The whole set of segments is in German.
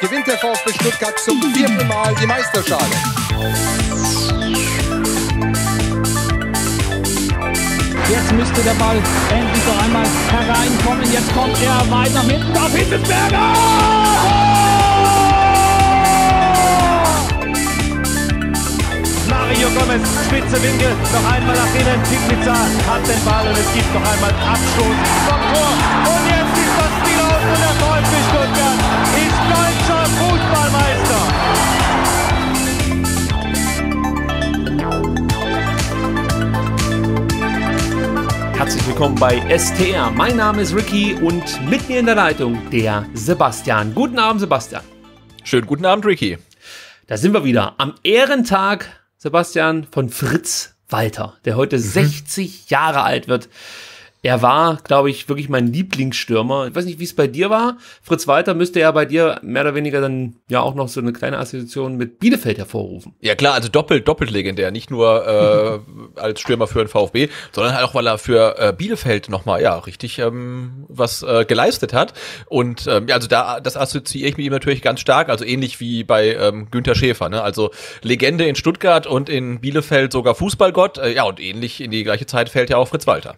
gewinnt der VfB Stuttgart zum vierten Mal die Meisterschale. Jetzt müsste der Ball endlich noch einmal hereinkommen. Jetzt kommt er weiter nach hinten. Da Hittelsberger! Mario Gomez, spitze Winkel, noch einmal nach innen. Pignitza hat den Ball und es gibt noch einmal Abstoß vom Tor. Und jetzt ist das Spiel aus und der VfB Stuttgart ist Meister. Herzlich willkommen bei STR. Mein Name ist Ricky und mit mir in der Leitung der Sebastian. Guten Abend, Sebastian. Schönen guten Abend, Ricky. Da sind wir wieder am Ehrentag, Sebastian, von Fritz Walter, der heute mhm. 60 Jahre alt wird er war, glaube ich, wirklich mein Lieblingsstürmer. Ich weiß nicht, wie es bei dir war. Fritz Walter müsste ja bei dir mehr oder weniger dann ja auch noch so eine kleine Assoziation mit Bielefeld hervorrufen. Ja klar, also doppelt, doppelt legendär. Nicht nur äh, als Stürmer für den VfB, sondern halt auch, weil er für äh, Bielefeld nochmal, ja, richtig ähm, was äh, geleistet hat. Und ähm, ja, also da, das assoziiere ich mit ihm natürlich ganz stark, also ähnlich wie bei ähm, Günther Schäfer. Ne? Also Legende in Stuttgart und in Bielefeld sogar Fußballgott. Äh, ja, und ähnlich in die gleiche Zeit fällt ja auch Fritz Walter.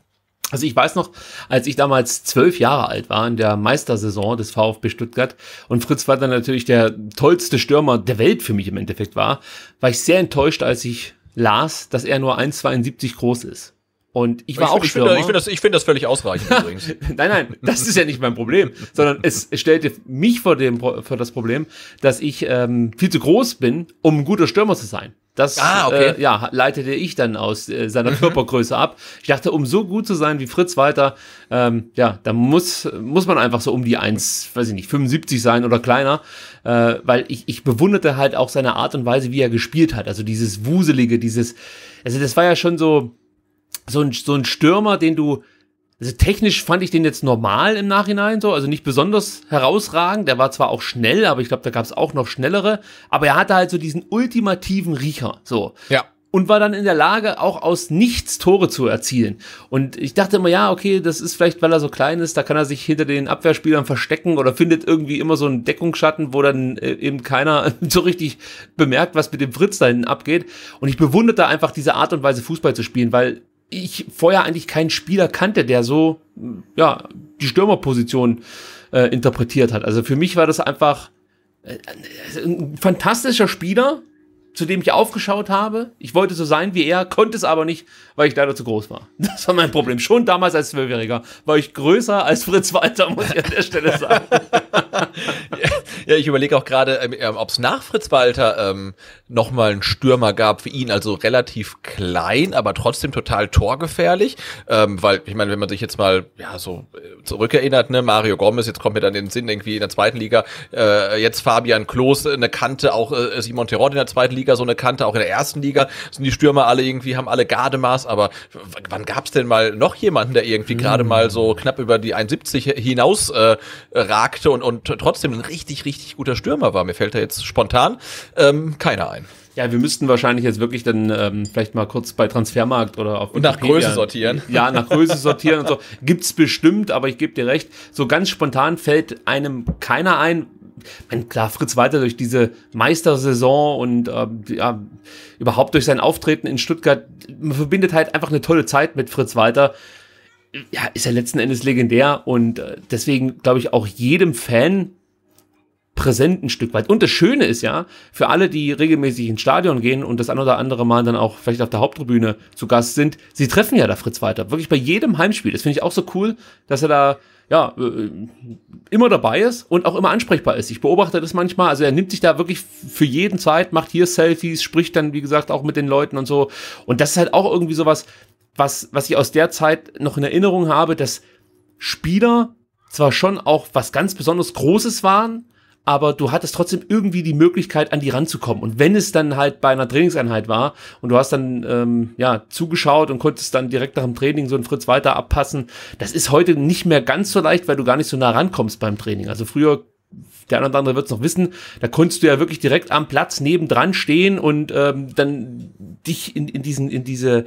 Also ich weiß noch, als ich damals zwölf Jahre alt war in der Meistersaison des VfB Stuttgart und Fritz Walter natürlich der tollste Stürmer der Welt für mich im Endeffekt war, war ich sehr enttäuscht, als ich las, dass er nur 1,72 groß ist. Und ich war ich, auch ich Stürmer. Finde, ich finde das, find das völlig ausreichend übrigens. nein, nein, das ist ja nicht mein Problem, sondern es stellte mich vor, dem, vor das Problem, dass ich ähm, viel zu groß bin, um ein guter Stürmer zu sein. Das ah, okay. äh, ja, leitete ich dann aus äh, seiner mhm. Körpergröße ab. Ich dachte, um so gut zu sein wie Fritz Walter, ähm, ja, da muss, muss man einfach so um die 1, weiß ich nicht, 75 sein oder kleiner, äh, weil ich, ich bewunderte halt auch seine Art und Weise, wie er gespielt hat. Also dieses Wuselige, dieses, also das war ja schon so, so ein, so ein Stürmer, den du, also technisch fand ich den jetzt normal im Nachhinein so, also nicht besonders herausragend. Der war zwar auch schnell, aber ich glaube, da gab es auch noch schnellere. Aber er hatte halt so diesen ultimativen Riecher, so. Ja. Und war dann in der Lage, auch aus nichts Tore zu erzielen. Und ich dachte immer, ja, okay, das ist vielleicht, weil er so klein ist, da kann er sich hinter den Abwehrspielern verstecken oder findet irgendwie immer so einen Deckungsschatten, wo dann äh, eben keiner so richtig bemerkt, was mit dem Fritz da hinten abgeht. Und ich bewunderte einfach diese Art und Weise, Fußball zu spielen, weil ich vorher eigentlich keinen Spieler kannte, der so ja die Stürmerposition äh, interpretiert hat. Also für mich war das einfach äh, ein fantastischer Spieler, zu dem ich aufgeschaut habe. Ich wollte so sein wie er, konnte es aber nicht, weil ich leider zu groß war. Das war mein Problem. Schon damals als Zwölfjähriger war ich größer als Fritz Walter, muss ich an der Stelle sagen. ja, ich überlege auch gerade, ähm, ähm ob es nach Fritz Walter ähm, nochmal einen Stürmer gab für ihn, also relativ klein, aber trotzdem total torgefährlich. Ähm, weil, ich meine, wenn man sich jetzt mal ja, so äh, zurückerinnert, ne, Mario Gomez, jetzt kommt mir dann in den Sinn, irgendwie in der zweiten Liga, äh, jetzt Fabian Klos, äh, eine Kante, auch äh, Simon Terod in der zweiten Liga Liga so eine Kante, auch in der ersten Liga sind die Stürmer alle irgendwie, haben alle Gardemaß, aber wann gab es denn mal noch jemanden, der irgendwie mhm. gerade mal so knapp über die 1,70 hinaus äh, ragte und, und trotzdem ein richtig, richtig guter Stürmer war? Mir fällt da jetzt spontan ähm, keiner ein. Ja, wir müssten wahrscheinlich jetzt wirklich dann ähm, vielleicht mal kurz bei Transfermarkt oder auf. Und nach Größe sortieren. Ja, nach Größe sortieren und so. Gibt's bestimmt, aber ich gebe dir recht. So ganz spontan fällt einem keiner ein, mein, klar, Fritz Walter durch diese Meistersaison und äh, ja, überhaupt durch sein Auftreten in Stuttgart, man verbindet halt einfach eine tolle Zeit mit Fritz Walter. Ja, ist ja letzten Endes legendär und äh, deswegen glaube ich auch jedem Fan präsent ein Stück weit. Und das Schöne ist ja, für alle, die regelmäßig ins Stadion gehen und das ein oder andere Mal dann auch vielleicht auf der Haupttribüne zu Gast sind, sie treffen ja da Fritz Walter. Wirklich bei jedem Heimspiel. Das finde ich auch so cool, dass er da ja, äh, immer dabei ist und auch immer ansprechbar ist. Ich beobachte das manchmal. Also er nimmt sich da wirklich für jeden Zeit, macht hier Selfies, spricht dann, wie gesagt, auch mit den Leuten und so. Und das ist halt auch irgendwie sowas, was, was ich aus der Zeit noch in Erinnerung habe, dass Spieler zwar schon auch was ganz besonders Großes waren, aber du hattest trotzdem irgendwie die Möglichkeit, an die ranzukommen. Und wenn es dann halt bei einer Trainingseinheit war und du hast dann ähm, ja zugeschaut und konntest dann direkt nach dem Training so einen Fritz weiter abpassen, das ist heute nicht mehr ganz so leicht, weil du gar nicht so nah rankommst beim Training. Also früher der eine oder andere wird es noch wissen, da konntest du ja wirklich direkt am Platz nebendran stehen und ähm, dann dich in, in diesen, in diese,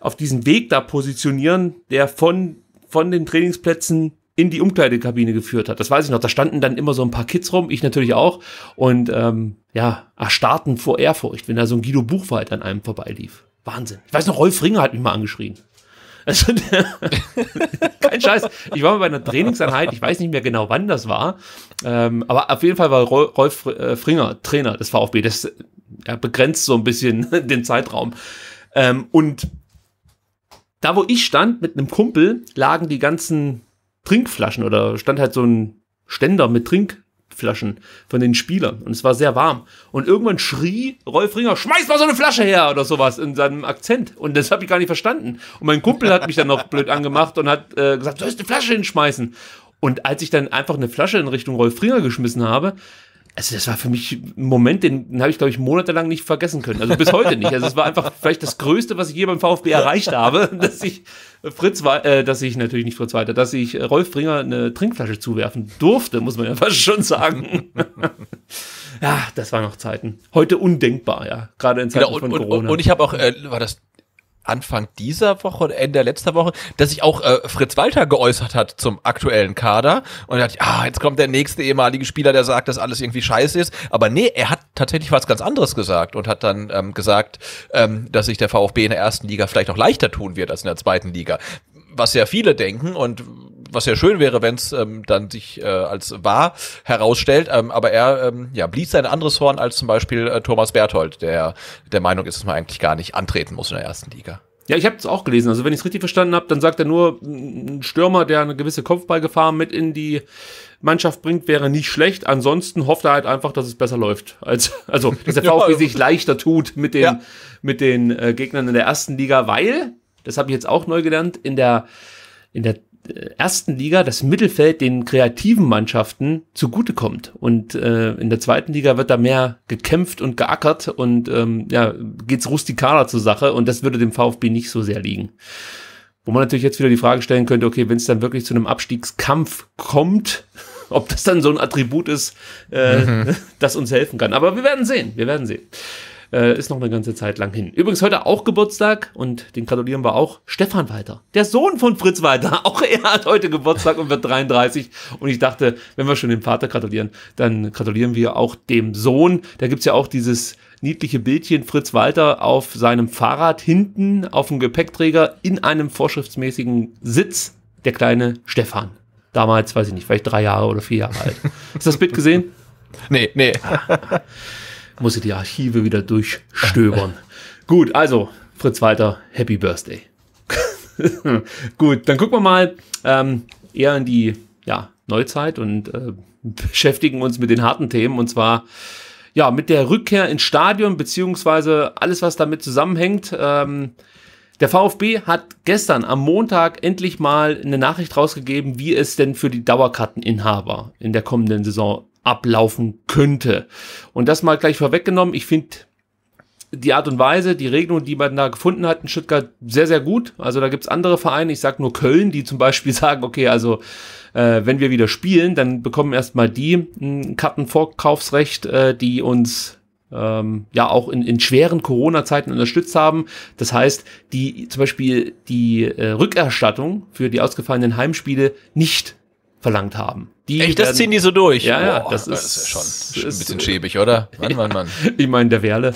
auf diesen Weg da positionieren, der von, von den Trainingsplätzen in die Umkleidekabine geführt hat. Das weiß ich noch. Da standen dann immer so ein paar Kids rum, ich natürlich auch, und ähm, ja, erstarrten vor Ehrfurcht, wenn da so ein Guido Buchwald an einem vorbeilief. Wahnsinn. Ich weiß noch, Rolf Ringer hat mich mal angeschrien. Also, kein Scheiß. Ich war mal bei einer Trainingseinheit, ich weiß nicht mehr genau, wann das war. Ähm, aber auf jeden Fall war Rolf äh, Fringer Trainer des VfB. Das ja, begrenzt so ein bisschen den Zeitraum. Ähm, und da, wo ich stand mit einem Kumpel, lagen die ganzen Trinkflaschen oder stand halt so ein Ständer mit Trinkflaschen von den Spielern und es war sehr warm. Und irgendwann schrie Rolf Ringer, schmeiß mal so eine Flasche her oder sowas in seinem Akzent. Und das habe ich gar nicht verstanden. Und mein Kumpel hat mich dann noch blöd angemacht und hat äh, gesagt, sollst du eine Flasche hinschmeißen? Und als ich dann einfach eine Flasche in Richtung Rolf Ringer geschmissen habe, also das war für mich ein Moment, den, den habe ich, glaube ich, monatelang nicht vergessen können. Also bis heute nicht. Also es war einfach vielleicht das Größte, was ich je beim VfB erreicht habe, dass ich Fritz, äh, dass ich natürlich nicht Fritz weiter, dass ich Rolf Bringer eine Trinkflasche zuwerfen durfte, muss man ja fast schon sagen. ja, das waren noch Zeiten. Heute undenkbar, ja. Gerade in Zeiten genau, und, von Corona. Und, und ich habe auch, äh, war das Anfang dieser Woche oder Ende letzter Woche, dass sich auch äh, Fritz Walter geäußert hat zum aktuellen Kader und er hat, ah, jetzt kommt der nächste ehemalige Spieler, der sagt, dass alles irgendwie scheiße ist. Aber nee, er hat tatsächlich was ganz anderes gesagt und hat dann ähm, gesagt, ähm, dass sich der VfB in der ersten Liga vielleicht auch leichter tun wird als in der zweiten Liga. Was ja viele denken und was ja schön wäre, wenn es ähm, dann sich äh, als wahr herausstellt. Ähm, aber er ähm, ja, blies ein anderes Horn als zum Beispiel äh, Thomas Berthold, der der Meinung ist, dass man eigentlich gar nicht antreten muss in der ersten Liga. Ja, ich habe es auch gelesen. Also wenn ich es richtig verstanden habe, dann sagt er nur, ein Stürmer, der eine gewisse Kopfballgefahr mit in die Mannschaft bringt, wäre nicht schlecht. Ansonsten hofft er halt einfach, dass es besser läuft. Als, also, dass der VfB also sich leichter tut mit den, ja. mit den äh, Gegnern in der ersten Liga, weil, das habe ich jetzt auch neu gelernt, in der, in der äh, ersten Liga das Mittelfeld den kreativen Mannschaften zugutekommt. Und äh, in der zweiten Liga wird da mehr gekämpft und geackert und ähm, ja, geht's rustikaler zur Sache und das würde dem VfB nicht so sehr liegen. Wo man natürlich jetzt wieder die Frage stellen könnte, okay, wenn es dann wirklich zu einem Abstiegskampf kommt, ob das dann so ein Attribut ist, äh, mhm. das uns helfen kann. Aber wir werden sehen, wir werden sehen. Äh, ist noch eine ganze Zeit lang hin. Übrigens heute auch Geburtstag und den gratulieren wir auch. Stefan Walter, der Sohn von Fritz Walter. Auch er hat heute Geburtstag und wird 33. Und ich dachte, wenn wir schon dem Vater gratulieren, dann gratulieren wir auch dem Sohn. Da gibt es ja auch dieses niedliche Bildchen Fritz Walter auf seinem Fahrrad hinten auf dem Gepäckträger in einem vorschriftsmäßigen Sitz. Der kleine Stefan. Damals, weiß ich nicht, vielleicht drei Jahre oder vier Jahre alt. Hast du das Bild gesehen? Nee, nee. muss ich die Archive wieder durchstöbern. Gut, also Fritz Walter, Happy Birthday. Gut, dann gucken wir mal ähm, eher in die ja, Neuzeit und äh, beschäftigen uns mit den harten Themen und zwar ja mit der Rückkehr ins Stadion beziehungsweise alles, was damit zusammenhängt. Ähm, der VfB hat gestern am Montag endlich mal eine Nachricht rausgegeben, wie es denn für die Dauerkarteninhaber in der kommenden Saison ablaufen könnte. Und das mal gleich vorweggenommen. Ich finde die Art und Weise, die Regelung, die man da gefunden hat in Stuttgart, sehr, sehr gut. Also da gibt's andere Vereine, ich sag nur Köln, die zum Beispiel sagen, okay, also äh, wenn wir wieder spielen, dann bekommen erstmal die ein Kartenvorkaufsrecht, äh, die uns ähm, ja auch in, in schweren Corona-Zeiten unterstützt haben. Das heißt, die zum Beispiel die äh, Rückerstattung für die ausgefallenen Heimspiele nicht verlangt haben. Die Echt, das ziehen die so durch? Ja, ja, das, das, ist, ja schon, ist, ein bisschen äh, schäbig, oder? Mann, Mann, Mann. ich meine, der Werle,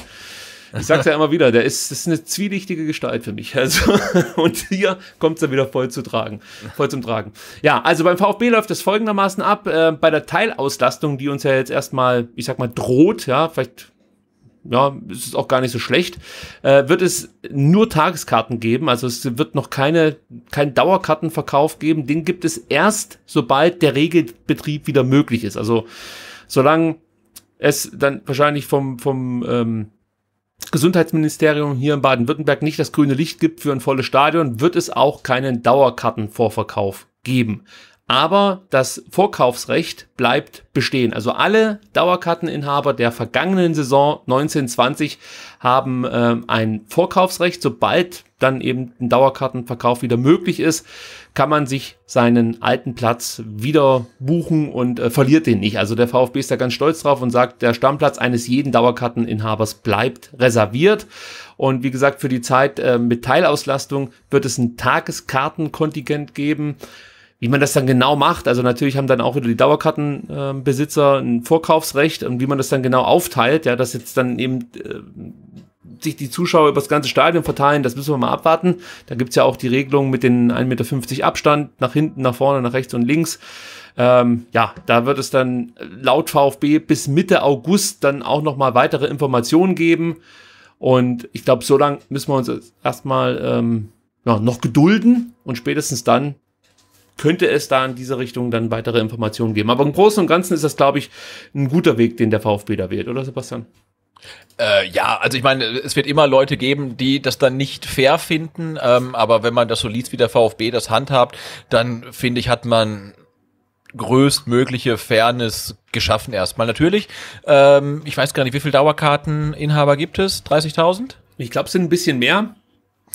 ich sag's ja immer wieder, der ist, das ist eine zwielichtige Gestalt für mich. Also, und hier kommt's dann wieder voll zu tragen, voll zum Tragen. Ja, also beim VfB läuft das folgendermaßen ab. Äh, bei der Teilauslastung, die uns ja jetzt erstmal, ich sag mal, droht, ja, vielleicht ja, ist es auch gar nicht so schlecht, äh, wird es nur Tageskarten geben. Also es wird noch keine, kein Dauerkartenverkauf geben. Den gibt es erst, sobald der Regelbetrieb wieder möglich ist. Also solange es dann wahrscheinlich vom, vom ähm, Gesundheitsministerium hier in Baden-Württemberg nicht das grüne Licht gibt für ein volles Stadion, wird es auch keinen Dauerkartenvorverkauf geben aber das Vorkaufsrecht bleibt bestehen. Also alle Dauerkarteninhaber der vergangenen Saison 1920 haben äh, ein Vorkaufsrecht. Sobald dann eben ein Dauerkartenverkauf wieder möglich ist, kann man sich seinen alten Platz wieder buchen und äh, verliert den nicht. Also der VfB ist da ganz stolz drauf und sagt, der Stammplatz eines jeden Dauerkarteninhabers bleibt reserviert. Und wie gesagt, für die Zeit äh, mit Teilauslastung wird es ein Tageskartenkontingent geben. Wie man das dann genau macht, also natürlich haben dann auch wieder die Dauerkartenbesitzer ähm, äh, ein Vorkaufsrecht und wie man das dann genau aufteilt, ja, dass jetzt dann eben äh, sich die Zuschauer über das ganze Stadion verteilen, das müssen wir mal abwarten. Da gibt's ja auch die Regelung mit den 1,50 Meter Abstand, nach hinten, nach vorne, nach rechts und links. Ähm, ja, da wird es dann laut VfB bis Mitte August dann auch nochmal weitere Informationen geben. Und ich glaube, so lange müssen wir uns erstmal ähm, ja, noch gedulden und spätestens dann könnte es da in dieser Richtung dann weitere Informationen geben. Aber im Großen und Ganzen ist das, glaube ich, ein guter Weg, den der VfB da wählt, oder Sebastian? Äh, ja, also ich meine, es wird immer Leute geben, die das dann nicht fair finden, ähm, aber wenn man das so liest, wie der VfB das handhabt, dann finde ich, hat man größtmögliche Fairness geschaffen erstmal. Natürlich, ähm, ich weiß gar nicht, wie viele Dauerkarteninhaber gibt es? 30.000? Ich glaube, es sind ein bisschen mehr.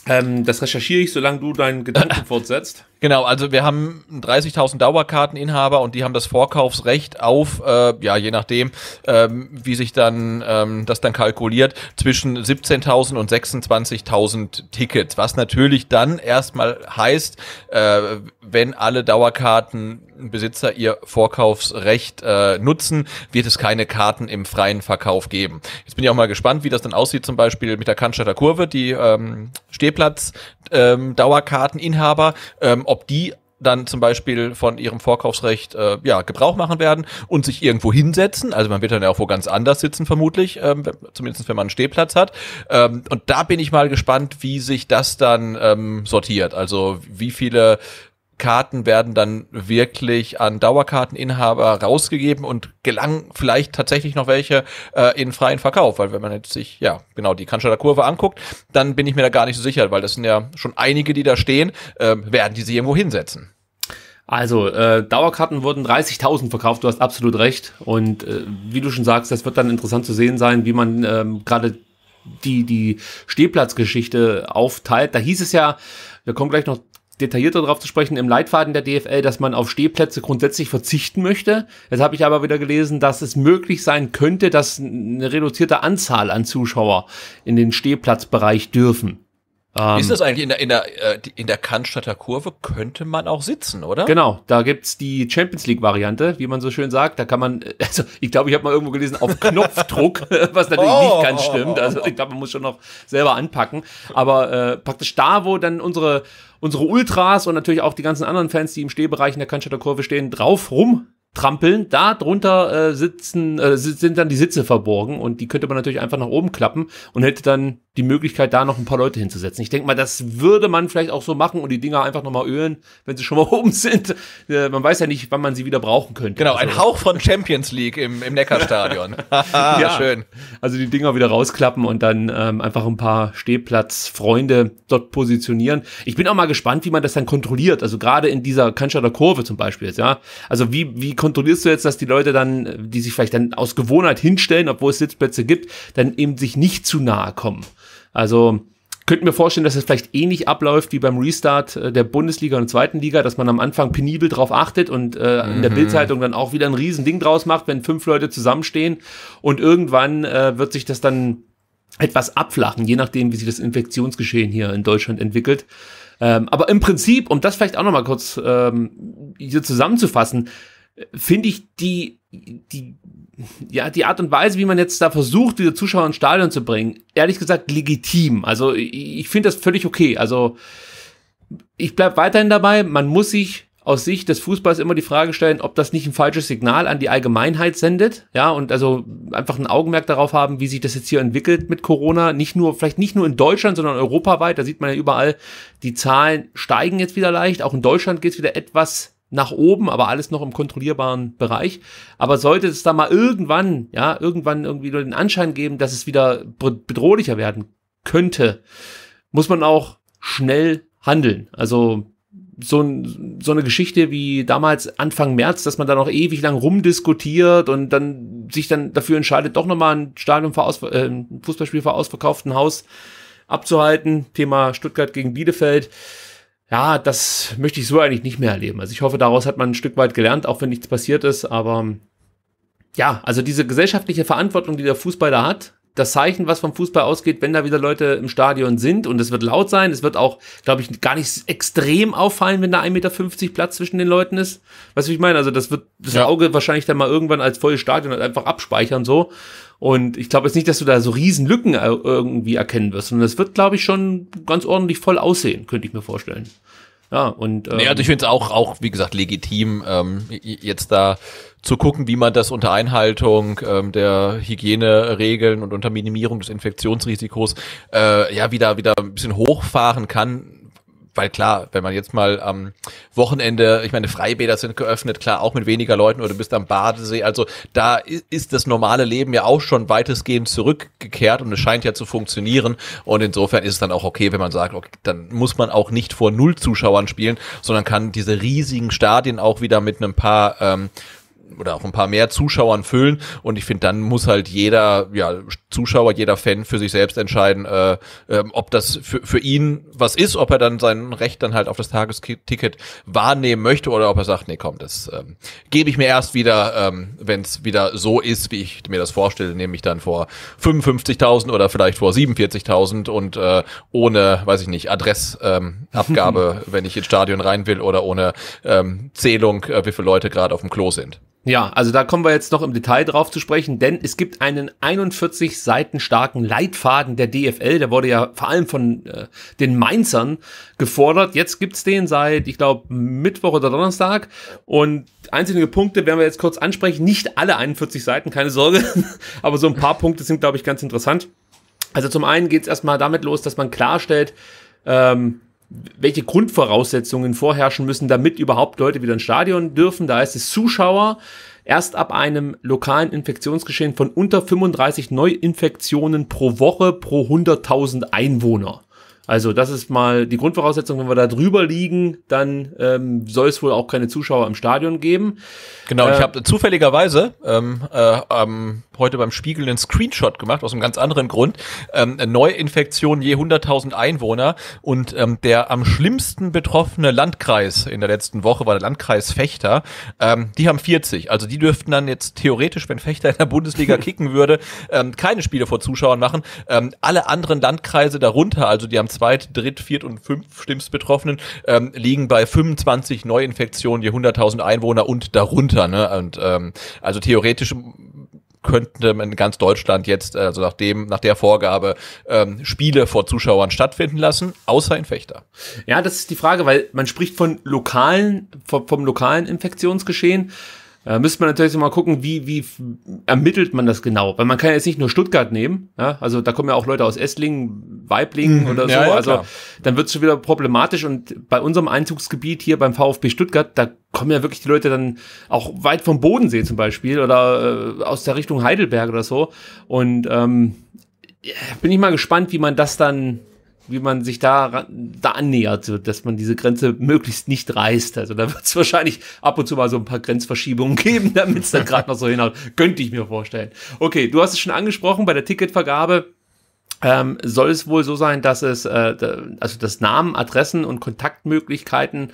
Ähm, das recherchiere ich, solange du deinen Gedanken fortsetzt. Genau, also wir haben 30.000 Dauerkarteninhaber und die haben das Vorkaufsrecht auf, äh, ja, je nachdem, ähm, wie sich dann ähm, das dann kalkuliert, zwischen 17.000 und 26.000 Tickets, was natürlich dann erstmal heißt, äh, wenn alle Dauerkartenbesitzer ihr Vorkaufsrecht äh, nutzen, wird es keine Karten im freien Verkauf geben. Jetzt bin ich auch mal gespannt, wie das dann aussieht, zum Beispiel mit der Cannstatter Kurve, die ähm, Stehplatz ähm, Dauerkarteninhaber, ähm, ob die dann zum Beispiel von ihrem Vorkaufsrecht äh, ja, Gebrauch machen werden und sich irgendwo hinsetzen. Also man wird dann ja auch wo ganz anders sitzen, vermutlich, ähm, zumindest wenn man einen Stehplatz hat. Ähm, und da bin ich mal gespannt, wie sich das dann ähm, sortiert. Also wie viele Karten werden dann wirklich an Dauerkarteninhaber rausgegeben und gelangen vielleicht tatsächlich noch welche äh, in freien Verkauf, weil wenn man jetzt sich, ja, genau, die Kanstatter Kurve anguckt, dann bin ich mir da gar nicht so sicher, weil das sind ja schon einige, die da stehen, äh, werden die sie irgendwo hinsetzen. Also, äh, Dauerkarten wurden 30.000 verkauft, du hast absolut recht. Und äh, wie du schon sagst, das wird dann interessant zu sehen sein, wie man ähm, gerade die, die Stehplatzgeschichte aufteilt. Da hieß es ja, wir kommen gleich noch detaillierter darauf zu sprechen im Leitfaden der DFL, dass man auf Stehplätze grundsätzlich verzichten möchte. Jetzt habe ich aber wieder gelesen, dass es möglich sein könnte, dass eine reduzierte Anzahl an Zuschauer in den Stehplatzbereich dürfen. Ähm, ist das eigentlich in der, in, der, äh, in der Cannstatter Kurve könnte man auch sitzen, oder? Genau, da gibt's die Champions League-Variante, wie man so schön sagt. Da kann man, äh, also ich glaube, ich habe mal irgendwo gelesen, auf Knopfdruck, was natürlich oh, nicht ganz stimmt. Also ich glaube, man muss schon noch selber anpacken. Aber äh, praktisch da, wo dann unsere unsere Ultras und natürlich auch die ganzen anderen Fans, die im Stehbereich in der Cannstatter Kurve stehen, drauf rumtrampeln. Da drunter äh, sitzen, äh, sind dann die Sitze verborgen und die könnte man natürlich einfach nach oben klappen und hätte dann die Möglichkeit, da noch ein paar Leute hinzusetzen. Ich denke mal, das würde man vielleicht auch so machen und die Dinger einfach nochmal ölen, wenn sie schon mal oben sind. Äh, man weiß ja nicht, wann man sie wieder brauchen könnte. Genau, ein also Hauch von Champions League im, im Neckarstadion. ja, schön. Also die Dinger wieder rausklappen und dann ähm, einfach ein paar Stehplatzfreunde dort positionieren. Ich bin auch mal gespannt, wie man das dann kontrolliert. Also gerade in dieser Kanschader Kurve zum Beispiel jetzt, ja. Also wie, wie kontrollierst du jetzt, dass die Leute dann, äh, die sich vielleicht dann aus Gewohnheit hinstellen, obwohl es Sitzplätze gibt, dann eben sich nicht zu nahe kommen. Also könnten wir vorstellen, dass es vielleicht ähnlich abläuft wie beim Restart äh, der Bundesliga und zweiten Liga, dass man am Anfang penibel drauf achtet und äh, in der mhm. Bildzeitung dann auch wieder ein Riesending draus macht, wenn fünf Leute zusammenstehen und irgendwann äh, wird sich das dann etwas abflachen, je nachdem, wie sich das Infektionsgeschehen hier in Deutschland entwickelt. Ähm, aber im Prinzip, um das vielleicht auch nochmal kurz ähm, hier zusammenzufassen, finde ich die, die, ja, die Art und Weise, wie man jetzt da versucht, diese Zuschauer ins Stadion zu bringen, ehrlich gesagt legitim. Also ich finde das völlig okay. Also ich bleibe weiterhin dabei, man muss sich aus Sicht des Fußballs immer die Frage stellen, ob das nicht ein falsches Signal an die Allgemeinheit sendet, ja, und also einfach ein Augenmerk darauf haben, wie sich das jetzt hier entwickelt mit Corona, nicht nur, vielleicht nicht nur in Deutschland, sondern europaweit, da sieht man ja überall, die Zahlen steigen jetzt wieder leicht, auch in Deutschland geht es wieder etwas nach oben, aber alles noch im kontrollierbaren Bereich. Aber sollte es da mal irgendwann, ja, irgendwann irgendwie nur den Anschein geben, dass es wieder bedrohlicher werden könnte, muss man auch schnell handeln. Also so, so eine Geschichte wie damals Anfang März, dass man da noch ewig lang rumdiskutiert und dann sich dann dafür entscheidet, doch nochmal ein Stadion für aus, äh, ein Fußballspiel für ausverkauften Haus abzuhalten. Thema Stuttgart gegen Bielefeld ja, das möchte ich so eigentlich nicht mehr erleben. Also ich hoffe, daraus hat man ein Stück weit gelernt, auch wenn nichts passiert ist, aber ja, also diese gesellschaftliche Verantwortung, die der Fußball da hat, das Zeichen, was vom Fußball ausgeht, wenn da wieder Leute im Stadion sind und es wird laut sein. Es wird auch, glaube ich, gar nicht extrem auffallen, wenn da 1,50 Meter Platz zwischen den Leuten ist. Weißt du, wie ich meine? Also das wird das ja. Auge wahrscheinlich dann mal irgendwann als volles Stadion halt einfach abspeichern so. Und ich glaube jetzt nicht, dass du da so riesen Lücken äh, irgendwie erkennen wirst. sondern das wird, glaube ich, schon ganz ordentlich voll aussehen, könnte ich mir vorstellen. Ja, und, ähm, nee, also ich ähm, finde es auch, auch, wie gesagt, legitim, ähm, jetzt da zu gucken, wie man das unter Einhaltung ähm, der Hygieneregeln und unter Minimierung des Infektionsrisikos äh, ja wieder wieder ein bisschen hochfahren kann weil klar, wenn man jetzt mal am Wochenende, ich meine, Freibäder sind geöffnet, klar, auch mit weniger Leuten oder du bist am Badesee, also da ist das normale Leben ja auch schon weitestgehend zurückgekehrt und es scheint ja zu funktionieren und insofern ist es dann auch okay, wenn man sagt, okay, dann muss man auch nicht vor null Zuschauern spielen, sondern kann diese riesigen Stadien auch wieder mit einem paar ähm, oder auch ein paar mehr Zuschauern füllen. Und ich finde, dann muss halt jeder ja, Zuschauer, jeder Fan für sich selbst entscheiden, äh, äh, ob das für, für ihn was ist, ob er dann sein Recht dann halt auf das Tagesticket wahrnehmen möchte oder ob er sagt, nee, komm, das ähm, gebe ich mir erst wieder, ähm, wenn es wieder so ist, wie ich mir das vorstelle, nämlich dann vor 55.000 oder vielleicht vor 47.000 und äh, ohne, weiß ich nicht, Adressabgabe, ähm, wenn ich ins Stadion rein will oder ohne ähm, Zählung, äh, wie viele Leute gerade auf dem Klo sind. Ja, also da kommen wir jetzt noch im Detail drauf zu sprechen, denn es gibt einen 41 Seiten starken Leitfaden der DFL, der wurde ja vor allem von äh, den Mainzern gefordert. Jetzt gibt's den seit, ich glaube, Mittwoch oder Donnerstag und einzelne Punkte werden wir jetzt kurz ansprechen. Nicht alle 41 Seiten, keine Sorge, aber so ein paar Punkte sind, glaube ich, ganz interessant. Also zum einen geht's erstmal damit los, dass man klarstellt, ähm, welche Grundvoraussetzungen vorherrschen müssen, damit überhaupt Leute wieder ins Stadion dürfen. Da heißt es Zuschauer erst ab einem lokalen Infektionsgeschehen von unter 35 Neuinfektionen pro Woche pro 100.000 Einwohner. Also das ist mal die Grundvoraussetzung, wenn wir da drüber liegen, dann ähm, soll es wohl auch keine Zuschauer im Stadion geben. Genau, äh, ich habe zufälligerweise ähm, äh, ähm, heute beim Spiegel einen Screenshot gemacht, aus einem ganz anderen Grund. Ähm, Neuinfektion je 100.000 Einwohner und ähm, der am schlimmsten betroffene Landkreis in der letzten Woche war der Landkreis Fechter. Ähm, die haben 40, also die dürften dann jetzt theoretisch, wenn Fechter in der Bundesliga kicken würde, ähm, keine Spiele vor Zuschauern machen. Ähm, alle anderen Landkreise darunter, also die haben Zweit-, Dritt-, Viert- und Fünf-Schlimmst Betroffenen ähm, liegen bei 25 Neuinfektionen je 100.000 Einwohner und darunter. Ne? Und ähm, also theoretisch könnte in ganz Deutschland jetzt, also nach, dem, nach der Vorgabe, ähm, Spiele vor Zuschauern stattfinden lassen, außer in Fechter. Ja, das ist die Frage, weil man spricht von lokalen, vom, vom lokalen Infektionsgeschehen. Äh, müsste man natürlich so mal gucken, wie, wie ermittelt man das genau? Weil man kann jetzt nicht nur Stuttgart nehmen, ja? also da kommen ja auch Leute aus Esslingen, Weiblingen mhm, oder so. Ja, ja, also klar. dann wird es schon wieder problematisch und bei unserem Einzugsgebiet hier beim VfB Stuttgart, da kommen ja wirklich die Leute dann auch weit vom Bodensee zum Beispiel oder äh, aus der Richtung Heidelberg oder so. Und ähm, bin ich mal gespannt, wie man das dann wie man sich da, da annähert, dass man diese Grenze möglichst nicht reißt. Also da wird es wahrscheinlich ab und zu mal so ein paar Grenzverschiebungen geben, damit es dann gerade noch so hinhaut. Könnte ich mir vorstellen. Okay, du hast es schon angesprochen bei der Ticketvergabe ähm, soll es wohl so sein, dass es äh, also dass Namen, Adressen und Kontaktmöglichkeiten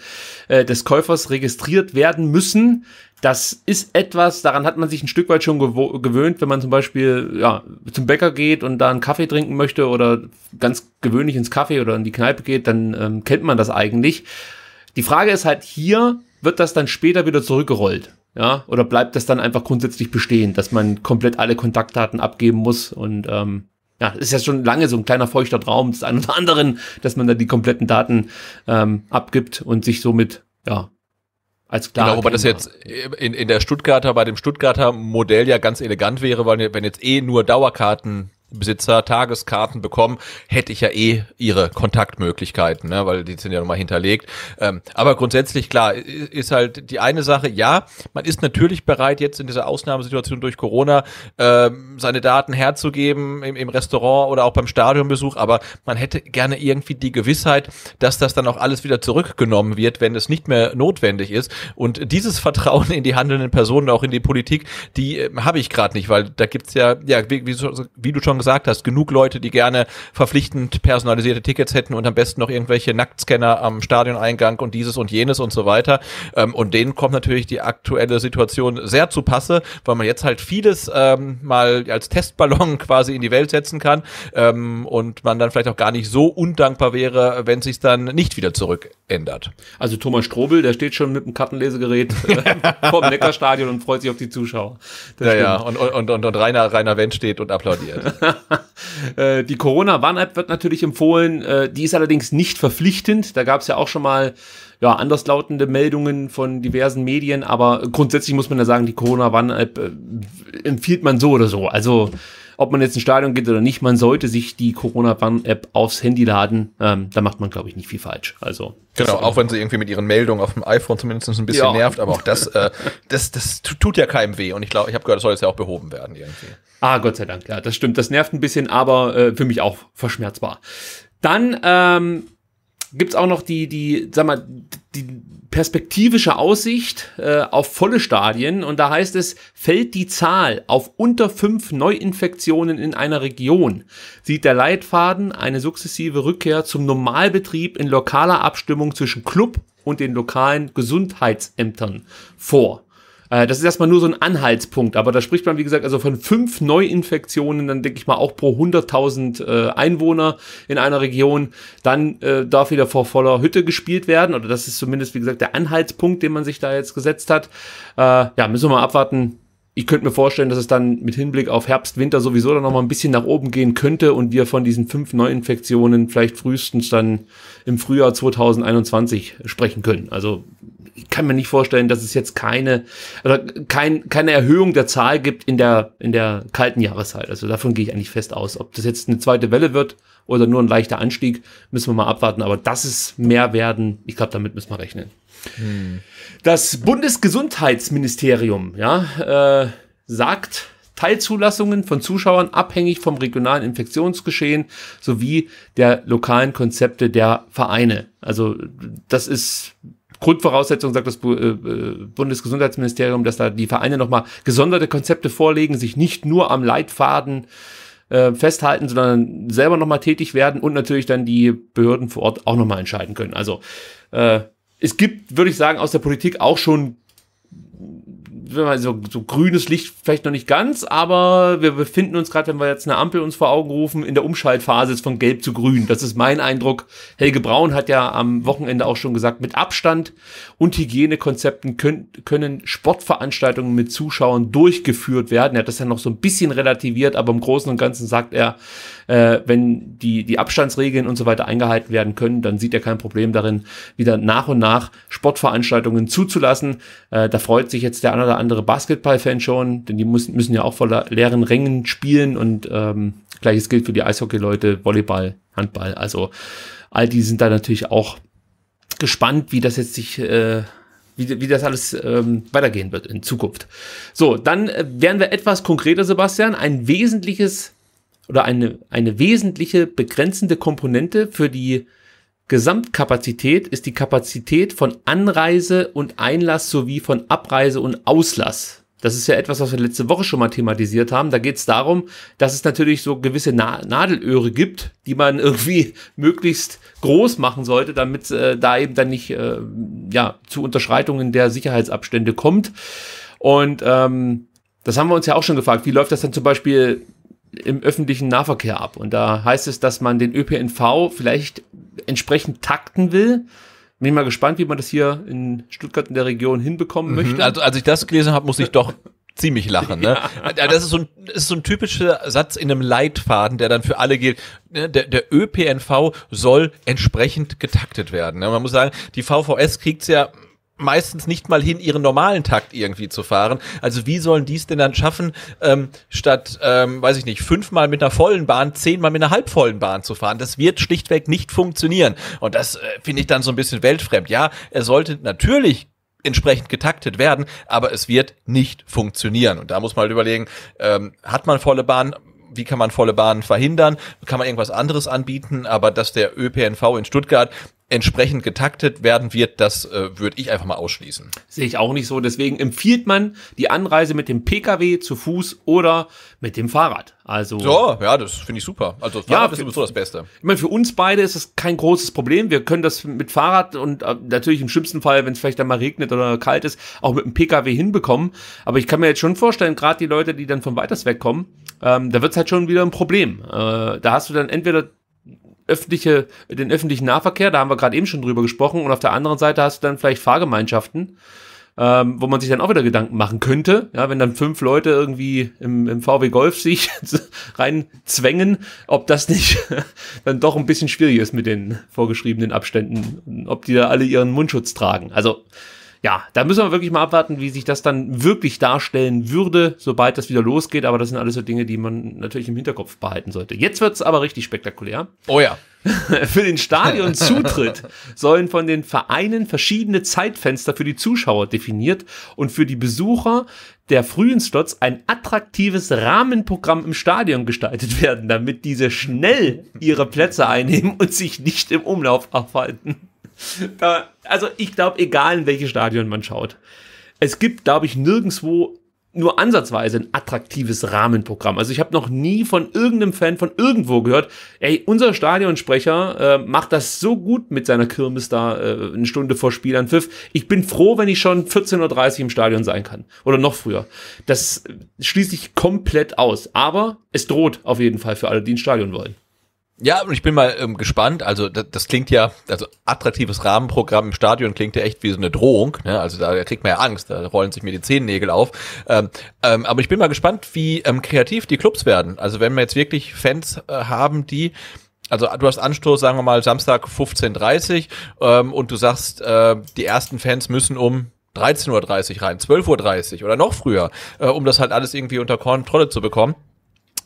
äh, des Käufers registriert werden müssen. Das ist etwas, daran hat man sich ein Stück weit schon gewöhnt, wenn man zum Beispiel ja, zum Bäcker geht und da einen Kaffee trinken möchte oder ganz gewöhnlich ins Kaffee oder in die Kneipe geht, dann ähm, kennt man das eigentlich. Die Frage ist halt hier, wird das dann später wieder zurückgerollt? Ja, oder bleibt das dann einfach grundsätzlich bestehen, dass man komplett alle Kontaktdaten abgeben muss und ähm, ja, ist ja schon lange so ein kleiner feuchter Traum des einen oder anderen, dass man da die kompletten Daten ähm, abgibt und sich somit, ja, als klar. Genau, wobei das jetzt in, in der Stuttgarter, bei dem Stuttgarter Modell ja ganz elegant wäre, weil wenn jetzt eh nur Dauerkarten Besitzer Tageskarten bekommen, hätte ich ja eh ihre Kontaktmöglichkeiten, ne? weil die sind ja nochmal hinterlegt. Ähm, aber grundsätzlich klar, ist halt die eine Sache, ja, man ist natürlich bereit, jetzt in dieser Ausnahmesituation durch Corona ähm, seine Daten herzugeben im, im Restaurant oder auch beim Stadionbesuch, aber man hätte gerne irgendwie die Gewissheit, dass das dann auch alles wieder zurückgenommen wird, wenn es nicht mehr notwendig ist. Und dieses Vertrauen in die handelnden Personen, auch in die Politik, die äh, habe ich gerade nicht, weil da gibt's ja, ja, wie, wie, wie du schon gesagt gesagt hast, genug Leute, die gerne verpflichtend personalisierte Tickets hätten und am besten noch irgendwelche Nacktscanner am Stadioneingang und dieses und jenes und so weiter. Ähm, und denen kommt natürlich die aktuelle Situation sehr zu Passe, weil man jetzt halt vieles ähm, mal als Testballon quasi in die Welt setzen kann ähm, und man dann vielleicht auch gar nicht so undankbar wäre, wenn sich dann nicht wieder zurück ändert. Also Thomas Strobel, der steht schon mit dem Kartenlesegerät äh, vor dem Neckarstadion und freut sich auf die Zuschauer. Das ja, stimmt. ja, und, und, und, und Rainer, Rainer Wendt steht und applaudiert. Äh, die Corona-Warn-App wird natürlich empfohlen. Äh, die ist allerdings nicht verpflichtend. Da gab es ja auch schon mal ja, anderslautende Meldungen von diversen Medien. Aber grundsätzlich muss man ja sagen, die Corona-Warn-App äh, empfiehlt man so oder so. Also ob man jetzt ins Stadion geht oder nicht, man sollte sich die Corona-Warn-App aufs Handy laden. Ähm, da macht man, glaube ich, nicht viel falsch. Also Genau, auch wenn sie irgendwie mit ihren Meldungen auf dem iPhone zumindest ein bisschen ja. nervt, aber auch das, äh, das, das tut ja keinem weh. Und ich glaube, ich habe gehört, das soll jetzt ja auch behoben werden irgendwie. Ah, Gott sei Dank, ja, das stimmt. Das nervt ein bisschen, aber äh, für mich auch verschmerzbar. Dann ähm, gibt's auch noch die, die, sag mal, die perspektivische Aussicht äh, auf volle Stadien. Und da heißt es, fällt die Zahl auf unter fünf Neuinfektionen in einer Region, sieht der Leitfaden eine sukzessive Rückkehr zum Normalbetrieb in lokaler Abstimmung zwischen Club und den lokalen Gesundheitsämtern vor. Äh, das ist erstmal nur so ein Anhaltspunkt, aber da spricht man, wie gesagt, also von fünf Neuinfektionen, dann denke ich mal auch pro 100.000 äh, Einwohner in einer Region, dann äh, darf wieder vor voller Hütte gespielt werden, oder das ist zumindest, wie gesagt, der Anhaltspunkt, den man sich da jetzt gesetzt hat. ja, müssen wir mal abwarten, ich könnte mir vorstellen, dass es dann mit Hinblick auf Herbst, Winter sowieso dann nochmal ein bisschen nach oben gehen könnte und wir von diesen fünf Neuinfektionen vielleicht frühestens dann im Frühjahr 2021 sprechen können. Also ich kann mir nicht vorstellen, dass es jetzt keine, oder also kein, keine Erhöhung der Zahl gibt in der, in der kalten Jahreszeit. Also davon gehe ich eigentlich fest aus. Ob das jetzt eine zweite Welle wird oder nur ein leichter Anstieg, müssen wir mal abwarten. Aber dass es mehr werden, ich glaube, damit müssen wir rechnen. Hm. Das Bundesgesundheitsministerium ja, äh, sagt, Teilzulassungen von Zuschauern abhängig vom regionalen Infektionsgeschehen sowie der lokalen Konzepte der Vereine. Also das ist Grundvoraussetzung, sagt das äh, äh, Bundesgesundheitsministerium, dass da die Vereine nochmal gesonderte Konzepte vorlegen, sich nicht nur am Leitfaden äh, festhalten, sondern selber nochmal tätig werden und natürlich dann die Behörden vor Ort auch nochmal entscheiden können. Also äh, es gibt, würde ich sagen, aus der Politik auch schon also so grünes Licht vielleicht noch nicht ganz, aber wir befinden uns gerade, wenn wir jetzt eine Ampel uns vor Augen rufen, in der Umschaltphase von gelb zu grün. Das ist mein Eindruck. Helge Braun hat ja am Wochenende auch schon gesagt, mit Abstand und Hygienekonzepten können, können Sportveranstaltungen mit Zuschauern durchgeführt werden. Er hat das ja noch so ein bisschen relativiert, aber im Großen und Ganzen sagt er, äh, wenn die, die Abstandsregeln und so weiter eingehalten werden können, dann sieht er kein Problem darin, wieder nach und nach Sportveranstaltungen zuzulassen. Äh, da freut sich jetzt der andere andere Basketball-Fan schon, denn die müssen, müssen ja auch vor leeren Rängen spielen und ähm, gleiches gilt für die Eishockey-Leute, Volleyball, Handball. Also all die sind da natürlich auch gespannt, wie das jetzt sich, äh, wie, wie das alles ähm, weitergehen wird in Zukunft. So, dann äh, wären wir etwas konkreter, Sebastian. Ein wesentliches oder eine, eine wesentliche begrenzende Komponente für die Gesamtkapazität ist die Kapazität von Anreise und Einlass sowie von Abreise und Auslass. Das ist ja etwas, was wir letzte Woche schon mal thematisiert haben. Da geht es darum, dass es natürlich so gewisse Na Nadelöhre gibt, die man irgendwie möglichst groß machen sollte, damit äh, da eben dann nicht äh, ja, zu Unterschreitungen der Sicherheitsabstände kommt. Und ähm, das haben wir uns ja auch schon gefragt. Wie läuft das dann zum Beispiel im öffentlichen Nahverkehr ab. Und da heißt es, dass man den ÖPNV vielleicht entsprechend takten will. Bin ich mal gespannt, wie man das hier in Stuttgart in der Region hinbekommen mhm. möchte. Also als ich das gelesen habe, muss ich doch ziemlich lachen. Ne? Ja. Das, ist so ein, das ist so ein typischer Satz in einem Leitfaden, der dann für alle gilt. Ne, der, der ÖPNV soll entsprechend getaktet werden. Ne? Man muss sagen, die VVS kriegt's ja meistens nicht mal hin, ihren normalen Takt irgendwie zu fahren. Also wie sollen die es denn dann schaffen, ähm, statt, ähm, weiß ich nicht, fünfmal mit einer vollen Bahn, zehnmal mit einer halbvollen Bahn zu fahren? Das wird schlichtweg nicht funktionieren. Und das äh, finde ich dann so ein bisschen weltfremd. Ja, er sollte natürlich entsprechend getaktet werden, aber es wird nicht funktionieren. Und da muss man halt überlegen, ähm, hat man volle Bahn, wie kann man volle Bahnen verhindern, kann man irgendwas anderes anbieten, aber dass der ÖPNV in Stuttgart entsprechend getaktet werden wird, das äh, würde ich einfach mal ausschließen. Sehe ich auch nicht so. Deswegen empfiehlt man die Anreise mit dem Pkw zu Fuß oder mit dem Fahrrad. Also so, ja, das finde ich super. Also Fahrrad ja, für, ist sowieso das Beste. Ich meine, für uns beide ist es kein großes Problem. Wir können das mit Fahrrad und äh, natürlich im schlimmsten Fall, wenn es vielleicht einmal regnet oder kalt ist, auch mit dem Pkw hinbekommen. Aber ich kann mir jetzt schon vorstellen, gerade die Leute, die dann von weiters wegkommen, ähm, da wird es halt schon wieder ein Problem. Äh, da hast du dann entweder öffentliche, den öffentlichen Nahverkehr, da haben wir gerade eben schon drüber gesprochen, und auf der anderen Seite hast du dann vielleicht Fahrgemeinschaften, ähm, wo man sich dann auch wieder Gedanken machen könnte, ja, wenn dann fünf Leute irgendwie im, im VW Golf sich reinzwängen, ob das nicht dann doch ein bisschen schwierig ist mit den vorgeschriebenen Abständen, ob die da alle ihren Mundschutz tragen. Also ja, da müssen wir wirklich mal abwarten, wie sich das dann wirklich darstellen würde, sobald das wieder losgeht. Aber das sind alles so Dinge, die man natürlich im Hinterkopf behalten sollte. Jetzt wird's aber richtig spektakulär. Oh ja. für den Stadionzutritt sollen von den Vereinen verschiedene Zeitfenster für die Zuschauer definiert und für die Besucher der frühen Slots ein attraktives Rahmenprogramm im Stadion gestaltet werden, damit diese schnell ihre Plätze einnehmen und sich nicht im Umlauf aufhalten da, also ich glaube, egal in welches Stadion man schaut, es gibt, glaube ich, nirgendwo nur ansatzweise ein attraktives Rahmenprogramm. Also ich habe noch nie von irgendeinem Fan von irgendwo gehört, ey, unser Stadionsprecher äh, macht das so gut mit seiner Kirmes da äh, eine Stunde vor Spielanpfiff. Ich bin froh, wenn ich schon 14.30 Uhr im Stadion sein kann. Oder noch früher. Das schließe ich komplett aus. Aber es droht auf jeden Fall für alle, die ins Stadion wollen. Ja, und ich bin mal ähm, gespannt. Also das, das, klingt ja, also attraktives Rahmenprogramm im Stadion klingt ja echt wie so eine Drohung. Ne? Also da, kriegt man ja Angst, da rollen sich mir die Zehennägel auf. Ähm, ähm, aber ich bin mal gespannt, wie ähm, kreativ die Clubs werden. Also wenn wir jetzt wirklich Fans äh, haben, die also du hast Anstoß, sagen wir mal, Samstag 15.30 Uhr ähm, und du sagst, äh, die ersten Fans müssen um 13.30 Uhr rein, 12.30 Uhr oder noch früher, äh, um das halt alles irgendwie unter Kontrolle zu bekommen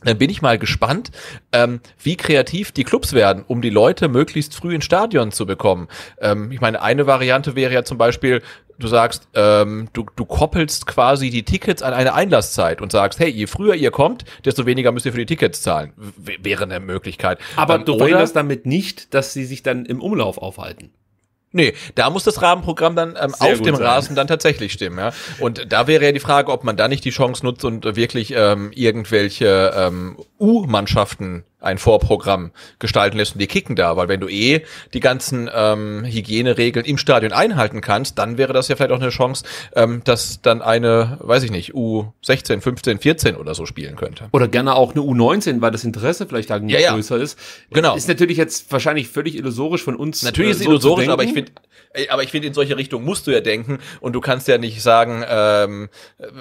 dann äh, bin ich mal gespannt, ähm, wie kreativ die Clubs werden, um die Leute möglichst früh ins Stadion zu bekommen. Ähm, ich meine, eine Variante wäre ja zum Beispiel, du sagst, ähm, du, du koppelst quasi die Tickets an eine Einlasszeit und sagst, hey, je früher ihr kommt, desto weniger müsst ihr für die Tickets zahlen. W wäre eine Möglichkeit. Aber ähm, du verhinderst damit nicht, dass sie sich dann im Umlauf aufhalten. Nee, da muss das Rahmenprogramm dann ähm, auf dem sein. Rasen dann tatsächlich stimmen. Ja? Und da wäre ja die Frage, ob man da nicht die Chance nutzt und wirklich ähm, irgendwelche ähm, U-Mannschaften ein Vorprogramm gestalten lässt und die kicken da, weil wenn du eh die ganzen ähm, Hygieneregeln im Stadion einhalten kannst, dann wäre das ja vielleicht auch eine Chance, ähm, dass dann eine, weiß ich nicht, U16, 15, 14 oder so spielen könnte. Oder gerne auch eine U19, weil das Interesse vielleicht da ja, ja. größer ist. Genau. Ist natürlich jetzt wahrscheinlich völlig illusorisch von uns. Natürlich äh, ist es illusorisch, aber ich finde, äh, aber ich finde, in solche Richtung musst du ja denken und du kannst ja nicht sagen, ähm,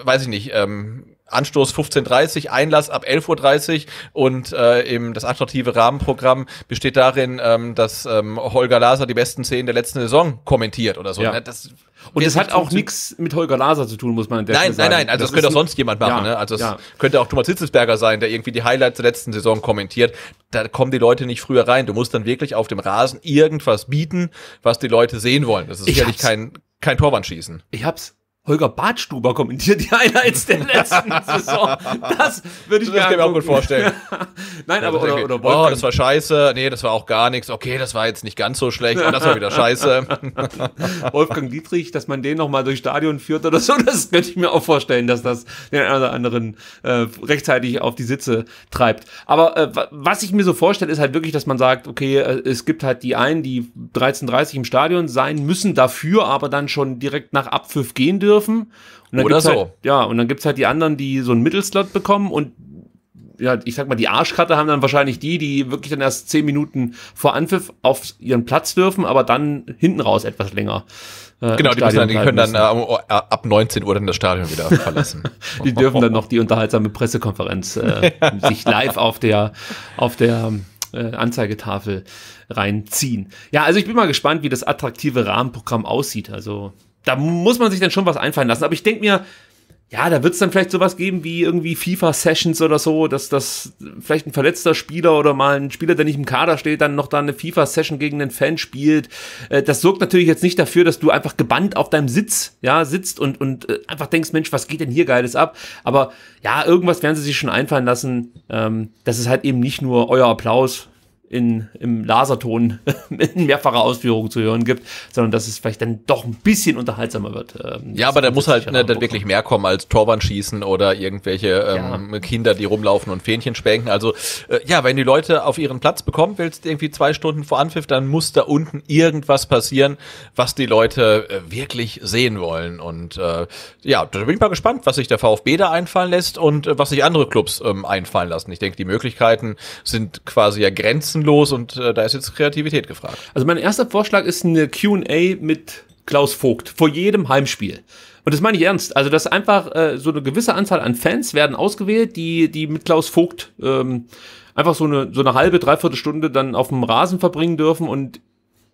weiß ich nicht, ähm, Anstoß 15.30 Einlass ab 11.30 Uhr und äh, eben das attraktive Rahmenprogramm besteht darin, ähm, dass ähm, Holger Laser die besten Szenen der letzten Saison kommentiert oder so. Ja. Ne, das, und es hat auch nichts mit Holger Laser zu tun, muss man an der Nein, sagen. nein, nein, also das, das könnte auch sonst jemand machen. Ja, ne? Also das ja. könnte auch Thomas Hitzelsberger sein, der irgendwie die Highlights der letzten Saison kommentiert. Da kommen die Leute nicht früher rein. Du musst dann wirklich auf dem Rasen irgendwas bieten, was die Leute sehen wollen. Das ist ich sicherlich hab's. kein, kein Torwandschießen. Ich hab's Holger Badstuber kommentiert die Highlights der letzten Saison. Das würde ich mir, ich mir auch gut vorstellen. Nein, aber oder, oder Wolfgang. Oh, das war scheiße. Nee, das war auch gar nichts. Okay, das war jetzt nicht ganz so schlecht. Und das war wieder scheiße. Wolfgang Dietrich, dass man den nochmal durchs Stadion führt oder so, das könnte ich mir auch vorstellen, dass das den einen oder anderen äh, rechtzeitig auf die Sitze treibt. Aber äh, was ich mir so vorstelle, ist halt wirklich, dass man sagt, okay, äh, es gibt halt die einen, die 13.30 im Stadion sein müssen, dafür aber dann schon direkt nach Abpfiff gehen dürfen dürfen. Oder halt, so. Halt, ja, und dann gibt es halt die anderen, die so einen Mittelslot bekommen und ja, ich sag mal, die Arschkarte haben dann wahrscheinlich die, die wirklich dann erst zehn Minuten vor Anpfiff auf ihren Platz dürfen, aber dann hinten raus etwas länger. Äh, genau, die, dann, die können dann äh, äh, ab 19 Uhr dann das Stadion wieder verlassen. die dürfen dann noch die unterhaltsame Pressekonferenz äh, sich live auf der, auf der äh, Anzeigetafel reinziehen. Ja, also ich bin mal gespannt, wie das attraktive Rahmenprogramm aussieht. Also da muss man sich dann schon was einfallen lassen. Aber ich denke mir, ja, da wird es dann vielleicht sowas geben wie irgendwie FIFA-Sessions oder so, dass das vielleicht ein verletzter Spieler oder mal ein Spieler, der nicht im Kader steht, dann noch da eine FIFA-Session gegen einen Fan spielt. Äh, das sorgt natürlich jetzt nicht dafür, dass du einfach gebannt auf deinem Sitz, ja, sitzt und, und äh, einfach denkst, Mensch, was geht denn hier Geiles ab? Aber ja, irgendwas werden sie sich schon einfallen lassen. Ähm, das ist halt eben nicht nur euer Applaus in, im Laserton in mehrfacher Ausführung zu hören gibt, sondern dass es vielleicht dann doch ein bisschen unterhaltsamer wird. Ähm, ja, aber da muss halt ne, dann wirklich mehr kommen als Torwand schießen oder irgendwelche ähm, ja. Kinder, die rumlaufen und Fähnchen spenken. Also äh, ja, wenn die Leute auf ihren Platz bekommen willst, irgendwie zwei Stunden vor Anpfiff, dann muss da unten irgendwas passieren, was die Leute äh, wirklich sehen wollen. Und äh, ja, da bin ich mal gespannt, was sich der VfB da einfallen lässt und äh, was sich andere Clubs ähm, einfallen lassen. Ich denke, die Möglichkeiten sind quasi ja Grenzen los und äh, da ist jetzt Kreativität gefragt. Also mein erster Vorschlag ist eine QA mit Klaus Vogt vor jedem Heimspiel. Und das meine ich ernst. Also, dass einfach äh, so eine gewisse Anzahl an Fans werden ausgewählt, die, die mit Klaus Vogt ähm, einfach so eine, so eine halbe, dreiviertel Stunde dann auf dem Rasen verbringen dürfen und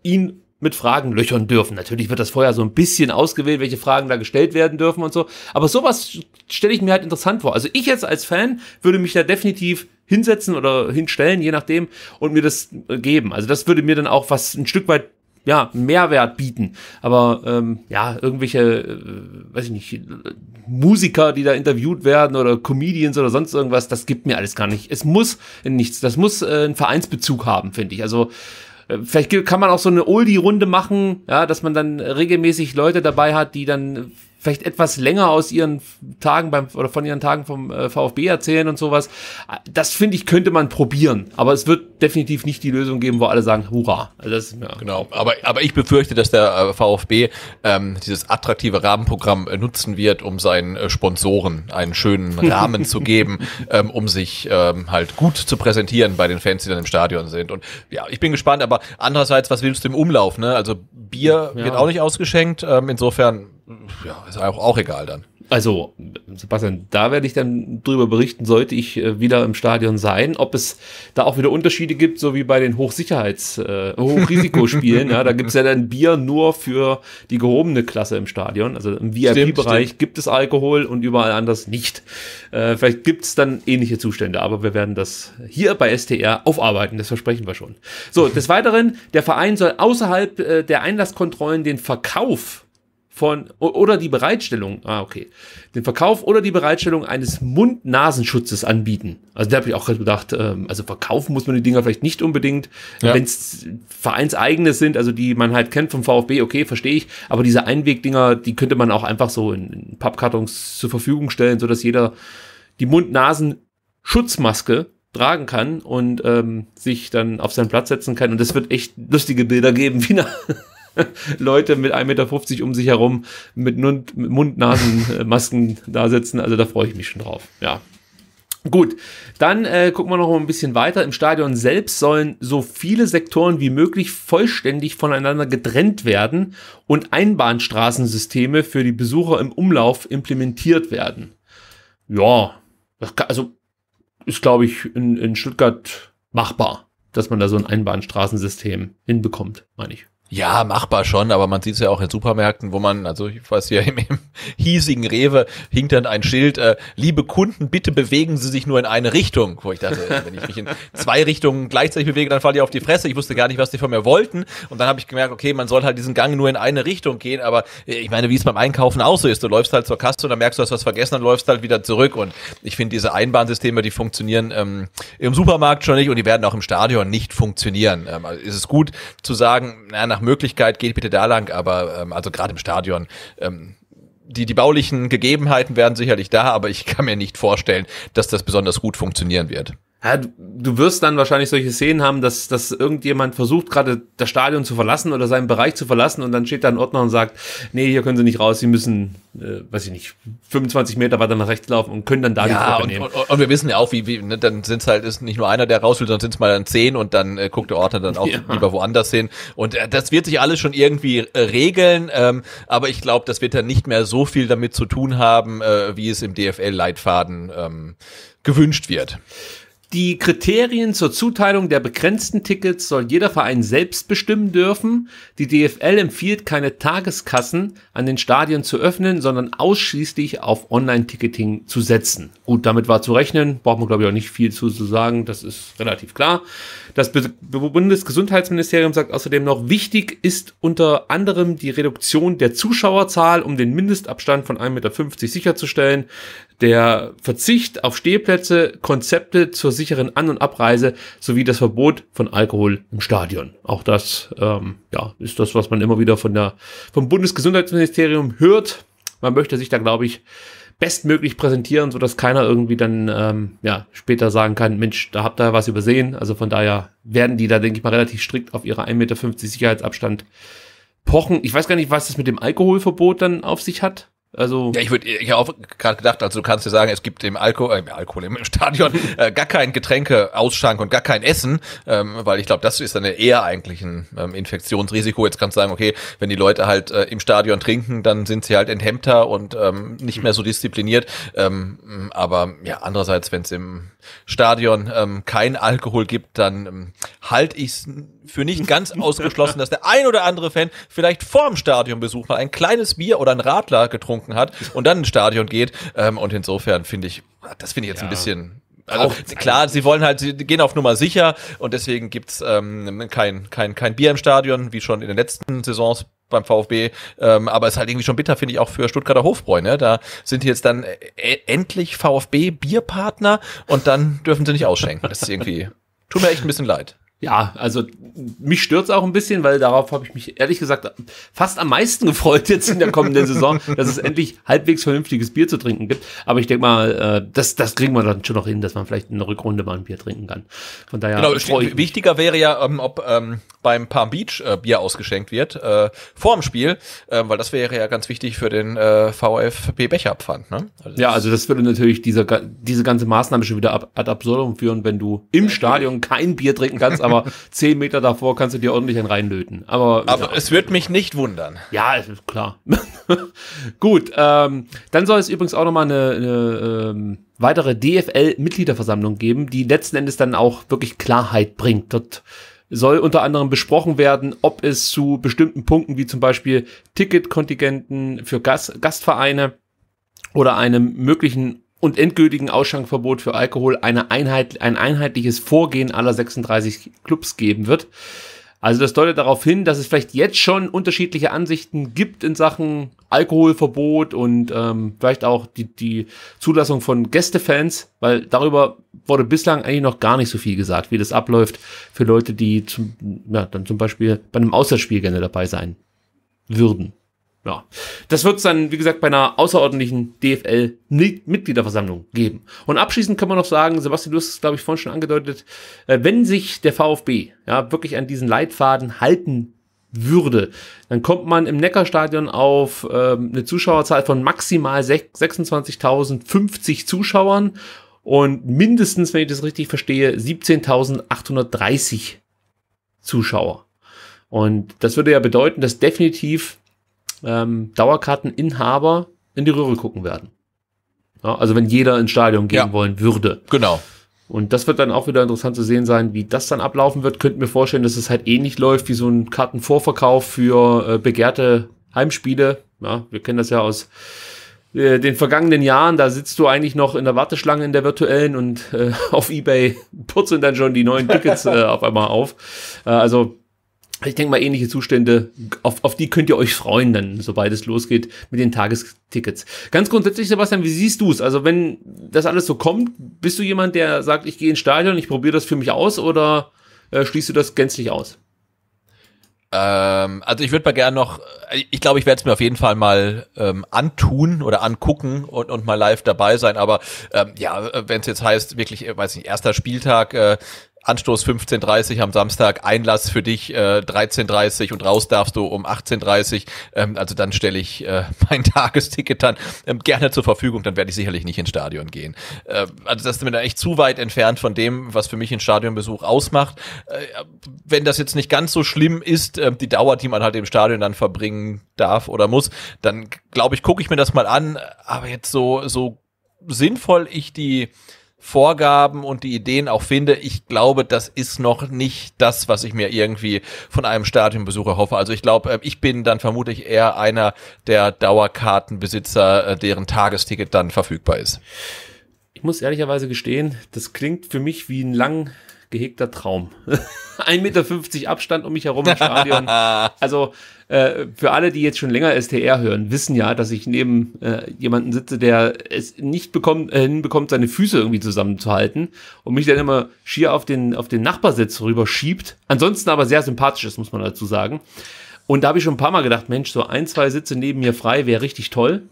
ihn mit Fragen löchern dürfen. Natürlich wird das vorher so ein bisschen ausgewählt, welche Fragen da gestellt werden dürfen und so. Aber sowas stelle ich mir halt interessant vor. Also ich jetzt als Fan würde mich da definitiv hinsetzen oder hinstellen, je nachdem, und mir das geben. Also das würde mir dann auch was ein Stück weit ja, Mehrwert bieten. Aber ähm, ja, irgendwelche, äh, weiß ich nicht, Musiker, die da interviewt werden oder Comedians oder sonst irgendwas, das gibt mir alles gar nicht. Es muss nichts, das muss äh, einen Vereinsbezug haben, finde ich. Also äh, vielleicht kann man auch so eine Oldie-Runde machen, ja, dass man dann regelmäßig Leute dabei hat, die dann vielleicht etwas länger aus ihren Tagen beim oder von ihren Tagen vom äh, VfB erzählen und sowas. Ah, das finde ich könnte man probieren, aber es wird definitiv nicht die Lösung geben, wo alle sagen Hurra. Also das, ja. Genau, aber aber ich befürchte, dass der äh, VfB ähm, dieses attraktive Rahmenprogramm äh, nutzen wird, um seinen äh, Sponsoren einen schönen Rahmen zu geben, ähm, um sich ähm, halt gut zu präsentieren bei den Fans, die dann im Stadion sind. Und ja, ich bin gespannt, aber andererseits, was willst du im Umlauf? Ne? Also Bier ja. wird auch nicht ausgeschenkt. Ähm, insofern ja, ist auch, auch egal dann. Also, Sebastian, da werde ich dann drüber berichten, sollte ich äh, wieder im Stadion sein, ob es da auch wieder Unterschiede gibt, so wie bei den Hochsicherheits-, äh, Hochrisikospielen. ja, da gibt es ja dann Bier nur für die gehobene Klasse im Stadion. Also im VIP-Bereich gibt es Alkohol und überall anders nicht. Äh, vielleicht gibt es dann ähnliche Zustände, aber wir werden das hier bei STR aufarbeiten, das versprechen wir schon. So, des Weiteren, der Verein soll außerhalb äh, der Einlasskontrollen den Verkauf von oder die Bereitstellung, ah okay, den Verkauf oder die Bereitstellung eines Mund-Nasenschutzes anbieten. Also da habe ich auch gedacht, ähm, also verkaufen muss man die Dinger vielleicht nicht unbedingt, ja. wenn es Vereinseigene sind, also die man halt kennt vom VfB, okay, verstehe ich, aber diese Einwegdinger, die könnte man auch einfach so in, in Pappkartons zur Verfügung stellen, sodass jeder die Mund-Nasen-Schutzmaske tragen kann und ähm, sich dann auf seinen Platz setzen kann. Und das wird echt lustige Bilder geben, wie nach Leute mit 1,50 Meter um sich herum mit Mund-Nasen-Masken da sitzen. Also da freue ich mich schon drauf. Ja. Gut, dann äh, gucken wir noch mal ein bisschen weiter. Im Stadion selbst sollen so viele Sektoren wie möglich vollständig voneinander getrennt werden und Einbahnstraßensysteme für die Besucher im Umlauf implementiert werden. Ja, also ist, glaube ich, in, in Stuttgart machbar, dass man da so ein Einbahnstraßensystem hinbekommt, meine ich. Ja, machbar schon, aber man sieht es ja auch in Supermärkten, wo man, also ich weiß ja, im, im hiesigen Rewe hing dann ein Schild, äh, liebe Kunden, bitte bewegen Sie sich nur in eine Richtung. Wo ich dachte, äh, wenn ich mich in zwei Richtungen gleichzeitig bewege, dann falle ich auf die Fresse. Ich wusste gar nicht, was die von mir wollten. Und dann habe ich gemerkt, okay, man soll halt diesen Gang nur in eine Richtung gehen, aber äh, ich meine, wie es beim Einkaufen auch so ist. Du läufst halt zur Kasse und dann merkst du, hast was vergessen, dann läufst halt wieder zurück. Und ich finde diese Einbahnsysteme, die funktionieren ähm, im Supermarkt schon nicht und die werden auch im Stadion nicht funktionieren. Ähm, also ist es gut zu sagen, na, nach Möglichkeit geht bitte da lang, aber ähm, also gerade im Stadion. Ähm, die, die baulichen Gegebenheiten werden sicherlich da, aber ich kann mir nicht vorstellen, dass das besonders gut funktionieren wird ja, du wirst dann wahrscheinlich solche Szenen haben, dass, dass irgendjemand versucht, gerade das Stadion zu verlassen oder seinen Bereich zu verlassen und dann steht da ein Ordner und sagt, nee, hier können sie nicht raus, sie müssen, äh, weiß ich nicht, 25 Meter weiter nach rechts laufen und können dann da ja, die Gruppe und, und, und, wir wissen ja auch, wie, wie ne, dann sind es halt, ist nicht nur einer, der raus will, sondern sind es mal dann zehn und dann äh, guckt der Ordner dann auch ja. lieber woanders hin. Und äh, das wird sich alles schon irgendwie äh, regeln, ähm, aber ich glaube, das wird dann nicht mehr so viel damit zu tun haben, äh, wie es im DFL-Leitfaden ähm, gewünscht wird. Die Kriterien zur Zuteilung der begrenzten Tickets soll jeder Verein selbst bestimmen dürfen. Die DFL empfiehlt keine Tageskassen an den Stadien zu öffnen, sondern ausschließlich auf Online-Ticketing zu setzen. Gut, damit war zu rechnen, braucht man glaube ich auch nicht viel zu, sagen, das ist relativ klar. Das Bundesgesundheitsministerium sagt außerdem noch, wichtig ist unter anderem die Reduktion der Zuschauerzahl, um den Mindestabstand von 1,50 Meter sicherzustellen, der Verzicht auf Stehplätze, Konzepte zur sicheren An- und Abreise sowie das Verbot von Alkohol im Stadion. Auch das ähm, ja, ist das, was man immer wieder von der, vom Bundesgesundheitsministerium hört. Man möchte sich da, glaube ich, bestmöglich präsentieren, sodass keiner irgendwie dann ähm, ja, später sagen kann, Mensch, da habt ihr was übersehen. Also von daher werden die da, denke ich mal, relativ strikt auf ihre 1,50 Meter Sicherheitsabstand pochen. Ich weiß gar nicht, was das mit dem Alkoholverbot dann auf sich hat. Also ja, ich würde, ich habe auch gerade gedacht, also du kannst dir sagen, es gibt im Alkohol, äh, Alkohol im Stadion äh, gar kein Getränkeausschank und gar kein Essen, ähm, weil ich glaube, das ist dann eher eigentlich ein ähm, Infektionsrisiko. Jetzt kannst du sagen, okay, wenn die Leute halt äh, im Stadion trinken, dann sind sie halt enthemmter und ähm, nicht mehr so diszipliniert. Ähm, aber ja, andererseits, wenn es im Stadion ähm, kein Alkohol gibt, dann ähm, halte ich es für nicht ganz ausgeschlossen, dass der ein oder andere Fan vielleicht vorm Stadionbesuch mal ein kleines Bier oder ein Radler getrunken getrunken hat und dann ins Stadion geht. Ähm, und insofern finde ich, das finde ich jetzt ja. ein bisschen. Also klar, sie wollen halt, sie gehen auf Nummer sicher und deswegen gibt's ähm, kein, kein, kein Bier im Stadion, wie schon in den letzten Saisons beim VfB. Ähm, aber es ist halt irgendwie schon bitter, finde ich, auch für Stuttgarter Hofbräu. Ne? Da sind jetzt dann äh, endlich VfB-Bierpartner und dann dürfen sie nicht ausschenken. Das ist irgendwie. Tut mir echt ein bisschen leid. Ja, also mich stört's auch ein bisschen, weil darauf habe ich mich ehrlich gesagt fast am meisten gefreut jetzt in der kommenden Saison, dass es endlich halbwegs vernünftiges Bier zu trinken gibt. Aber ich denke mal, äh, das, das kriegen wir dann schon noch hin, dass man vielleicht in der Rückrunde mal ein Bier trinken kann. Von daher. Genau, ich wichtiger wäre ja, ähm, ob ähm, beim Palm Beach äh, Bier ausgeschenkt wird, äh, vor dem Spiel, äh, weil das wäre ja ganz wichtig für den äh, VfB Becherpfand. Ne? Also ja, also das würde natürlich diese, diese ganze Maßnahme schon wieder ab, ad absurdum führen, wenn du im Stadion kein Bier trinken kannst, aber zehn Meter davor kannst du dir ordentlich einen reinlöten. Aber, aber ja. es wird mich nicht wundern. Ja, klar. Gut, ähm, dann soll es übrigens auch nochmal eine, eine ähm, weitere DFL-Mitgliederversammlung geben, die letzten Endes dann auch wirklich Klarheit bringt. Dort soll unter anderem besprochen werden, ob es zu bestimmten Punkten wie zum Beispiel Ticketkontingenten für Gast Gastvereine oder einem möglichen und endgültigen Ausschankverbot für Alkohol eine Einheit, ein einheitliches Vorgehen aller 36 Clubs geben wird. Also das deutet darauf hin, dass es vielleicht jetzt schon unterschiedliche Ansichten gibt in Sachen Alkoholverbot und ähm, vielleicht auch die, die Zulassung von Gästefans, weil darüber wurde bislang eigentlich noch gar nicht so viel gesagt, wie das abläuft für Leute, die zum, ja, dann zum Beispiel bei einem Auswärtsspiel gerne dabei sein würden ja, das wird es dann, wie gesagt, bei einer außerordentlichen DFL-Mitgliederversammlung geben. Und abschließend kann man noch sagen, Sebastian, du hast es, glaube ich, vorhin schon angedeutet, äh, wenn sich der VfB ja wirklich an diesen Leitfaden halten würde, dann kommt man im Neckarstadion auf ähm, eine Zuschauerzahl von maximal 26.050 Zuschauern und mindestens, wenn ich das richtig verstehe, 17.830 Zuschauer. Und das würde ja bedeuten, dass definitiv ähm, Dauerkarteninhaber in die Röhre gucken werden. Ja, also wenn jeder ins Stadion gehen ja. wollen würde. Genau. Und das wird dann auch wieder interessant zu sehen sein, wie das dann ablaufen wird. Könnt mir vorstellen, dass es halt ähnlich läuft wie so ein Kartenvorverkauf für äh, begehrte Heimspiele. Ja, wir kennen das ja aus äh, den vergangenen Jahren. Da sitzt du eigentlich noch in der Warteschlange in der virtuellen und äh, auf eBay purzeln dann schon die neuen Tickets äh, auf einmal auf. Äh, also ich denke mal, ähnliche Zustände, auf, auf die könnt ihr euch freuen dann, sobald es losgeht mit den Tagestickets. Ganz grundsätzlich, Sebastian, wie siehst du es? Also wenn das alles so kommt, bist du jemand, der sagt, ich gehe ins Stadion, ich probiere das für mich aus oder äh, schließt du das gänzlich aus? Ähm, also ich würde mal gerne noch, äh, ich glaube, ich werde es mir auf jeden Fall mal ähm, antun oder angucken und, und mal live dabei sein. Aber ähm, ja, äh, wenn es jetzt heißt, wirklich, äh, weiß nicht, erster Spieltag, äh, Anstoß 15.30 am Samstag, Einlass für dich äh, 13.30 und raus darfst du um 18.30 ähm, also dann stelle ich äh, mein Tagesticket dann ähm, gerne zur Verfügung, dann werde ich sicherlich nicht ins Stadion gehen. Äh, also das ist mir da echt zu weit entfernt von dem, was für mich ein Stadionbesuch ausmacht. Äh, wenn das jetzt nicht ganz so schlimm ist, äh, die Dauer, die man halt im Stadion dann verbringen darf oder muss, dann glaube ich, gucke ich mir das mal an. Aber jetzt so, so sinnvoll ich die Vorgaben und die Ideen auch finde. Ich glaube, das ist noch nicht das, was ich mir irgendwie von einem Stadionbesucher hoffe. Also ich glaube, ähm, ich bin dann vermutlich eher einer der Dauerkartenbesitzer, äh, deren Tagesticket dann verfügbar ist. Ich muss ehrlicherweise gestehen, das klingt für mich wie ein lang gehegter Traum. 1,50 Meter Abstand um mich herum im Stadion. Also äh, für alle, die jetzt schon länger STR hören, wissen ja, dass ich neben äh, jemanden sitze, der es nicht bekommt, äh, hinbekommt, seine Füße irgendwie zusammenzuhalten und mich dann immer schier auf den, auf den Nachbarsitz rüber schiebt. Ansonsten aber sehr sympathisch ist, muss man dazu sagen. Und da habe ich schon ein paar Mal gedacht, Mensch, so ein, zwei Sitze neben mir frei wäre richtig toll.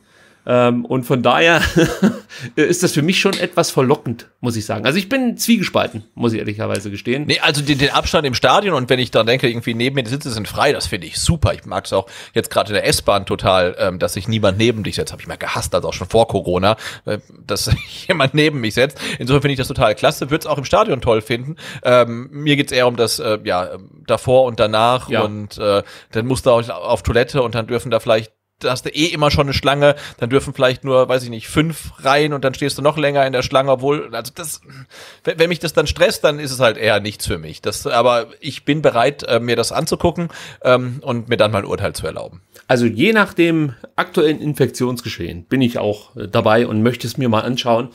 Ähm, und von daher ist das für mich schon etwas verlockend, muss ich sagen. Also ich bin zwiegespalten, muss ich ehrlicherweise gestehen. Nee, also den, den Abstand im Stadion und wenn ich da denke, irgendwie neben mir die Sitze sind frei, das finde ich super. Ich mag es auch jetzt gerade in der S-Bahn total, ähm, dass sich niemand neben dich setzt. Habe ich mal gehasst, also auch schon vor Corona, äh, dass sich jemand neben mich setzt. Insofern finde ich das total klasse. Würde es auch im Stadion toll finden. Ähm, mir geht es eher um das, äh, ja, davor und danach ja. und äh, dann musst du auch auf Toilette und dann dürfen da vielleicht da hast du eh immer schon eine Schlange, dann dürfen vielleicht nur, weiß ich nicht, fünf rein und dann stehst du noch länger in der Schlange, obwohl, also das, wenn mich das dann stresst, dann ist es halt eher nichts für mich. Das, aber ich bin bereit, äh, mir das anzugucken ähm, und mir dann mein Urteil zu erlauben. Also je nach dem aktuellen Infektionsgeschehen bin ich auch äh, dabei und möchte es mir mal anschauen.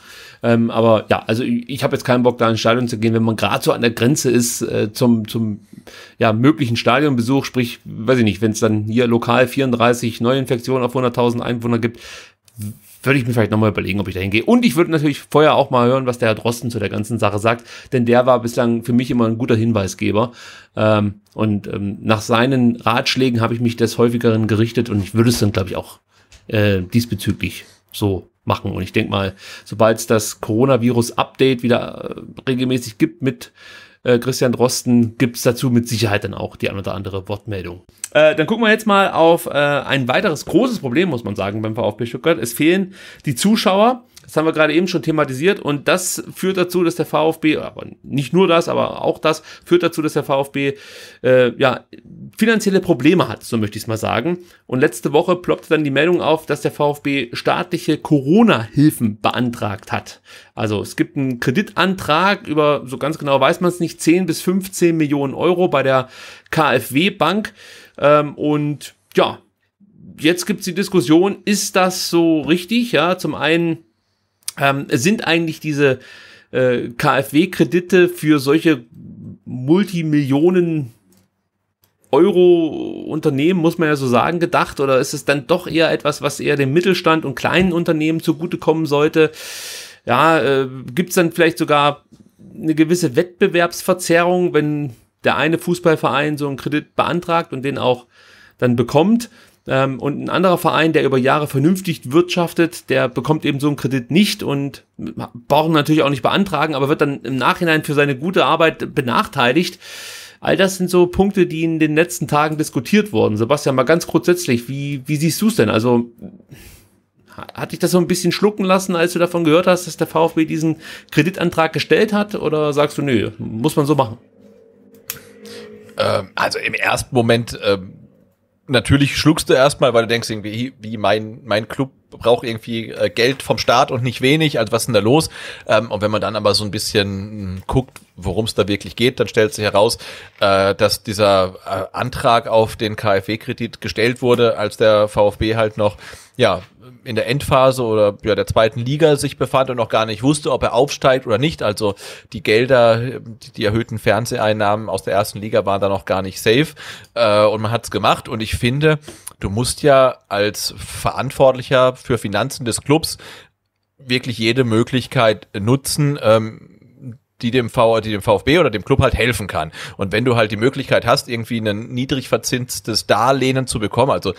Ähm, aber ja, also ich, ich habe jetzt keinen Bock, da ins Stadion zu gehen, wenn man gerade so an der Grenze ist äh, zum, zum ja, möglichen Stadionbesuch, sprich, weiß ich nicht, wenn es dann hier lokal 34 Neuinfektionen auf 100.000 Einwohner gibt, würde ich mir vielleicht nochmal überlegen, ob ich da hingehe. Und ich würde natürlich vorher auch mal hören, was der Herr Drosten zu der ganzen Sache sagt, denn der war bislang für mich immer ein guter Hinweisgeber. Ähm, und ähm, nach seinen Ratschlägen habe ich mich des häufigeren gerichtet und ich würde es dann, glaube ich, auch äh, diesbezüglich so machen. Und ich denke mal, sobald es das Coronavirus-Update wieder äh, regelmäßig gibt mit äh, Christian Drosten, gibt es dazu mit Sicherheit dann auch die ein oder andere Wortmeldung. Äh, dann gucken wir jetzt mal auf äh, ein weiteres großes Problem, muss man sagen, beim VfB Stuttgart. Es fehlen die Zuschauer. Das haben wir gerade eben schon thematisiert und das führt dazu, dass der VfB, aber nicht nur das, aber auch das führt dazu, dass der VfB äh, ja finanzielle Probleme hat, so möchte ich es mal sagen. Und letzte Woche ploppte dann die Meldung auf, dass der VfB staatliche Corona-Hilfen beantragt hat. Also es gibt einen Kreditantrag über, so ganz genau weiß man es nicht, 10 bis 15 Millionen Euro bei der KfW Bank. Ähm, und ja, jetzt gibt es die Diskussion, ist das so richtig? Ja, zum einen ähm, sind eigentlich diese äh, KfW-Kredite für solche Multimillionen Euro-Unternehmen, muss man ja so sagen, gedacht? Oder ist es dann doch eher etwas, was eher dem Mittelstand und kleinen Unternehmen zugutekommen sollte? Ja, äh, gibt es dann vielleicht sogar eine gewisse Wettbewerbsverzerrung, wenn der eine Fußballverein so einen Kredit beantragt und den auch dann bekommt? Ähm, und ein anderer Verein, der über Jahre vernünftig wirtschaftet, der bekommt eben so einen Kredit nicht und braucht natürlich auch nicht beantragen, aber wird dann im Nachhinein für seine gute Arbeit benachteiligt. All das sind so Punkte, die in den letzten Tagen diskutiert wurden. Sebastian, mal ganz grundsätzlich, wie, wie siehst du es denn? Also hat dich das so ein bisschen schlucken lassen, als du davon gehört hast, dass der VfB diesen Kreditantrag gestellt hat? Oder sagst du, nö, muss man so machen? Ähm, also im ersten Moment ähm natürlich schluckst du erstmal, weil du denkst irgendwie, wie mein, mein Club braucht irgendwie äh, Geld vom Staat und nicht wenig, also was ist denn da los? Ähm, und wenn man dann aber so ein bisschen hm, guckt, worum es da wirklich geht, dann stellt sich heraus, äh, dass dieser äh, Antrag auf den KfW-Kredit gestellt wurde, als der VfB halt noch ja äh, in der Endphase oder ja, der zweiten Liga sich befand und noch gar nicht wusste, ob er aufsteigt oder nicht. Also die Gelder, die erhöhten Fernseheinnahmen aus der ersten Liga waren da noch gar nicht safe. Äh, und man hat's gemacht. Und ich finde, du musst ja als Verantwortlicher für Finanzen des Clubs wirklich jede Möglichkeit nutzen, ähm, die dem, v, die dem VfB oder dem Club halt helfen kann. Und wenn du halt die Möglichkeit hast, irgendwie ein niedrig verzinstes Darlehen zu bekommen, also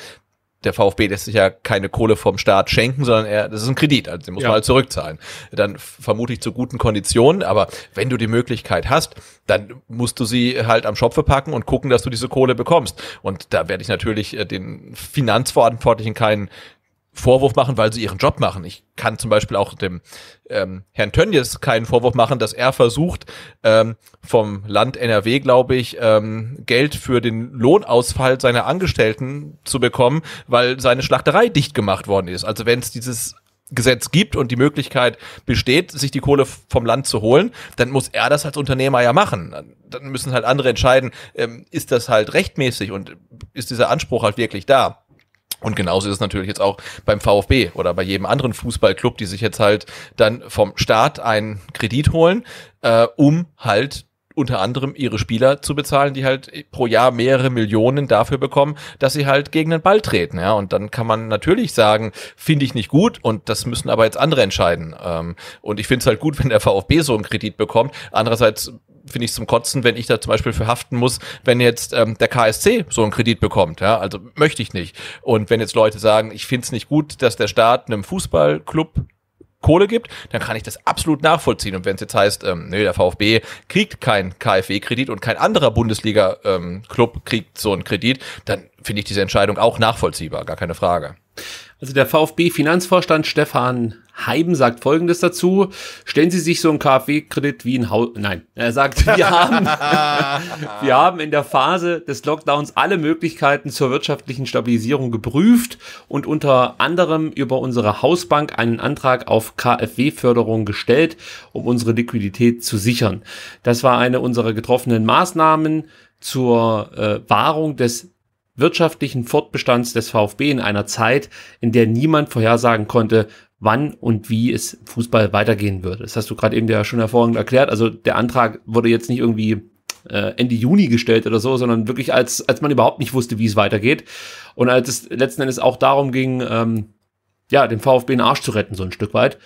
der VfB lässt sich ja keine Kohle vom Staat schenken, sondern er, das ist ein Kredit, also den muss ja. man halt zurückzahlen. Dann vermutlich zu guten Konditionen, aber wenn du die Möglichkeit hast, dann musst du sie halt am Schopfe packen und gucken, dass du diese Kohle bekommst. Und da werde ich natürlich äh, den Finanzverantwortlichen keinen Vorwurf machen, weil sie ihren Job machen. Ich kann zum Beispiel auch dem ähm, Herrn Tönnies keinen Vorwurf machen, dass er versucht, ähm, vom Land NRW, glaube ich, ähm, Geld für den Lohnausfall seiner Angestellten zu bekommen, weil seine Schlachterei dicht gemacht worden ist. Also wenn es dieses Gesetz gibt und die Möglichkeit besteht, sich die Kohle vom Land zu holen, dann muss er das als Unternehmer ja machen. Dann müssen halt andere entscheiden, ähm, ist das halt rechtmäßig und ist dieser Anspruch halt wirklich da. Und genauso ist es natürlich jetzt auch beim VfB oder bei jedem anderen Fußballclub, die sich jetzt halt dann vom Staat einen Kredit holen, äh, um halt unter anderem ihre Spieler zu bezahlen, die halt pro Jahr mehrere Millionen dafür bekommen, dass sie halt gegen den Ball treten. Ja, und dann kann man natürlich sagen, finde ich nicht gut und das müssen aber jetzt andere entscheiden. Ähm, und ich finde es halt gut, wenn der VfB so einen Kredit bekommt. Andererseits finde ich zum Kotzen, wenn ich da zum Beispiel für haften muss, wenn jetzt ähm, der KSC so einen Kredit bekommt. Ja? Also möchte ich nicht. Und wenn jetzt Leute sagen, ich finde es nicht gut, dass der Staat einem Fußballclub Kohle gibt, dann kann ich das absolut nachvollziehen. Und wenn es jetzt heißt, ähm, nee, der VfB kriegt keinen KfW-Kredit und kein anderer Bundesliga-Club ähm, kriegt so einen Kredit, dann finde ich diese Entscheidung auch nachvollziehbar, gar keine Frage. Also der VfB-Finanzvorstand Stefan Heiben sagt folgendes dazu. Stellen Sie sich so einen KfW-Kredit wie ein Haus. Nein, er sagt, wir haben, wir haben in der Phase des Lockdowns alle Möglichkeiten zur wirtschaftlichen Stabilisierung geprüft und unter anderem über unsere Hausbank einen Antrag auf KfW-Förderung gestellt, um unsere Liquidität zu sichern. Das war eine unserer getroffenen Maßnahmen zur äh, Wahrung des wirtschaftlichen Fortbestands des VfB in einer Zeit, in der niemand vorhersagen konnte, wann und wie es Fußball weitergehen würde. Das hast du gerade eben ja schon hervorragend erklärt. Also der Antrag wurde jetzt nicht irgendwie äh, Ende Juni gestellt oder so, sondern wirklich als, als man überhaupt nicht wusste, wie es weitergeht. Und als es letzten Endes auch darum ging, ähm, ja, den VfB in den Arsch zu retten, so ein Stück weit.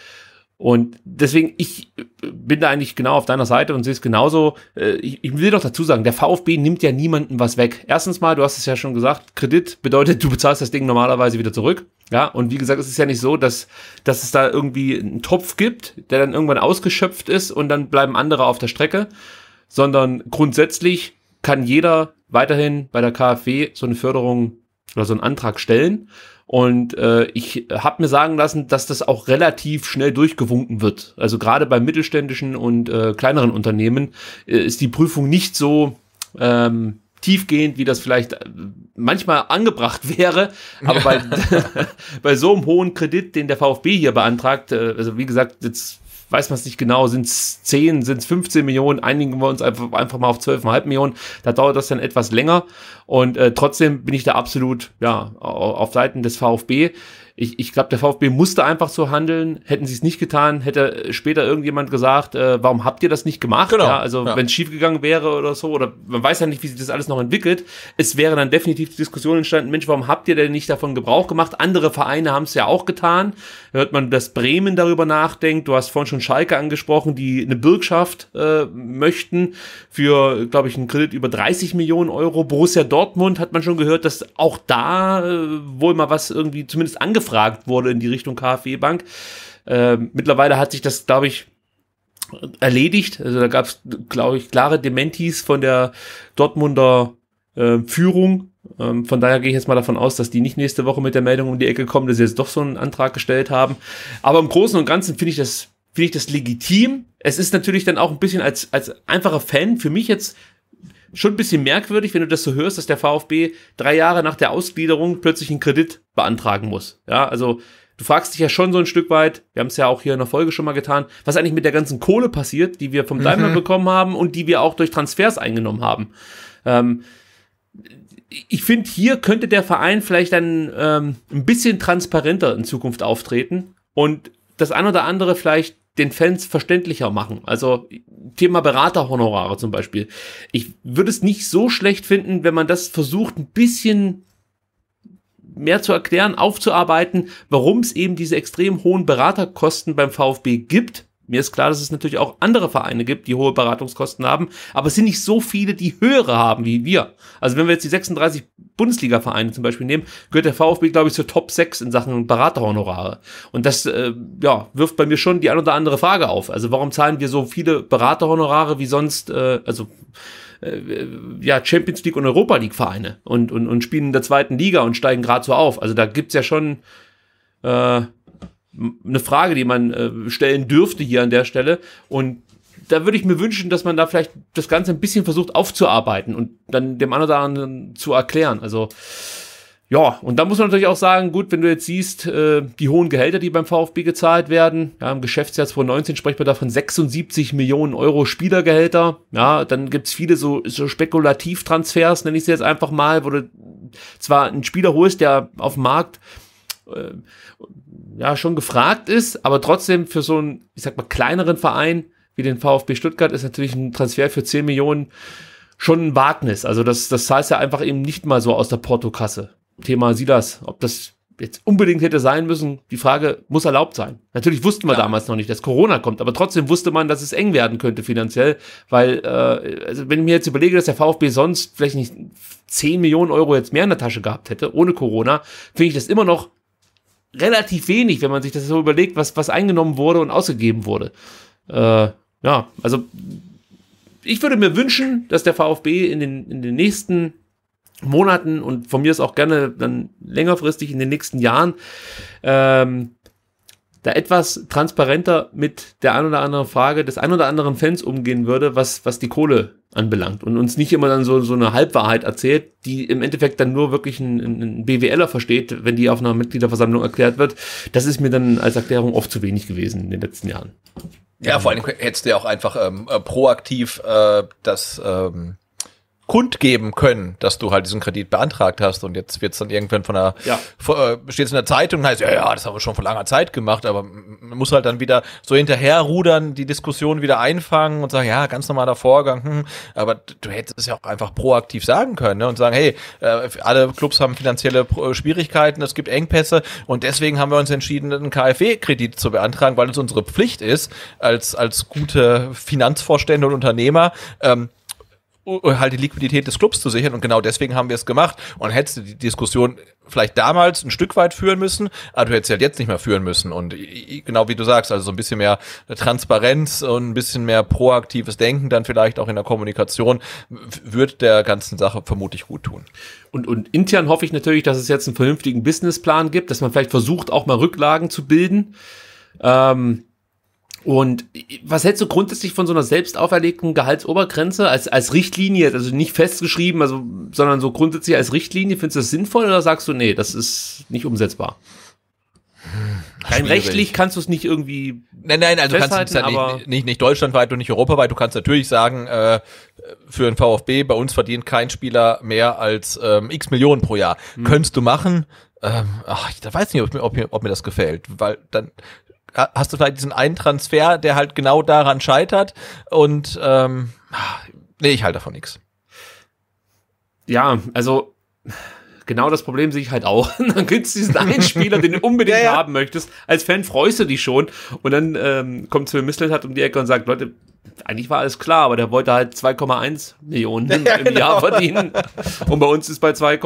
Und deswegen, ich äh, bin da eigentlich genau auf deiner Seite und sehe es genauso. Äh, ich, will doch dazu sagen, der VfB nimmt ja niemandem was weg. Erstens mal, du hast es ja schon gesagt, Kredit bedeutet, du bezahlst das Ding normalerweise wieder zurück. Ja, und wie gesagt, es ist ja nicht so, dass, dass es da irgendwie einen Topf gibt, der dann irgendwann ausgeschöpft ist und dann bleiben andere auf der Strecke, sondern grundsätzlich kann jeder weiterhin bei der KfW so eine Förderung oder so einen Antrag stellen. Und äh, ich habe mir sagen lassen, dass das auch relativ schnell durchgewunken wird. Also gerade bei mittelständischen und äh, kleineren Unternehmen äh, ist die Prüfung nicht so ähm, tiefgehend, wie das vielleicht äh, manchmal angebracht wäre. Aber bei, bei so einem hohen Kredit, den der VfB hier beantragt, äh, also wie gesagt, jetzt weiß man es nicht genau, sind es 10, sind es 15 Millionen, einigen wir uns einfach, einfach mal auf 12,5 Millionen, da dauert das dann etwas länger und äh, trotzdem bin ich da absolut ja, auf Seiten des VfB ich, ich glaube, der VfB musste einfach so handeln. Hätten sie es nicht getan, hätte äh, später irgendjemand gesagt, äh, warum habt ihr das nicht gemacht? Genau. Ja, also ja. wenn es schiefgegangen wäre oder so, oder man weiß ja nicht, wie sich das alles noch entwickelt. Es wäre dann definitiv die Diskussion entstanden, Mensch, warum habt ihr denn nicht davon Gebrauch gemacht? Andere Vereine haben es ja auch getan. hört man, dass Bremen darüber nachdenkt. Du hast vorhin schon Schalke angesprochen, die eine Bürgschaft äh, möchten für, glaube ich, einen Kredit über 30 Millionen Euro. Borussia Dortmund hat man schon gehört, dass auch da äh, wohl mal was irgendwie zumindest angefangen angefragt wurde in die Richtung KfW e Bank. Ähm, mittlerweile hat sich das, glaube ich, erledigt. Also da gab es, glaube ich, klare Dementis von der Dortmunder äh, Führung. Ähm, von daher gehe ich jetzt mal davon aus, dass die nicht nächste Woche mit der Meldung um die Ecke kommen, dass sie jetzt doch so einen Antrag gestellt haben. Aber im Großen und Ganzen finde ich das finde ich das legitim. Es ist natürlich dann auch ein bisschen als, als einfacher Fan für mich jetzt schon ein bisschen merkwürdig, wenn du das so hörst, dass der VfB drei Jahre nach der Ausgliederung plötzlich einen Kredit beantragen muss. Ja, also du fragst dich ja schon so ein Stück weit, wir haben es ja auch hier in der Folge schon mal getan, was eigentlich mit der ganzen Kohle passiert, die wir vom mhm. Daimler bekommen haben und die wir auch durch Transfers eingenommen haben. Ähm, ich finde, hier könnte der Verein vielleicht dann ähm, ein bisschen transparenter in Zukunft auftreten und das ein oder andere vielleicht den Fans verständlicher machen. Also Thema Beraterhonorare zum Beispiel. Ich würde es nicht so schlecht finden, wenn man das versucht, ein bisschen mehr zu erklären, aufzuarbeiten, warum es eben diese extrem hohen Beraterkosten beim VfB gibt mir ist klar, dass es natürlich auch andere Vereine gibt, die hohe Beratungskosten haben, aber es sind nicht so viele, die höhere haben wie wir. Also wenn wir jetzt die 36 Bundesliga-Vereine zum Beispiel nehmen, gehört der VfB, glaube ich, zur Top 6 in Sachen Beraterhonorare. Und das äh, ja, wirft bei mir schon die ein oder andere Frage auf. Also warum zahlen wir so viele Beraterhonorare wie sonst, äh, also äh, ja, Champions League und Europa League Vereine und, und, und spielen in der zweiten Liga und steigen gerade so auf. Also da gibt's ja schon äh, eine Frage, die man äh, stellen dürfte hier an der Stelle. Und da würde ich mir wünschen, dass man da vielleicht das Ganze ein bisschen versucht aufzuarbeiten und dann dem einen oder anderen zu erklären. Also ja, und da muss man natürlich auch sagen, gut, wenn du jetzt siehst, äh, die hohen Gehälter, die beim VfB gezahlt werden, ja, im Geschäftsjahr 2019 sprechen wir davon 76 Millionen Euro Spielergehälter, ja, dann gibt es viele so, so Spekulativtransfers, nenne ich sie jetzt einfach mal, wo du zwar einen Spieler holst, der auf dem Markt äh, ja schon gefragt ist, aber trotzdem für so einen, ich sag mal, kleineren Verein wie den VfB Stuttgart ist natürlich ein Transfer für 10 Millionen schon ein Wagnis. Also das, das heißt ja einfach eben nicht mal so aus der Portokasse. Thema Silas, ob das jetzt unbedingt hätte sein müssen, die Frage muss erlaubt sein. Natürlich wussten wir ja. damals noch nicht, dass Corona kommt, aber trotzdem wusste man, dass es eng werden könnte finanziell, weil, äh, also wenn ich mir jetzt überlege, dass der VfB sonst vielleicht nicht 10 Millionen Euro jetzt mehr in der Tasche gehabt hätte, ohne Corona, finde ich das immer noch relativ wenig, wenn man sich das so überlegt, was, was eingenommen wurde und ausgegeben wurde. Äh, ja, also ich würde mir wünschen, dass der VfB in den, in den nächsten Monaten und von mir ist auch gerne dann längerfristig in den nächsten Jahren ähm, da etwas transparenter mit der ein oder anderen Frage des ein oder anderen Fans umgehen würde, was, was die Kohle anbelangt und uns nicht immer dann so, so eine Halbwahrheit erzählt, die im Endeffekt dann nur wirklich ein, ein BWLer versteht, wenn die auf einer Mitgliederversammlung erklärt wird. Das ist mir dann als Erklärung oft zu wenig gewesen in den letzten Jahren. Ja, vor allem hättest du ja auch einfach ähm, äh, proaktiv äh, das ähm, kundgeben können, dass du halt diesen Kredit beantragt hast und jetzt wird's dann irgendwann von der ja. äh, steht's in der Zeitung und heißt ja ja, das haben wir schon vor langer Zeit gemacht, aber man muss halt dann wieder so hinterherrudern, die Diskussion wieder einfangen und sagen, ja, ganz normaler Vorgang, hm, aber du hättest es ja auch einfach proaktiv sagen können ne, und sagen, hey, äh, alle Clubs haben finanzielle Pro äh, Schwierigkeiten, es gibt Engpässe und deswegen haben wir uns entschieden, einen KfW-Kredit zu beantragen, weil es unsere Pflicht ist, als als gute Finanzvorstände und Unternehmer ähm, äh, halt die Liquidität des Clubs zu sichern. Und genau deswegen haben wir es gemacht. Und hättest du die Diskussion vielleicht damals ein Stück weit führen müssen, aber ah, du hättest halt jetzt nicht mehr führen müssen. Und genau wie du sagst, also so ein bisschen mehr Transparenz und ein bisschen mehr proaktives Denken dann vielleicht auch in der Kommunikation wird der ganzen Sache vermutlich gut tun. Und, und intern hoffe ich natürlich, dass es jetzt einen vernünftigen Businessplan gibt, dass man vielleicht versucht, auch mal Rücklagen zu bilden. Ähm und was hältst du grundsätzlich von so einer selbst auferlegten Gehaltsobergrenze als, als Richtlinie, also nicht festgeschrieben, also, sondern so grundsätzlich als Richtlinie? Findest du das sinnvoll oder sagst du, nee, das ist nicht umsetzbar? Rein rechtlich kannst du es nicht irgendwie. Nein, nein, also kannst du es ja nicht, nicht, nicht deutschlandweit und nicht europaweit. Du kannst natürlich sagen, äh, für ein VfB, bei uns verdient kein Spieler mehr als ähm, x Millionen pro Jahr. Hm. Könntest du machen? Ähm, ach, ich weiß nicht, ob ob, ob mir das gefällt, weil dann hast du vielleicht diesen einen Transfer, der halt genau daran scheitert und ähm, nee, ich halte davon nichts. Ja, also genau das Problem sehe ich halt auch. dann gibt es diesen einen Spieler, den du unbedingt ja, ja. haben möchtest. Als Fan freust du dich schon. Und dann ähm, kommt Sven Mislintat um die Ecke und sagt, Leute, eigentlich war alles klar, aber der wollte halt 2,1 Millionen im ja, genau. Jahr verdienen. Und bei uns ist bei 2,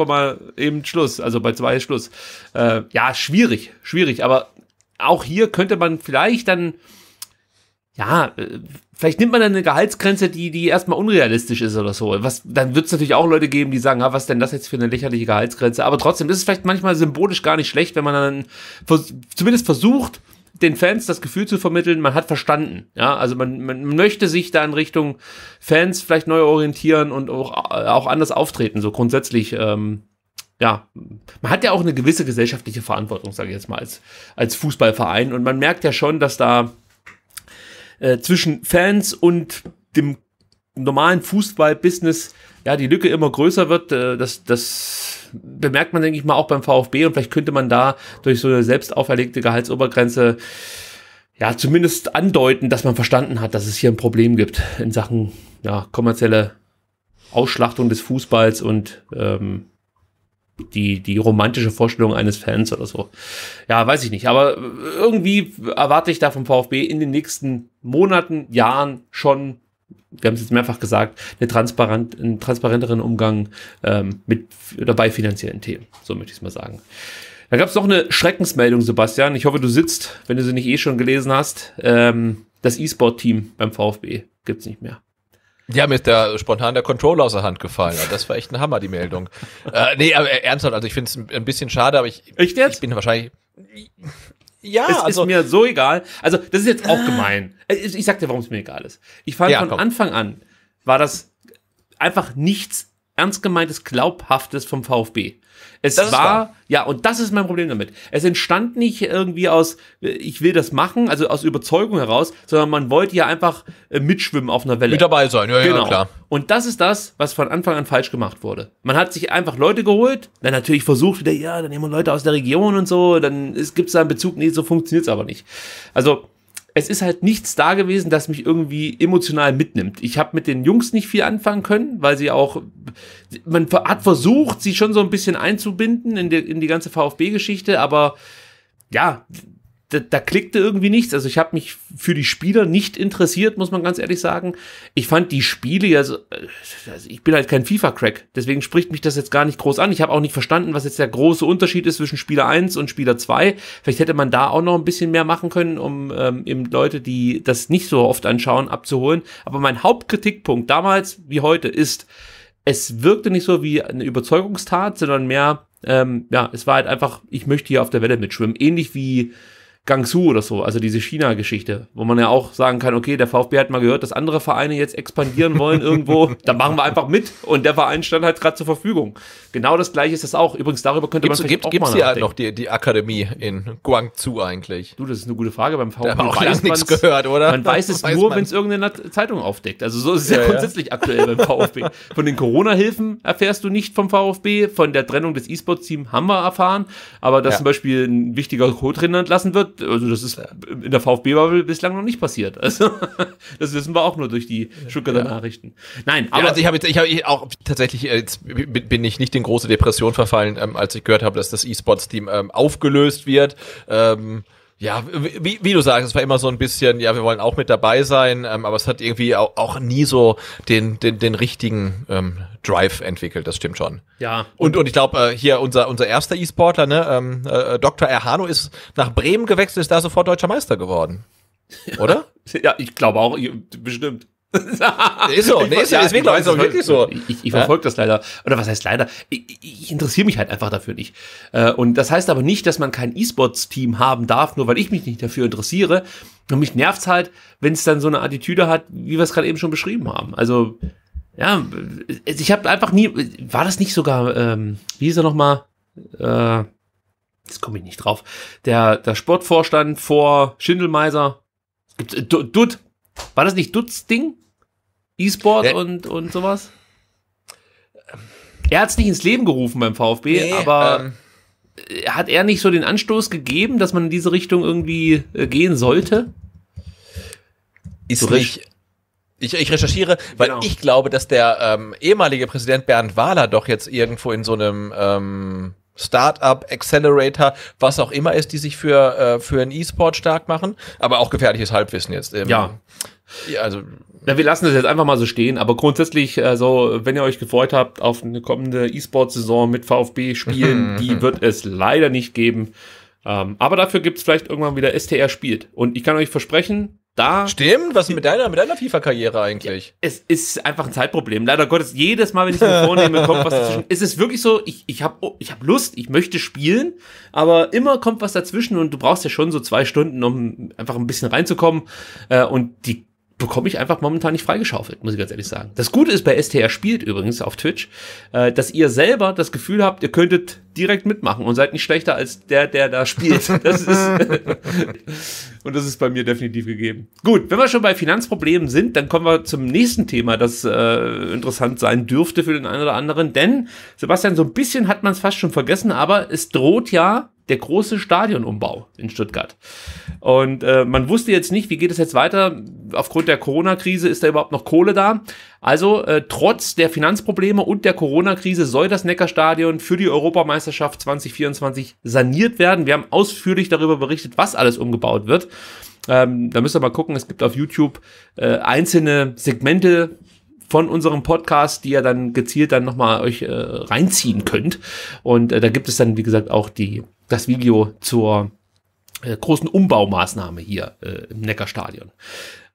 eben Schluss. Also bei 2 ist Schluss. Äh, ja, schwierig, schwierig. Aber auch hier könnte man vielleicht dann, ja, äh, vielleicht nimmt man dann eine Gehaltsgrenze, die, die erstmal unrealistisch ist oder so. Was, dann wird es natürlich auch Leute geben, die sagen, ah, was denn das jetzt für eine lächerliche Gehaltsgrenze? Aber trotzdem ist es vielleicht manchmal symbolisch gar nicht schlecht, wenn man dann vers zumindest versucht, den Fans das Gefühl zu vermitteln, man hat verstanden. Ja, also man, man möchte sich da in Richtung Fans vielleicht neu orientieren und auch, äh, auch anders auftreten, so grundsätzlich. Ähm, ja, man hat ja auch eine gewisse gesellschaftliche Verantwortung, sage ich jetzt mal, als, als Fußballverein. Und man merkt ja schon, dass da äh, zwischen Fans und dem normalen Fußballbusiness ja die Lücke immer größer wird. Äh, das, das bemerkt man, denke ich mal, auch beim VfB. Und vielleicht könnte man da durch so eine selbst auferlegte Gehaltsobergrenze ja zumindest andeuten, dass man verstanden hat, dass es hier ein Problem gibt in Sachen ja, kommerzielle Ausschlachtung des Fußballs und ähm, die, die romantische Vorstellung eines Fans oder so. Ja, weiß ich nicht. Aber irgendwie erwarte ich da vom VfB in den nächsten Monaten, Jahren schon, wir haben es jetzt mehrfach gesagt, eine transparent, einen transparenteren Umgang ähm, mit oder bei finanziellen Themen. So möchte ich es mal sagen. Da gab es noch eine Schreckensmeldung, Sebastian. Ich hoffe, du sitzt, wenn du sie nicht eh schon gelesen hast. Ähm, das E-Sport-Team beim VfB gibt's nicht mehr. Ja, mir ist der spontan der Controller aus der Hand gefallen. Also das war echt ein Hammer, die Meldung. äh, nee, aber äh, ernsthaft, also ich finde es ein bisschen schade, aber ich, ich, ich bin wahrscheinlich. Ja, es also, ist mir so egal. Also, das ist jetzt auch ah. gemein. Äh, ich, ich sag dir, warum es mir egal ist. Ich fand ja, von komm. Anfang an war das einfach nichts ernst gemeintes, glaubhaftes vom VfB. Es das war, ja, und das ist mein Problem damit. Es entstand nicht irgendwie aus, äh, ich will das machen, also aus Überzeugung heraus, sondern man wollte ja einfach äh, mitschwimmen auf einer Welle. Mit dabei sein, ja, genau. ja, klar. Und das ist das, was von Anfang an falsch gemacht wurde. Man hat sich einfach Leute geholt, dann natürlich versucht wieder, ja, dann nehmen wir Leute aus der Region und so, dann gibt es da einen Bezug, nee, so funktioniert es aber nicht. Also, es ist halt nichts da gewesen, das mich irgendwie emotional mitnimmt. Ich habe mit den Jungs nicht viel anfangen können, weil sie auch, man hat versucht, sie schon so ein bisschen einzubinden in die, in die ganze VfB-Geschichte, aber ja, da, da klickte irgendwie nichts. Also ich habe mich für die Spieler nicht interessiert, muss man ganz ehrlich sagen. Ich fand die Spiele, also, also ich bin halt kein FIFA-Crack, deswegen spricht mich das jetzt gar nicht groß an. Ich habe auch nicht verstanden, was jetzt der große Unterschied ist zwischen Spieler 1 und Spieler 2. Vielleicht hätte man da auch noch ein bisschen mehr machen können, um ähm, eben Leute, die das nicht so oft anschauen, abzuholen. Aber mein Hauptkritikpunkt damals wie heute ist, es wirkte nicht so wie eine Überzeugungstat, sondern mehr, ähm, ja, es war halt einfach, ich möchte hier auf der Welle mitschwimmen. Ähnlich wie Gangsu oder so, also diese China-Geschichte, wo man ja auch sagen kann, okay, der VfB hat mal gehört, dass andere Vereine jetzt expandieren wollen irgendwo, dann machen wir einfach mit und der Verein stand halt gerade zur Verfügung. Genau das gleiche ist das auch. Übrigens, darüber könnte gibt's, man vielleicht gibt, auch gibt's mal ja äh, noch die, die Akademie in Guangzhu eigentlich. Du, das ist eine gute Frage. Beim VfB da haben auch weiß nichts gehört, oder? Man weiß es weiß nur, wenn es irgendeine Zeitung aufdeckt. Also so ist es ja, ja grundsätzlich ja. aktuell beim VfB. Von den Corona-Hilfen erfährst du nicht vom VfB, von der Trennung des E-Sports-Teams haben wir erfahren, aber dass ja. zum Beispiel ein wichtiger Co-Trainer entlassen wird, also das ist in der VfB-Bubble bislang noch nicht passiert. Also, das wissen wir auch nur durch die Stuttgarter ja. Nachrichten. Nein, aber. Ja, also ich habe jetzt, ich habe auch tatsächlich, äh, jetzt bin ich nicht in große Depression verfallen, ähm, als ich gehört habe, dass das E-Sports-Team ähm, aufgelöst wird. Ähm, ja, wie, wie du sagst, es war immer so ein bisschen, ja, wir wollen auch mit dabei sein, ähm, aber es hat irgendwie auch, auch nie so den, den, den richtigen ähm, Drive entwickelt, das stimmt schon. Ja. Und, und ich glaube, äh, hier unser, unser erster E-Sportler, ne, ähm, äh, Dr. Erhano ist nach Bremen gewechselt, ist da sofort deutscher Meister geworden. Oder? ja, ich glaube auch, bestimmt. ist so, nee, ist, ja, ist wirklich, so. Ich, ich verfolge ja? das leider. Oder was heißt leider? Ich, ich interessiere mich halt einfach dafür nicht. Äh, und das heißt aber nicht, dass man kein E-Sports-Team haben darf, nur weil ich mich nicht dafür interessiere. Und mich nervt es halt, wenn es dann so eine Attitüde hat, wie wir es gerade eben schon beschrieben haben. Also, ja, ich habe einfach nie. War das nicht sogar, ähm, wie hieß er nochmal? Äh, jetzt komme ich nicht drauf. Der, der Sportvorstand vor Schindelmeiser. Gibt's, äh, Dutt, war das nicht Dutz-Ding? E-Sport ja. und, und sowas? Er hat es nicht ins Leben gerufen beim VfB, nee, aber ähm, hat er nicht so den Anstoß gegeben, dass man in diese Richtung irgendwie äh, gehen sollte? Ist nicht. Ich, ich recherchiere, weil genau. ich glaube, dass der ähm, ehemalige Präsident Bernd Wahler doch jetzt irgendwo in so einem ähm, Startup, Accelerator, was auch immer ist, die sich für, äh, für einen E-Sport stark machen. Aber auch gefährliches Halbwissen jetzt. Im, ja. Ja, also, na, wir lassen das jetzt einfach mal so stehen, aber grundsätzlich, also, wenn ihr euch gefreut habt auf eine kommende E-Sport-Saison mit VfB-Spielen, die wird es leider nicht geben. Ähm, aber dafür gibt es vielleicht irgendwann wieder STR spielt. Und ich kann euch versprechen, da. Stimmt, was mit deiner, mit deiner FIFA-Karriere eigentlich? Ja, es ist einfach ein Zeitproblem. Leider Gottes, jedes Mal, wenn ich mir vornehme, kommt was dazwischen. Es ist wirklich so, ich, ich habe oh, ich hab Lust, ich möchte spielen, aber immer kommt was dazwischen und du brauchst ja schon so zwei Stunden, um einfach ein bisschen reinzukommen. Äh, und die bekomme ich einfach momentan nicht freigeschaufelt, muss ich ganz ehrlich sagen. Das Gute ist bei STR Spielt übrigens auf Twitch, äh, dass ihr selber das Gefühl habt, ihr könntet direkt mitmachen und seid nicht schlechter als der, der da spielt. Das ist und das ist bei mir definitiv gegeben. Gut, wenn wir schon bei Finanzproblemen sind, dann kommen wir zum nächsten Thema, das äh, interessant sein dürfte für den einen oder anderen. Denn, Sebastian, so ein bisschen hat man es fast schon vergessen, aber es droht ja der große Stadionumbau in Stuttgart. Und äh, man wusste jetzt nicht, wie geht es jetzt weiter. Aufgrund der Corona-Krise ist da überhaupt noch Kohle da. Also äh, trotz der Finanzprobleme und der Corona-Krise soll das Neckarstadion für die Europameisterschaft 2024 saniert werden. Wir haben ausführlich darüber berichtet, was alles umgebaut wird. Ähm, da müsst ihr mal gucken, es gibt auf YouTube äh, einzelne Segmente von unserem Podcast, die ihr dann gezielt dann nochmal euch äh, reinziehen könnt. Und äh, da gibt es dann, wie gesagt, auch die, das Video zur äh, großen Umbaumaßnahme hier äh, im Neckarstadion.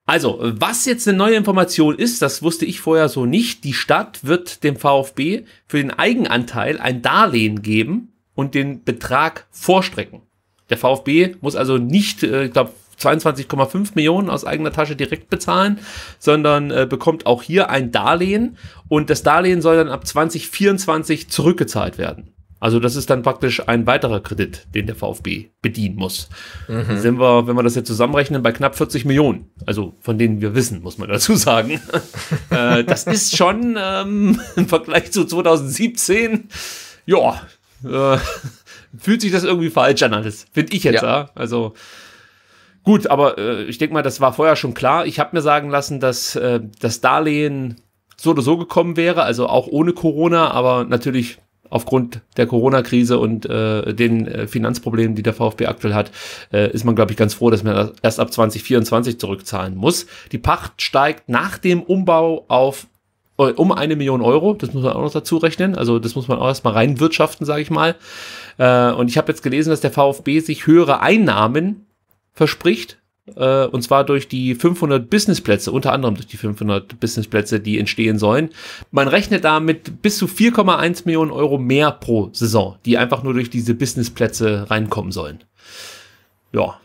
Also, was jetzt eine neue Information ist, das wusste ich vorher so nicht. Die Stadt wird dem VfB für den Eigenanteil ein Darlehen geben und den Betrag vorstrecken. Der VfB muss also nicht, äh, ich glaube, 22,5 Millionen aus eigener Tasche direkt bezahlen, sondern äh, bekommt auch hier ein Darlehen und das Darlehen soll dann ab 2024 zurückgezahlt werden. Also das ist dann praktisch ein weiterer Kredit, den der VfB bedienen muss. Mhm. Sind wir, wenn wir das jetzt zusammenrechnen, bei knapp 40 Millionen. Also von denen wir wissen, muss man dazu sagen. äh, das ist schon ähm, im Vergleich zu 2017, ja, äh, fühlt sich das irgendwie falsch an alles, finde ich jetzt. Ja. ja. Also Gut, aber äh, ich denke mal, das war vorher schon klar. Ich habe mir sagen lassen, dass äh, das Darlehen so oder so gekommen wäre, also auch ohne Corona, aber natürlich aufgrund der Corona-Krise und äh, den äh, Finanzproblemen, die der VfB aktuell hat, äh, ist man, glaube ich, ganz froh, dass man erst ab 2024 zurückzahlen muss. Die Pacht steigt nach dem Umbau auf äh, um eine Million Euro, das muss man auch noch dazu rechnen, also das muss man auch erstmal reinwirtschaften, sage ich mal. Äh, und ich habe jetzt gelesen, dass der VfB sich höhere Einnahmen verspricht. Äh, und zwar durch die 500 Businessplätze, unter anderem durch die 500 Businessplätze, die entstehen sollen. Man rechnet damit bis zu 4,1 Millionen Euro mehr pro Saison, die einfach nur durch diese Businessplätze reinkommen sollen. Ja.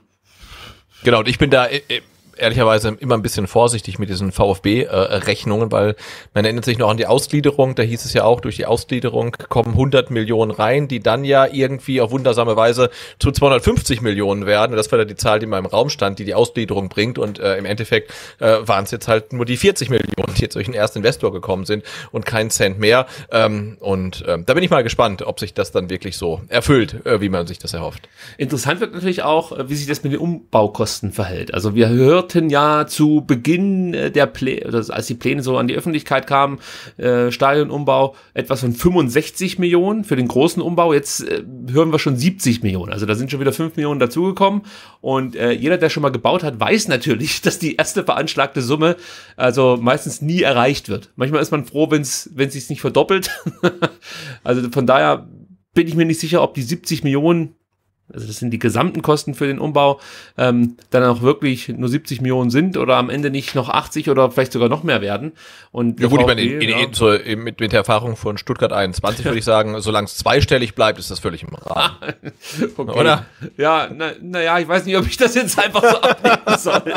Genau, und ich bin da äh, äh, ehrlicherweise immer ein bisschen vorsichtig mit diesen VfB-Rechnungen, äh, weil man erinnert sich noch an die Ausgliederung, da hieß es ja auch, durch die Ausgliederung kommen 100 Millionen rein, die dann ja irgendwie auf wundersame Weise zu 250 Millionen werden. das war ja die Zahl, die mal im Raum stand, die die Ausgliederung bringt. Und äh, im Endeffekt äh, waren es jetzt halt nur die 40 Millionen, die jetzt durch den ersten Investor gekommen sind und kein Cent mehr. Ähm, und äh, da bin ich mal gespannt, ob sich das dann wirklich so erfüllt, äh, wie man sich das erhofft. Interessant wird natürlich auch, äh, wie sich das mit den Umbaukosten verhält. Also wir hören wurden ja zu Beginn äh, der Pläne, als die Pläne so an die Öffentlichkeit kamen, äh, Stadionumbau etwas von 65 Millionen für den großen Umbau. Jetzt äh, hören wir schon 70 Millionen. Also da sind schon wieder 5 Millionen dazugekommen. Und jeder, der schon mal gebaut hat, weiß natürlich, dass die erste veranschlagte Summe also meistens nie erreicht wird. Manchmal ist man froh, wenn es sich nicht verdoppelt. also von daher bin ich mir nicht sicher, ob die 70 Millionen also das sind die gesamten Kosten für den Umbau, ähm, dann auch wirklich nur 70 Millionen sind oder am Ende nicht noch 80 oder vielleicht sogar noch mehr werden. Und ja gut, VfB, ich meine, in, in, ja. so, mit, mit der Erfahrung von Stuttgart 21 würde ich sagen, solange es zweistellig bleibt, ist das völlig im Rahmen. okay. Oder? Ja, naja, na, na ich weiß nicht, ob ich das jetzt einfach so abnehmen soll.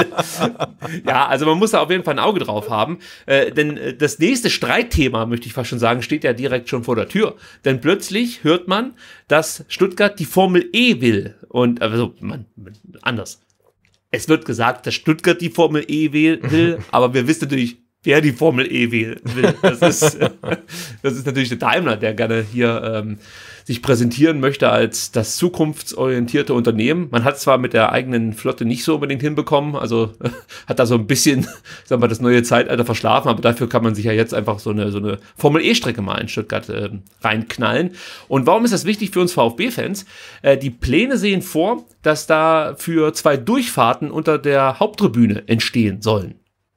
ja, also man muss da auf jeden Fall ein Auge drauf haben, äh, denn äh, das nächste Streitthema, möchte ich fast schon sagen, steht ja direkt schon vor der Tür. Denn plötzlich hört man, dass Stuttgart die Formel E will. Und also, äh, man, anders. Es wird gesagt, dass Stuttgart die Formel E will, aber wir wissen natürlich, wer die Formel E will. Das ist, das ist natürlich der Daimler, der gerne hier ähm, sich präsentieren möchte als das zukunftsorientierte Unternehmen. Man hat zwar mit der eigenen Flotte nicht so unbedingt hinbekommen, also hat da so ein bisschen, sagen wir, das neue Zeitalter verschlafen, aber dafür kann man sich ja jetzt einfach so eine, so eine Formel-E-Strecke mal in Stuttgart äh, reinknallen. Und warum ist das wichtig für uns VfB-Fans? Äh, die Pläne sehen vor, dass da für zwei Durchfahrten unter der Haupttribüne entstehen sollen.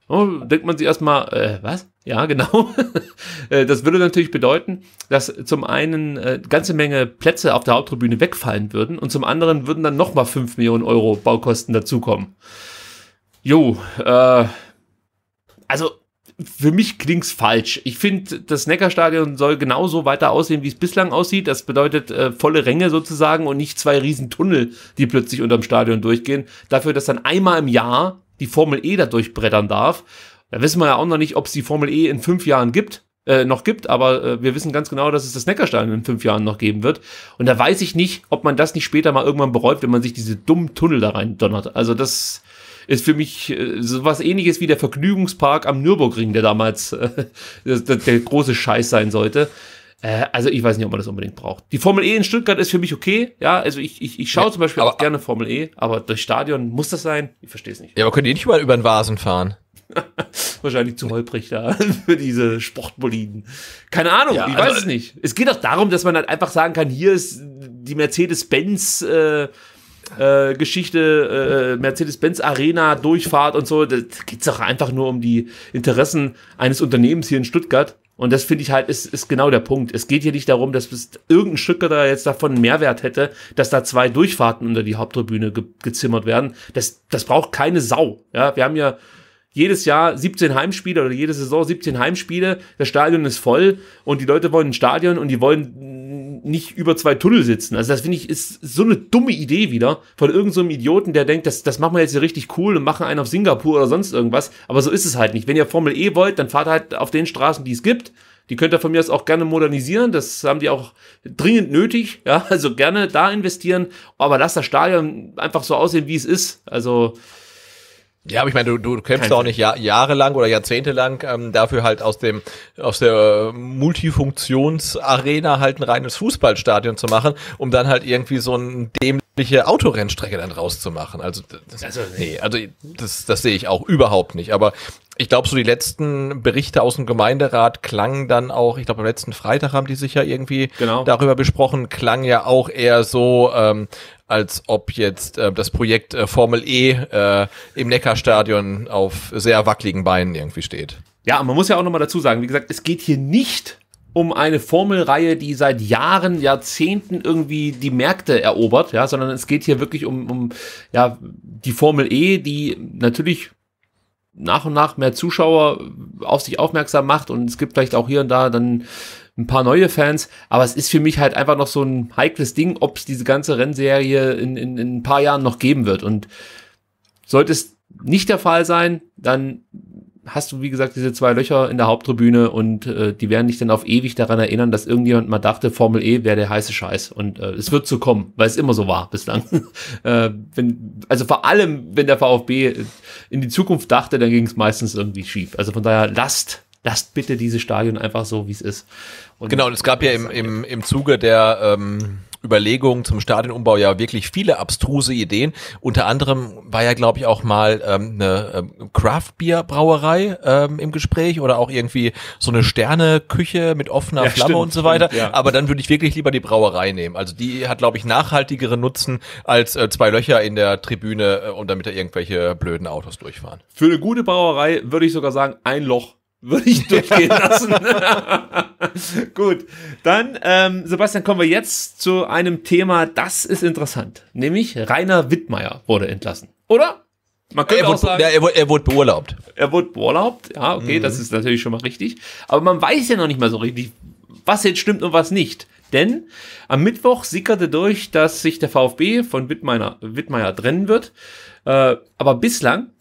Oh, denkt man sich erstmal, äh, was? Ja, genau. Äh, das würde natürlich bedeuten, dass zum einen äh, ganze Menge Plätze auf der Haupttribüne wegfallen würden und zum anderen würden dann nochmal 5 Millionen Euro Baukosten dazukommen. Jo, äh, also für mich klingt's falsch. Ich finde, das Neckarstadion soll genauso weiter aussehen, wie es bislang aussieht. Das bedeutet äh, volle Ränge sozusagen und nicht zwei riesen Tunnel, die plötzlich unterm Stadion durchgehen. Dafür, dass dann einmal im Jahr die Formel E da durchbrettern darf da wissen wir ja auch noch nicht, ob es die Formel E in fünf Jahren gibt, äh, noch gibt, aber äh, wir wissen ganz genau, dass es das Neckarstein in fünf Jahren noch geben wird. Und da weiß ich nicht, ob man das nicht später mal irgendwann bereut, wenn man sich diese dummen Tunnel da rein donnert. Also das ist für mich äh, sowas ähnliches wie der Vergnügungspark am Nürburgring, der damals äh, der, der große Scheiß sein sollte. Äh, also ich weiß nicht, ob man das unbedingt braucht. Die Formel E in Stuttgart ist für mich okay. Ja, also ich, ich, ich schaue ja, zum Beispiel auch gerne Formel E, aber durch Stadion muss das sein? Ich verstehe es nicht. Ja, aber könnt ihr nicht mal über den Vasen fahren? Wahrscheinlich zu holprig da für diese Sportboliden. Keine Ahnung, ja, ich also weiß es nicht. Es geht doch darum, dass man halt einfach sagen kann, hier ist die Mercedes-Benz äh, äh, Geschichte, äh, Mercedes-Benz Arena, Durchfahrt und so. Da geht's doch einfach nur um die Interessen eines Unternehmens hier in Stuttgart. Und das finde ich halt, ist, ist genau der Punkt. Es geht hier nicht darum, dass irgendein da jetzt davon einen Mehrwert hätte, dass da zwei Durchfahrten unter die Haupttribüne ge gezimmert werden. Das, das braucht keine Sau. Ja, wir haben ja jedes Jahr 17 Heimspiele oder jede Saison 17 Heimspiele, das Stadion ist voll und die Leute wollen ein Stadion und die wollen nicht über zwei Tunnel sitzen. Also das finde ich ist so eine dumme Idee wieder von irgendeinem so Idioten, der denkt, das, das machen wir jetzt hier richtig cool und machen einen auf Singapur oder sonst irgendwas. Aber so ist es halt nicht. Wenn ihr Formel E wollt, dann fahrt halt auf den Straßen, die es gibt. Die könnt ihr von mir aus auch gerne modernisieren. Das haben die auch dringend nötig. Ja, also gerne da investieren. Aber lasst das Stadion einfach so aussehen, wie es ist. Also, ja, aber ich meine, du, du kämpfst Kein auch nicht Jahr, jahrelang oder jahrzehntelang ähm, dafür halt aus dem aus der äh, Multifunktionsarena halt ein reines Fußballstadion zu machen, um dann halt irgendwie so ein dämliche Autorennstrecke dann rauszumachen. Also, das, also nee, also das, das sehe ich auch überhaupt nicht. Aber ich glaube, so die letzten Berichte aus dem Gemeinderat klangen dann auch, ich glaube, am letzten Freitag haben die sich ja irgendwie genau. darüber besprochen, klang ja auch eher so, ähm, als ob jetzt äh, das Projekt äh, Formel E äh, im Neckarstadion auf sehr wackeligen Beinen irgendwie steht. Ja, man muss ja auch nochmal dazu sagen, wie gesagt, es geht hier nicht um eine Formelreihe, die seit Jahren, Jahrzehnten irgendwie die Märkte erobert, ja, sondern es geht hier wirklich um, um ja, die Formel E, die natürlich nach und nach mehr Zuschauer auf sich aufmerksam macht und es gibt vielleicht auch hier und da dann ein paar neue Fans, aber es ist für mich halt einfach noch so ein heikles Ding, ob es diese ganze Rennserie in, in, in ein paar Jahren noch geben wird. Und sollte es nicht der Fall sein, dann hast du, wie gesagt, diese zwei Löcher in der Haupttribüne und äh, die werden dich dann auf ewig daran erinnern, dass irgendjemand mal dachte, Formel E wäre der heiße Scheiß. Und äh, es wird so kommen, weil es immer so war bislang. äh, wenn, also vor allem, wenn der VfB in die Zukunft dachte, dann ging es meistens irgendwie schief. Also von daher, lasst lasst bitte dieses Stadion einfach so, wie es ist. Und genau, und es gab ja im, im, im Zuge der, ähm, Überlegungen zum Stadionumbau ja wirklich viele abstruse Ideen. Unter anderem war ja, glaube ich, auch mal ähm, eine ähm, Craft-Bier-Brauerei ähm, im Gespräch oder auch irgendwie so eine Sterne-Küche mit offener ja, Flamme stimmt, und so weiter. Stimmt, ja. Aber dann würde ich wirklich lieber die Brauerei nehmen. Also die hat, glaube ich, nachhaltigere Nutzen als äh, zwei Löcher in der Tribüne äh, und damit da irgendwelche blöden Autos durchfahren. Für eine gute Brauerei würde ich sogar sagen, ein Loch würde ich durchgehen lassen. Gut, dann, ähm, Sebastian, kommen wir jetzt zu einem Thema, das ist interessant, nämlich Rainer Wittmeier wurde entlassen, oder? Man könnte er, auch sagen, er, wurde, er wurde beurlaubt. Er wurde beurlaubt, ja, okay, mhm. das ist natürlich schon mal richtig. Aber man weiß ja noch nicht mal so richtig, was jetzt stimmt und was nicht. Denn am Mittwoch sickerte durch, dass sich der VfB von Wittmeier, Wittmeier trennen wird. Äh, aber bislang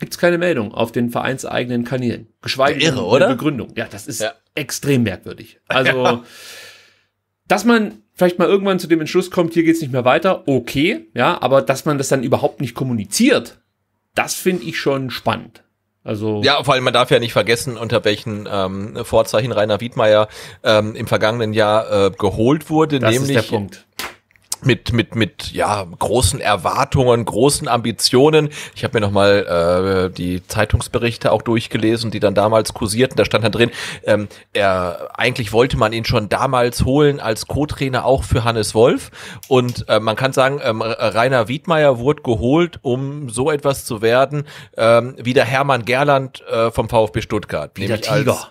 gibt's keine Meldung auf den vereinseigenen Kanälen. Geschweige Irre, oder? Begründung. Ja, das ist ja. extrem merkwürdig. Also, ja. dass man vielleicht mal irgendwann zu dem Entschluss kommt, hier geht's nicht mehr weiter, okay, ja, aber dass man das dann überhaupt nicht kommuniziert, das finde ich schon spannend. Also ja, vor allem man darf ja nicht vergessen, unter welchen ähm, Vorzeichen Rainer Wiedmeier ähm, im vergangenen Jahr äh, geholt wurde, das nämlich ist der Punkt mit mit mit ja großen Erwartungen, großen Ambitionen. Ich habe mir noch mal äh, die Zeitungsberichte auch durchgelesen, die dann damals kursierten. Da stand dann drin, ähm, er eigentlich wollte man ihn schon damals holen als Co-Trainer auch für Hannes Wolf. Und äh, man kann sagen, ähm, Rainer Wiedmeier wurde geholt, um so etwas zu werden ähm, wie der Hermann Gerland äh, vom VfB Stuttgart, wie der Tiger. als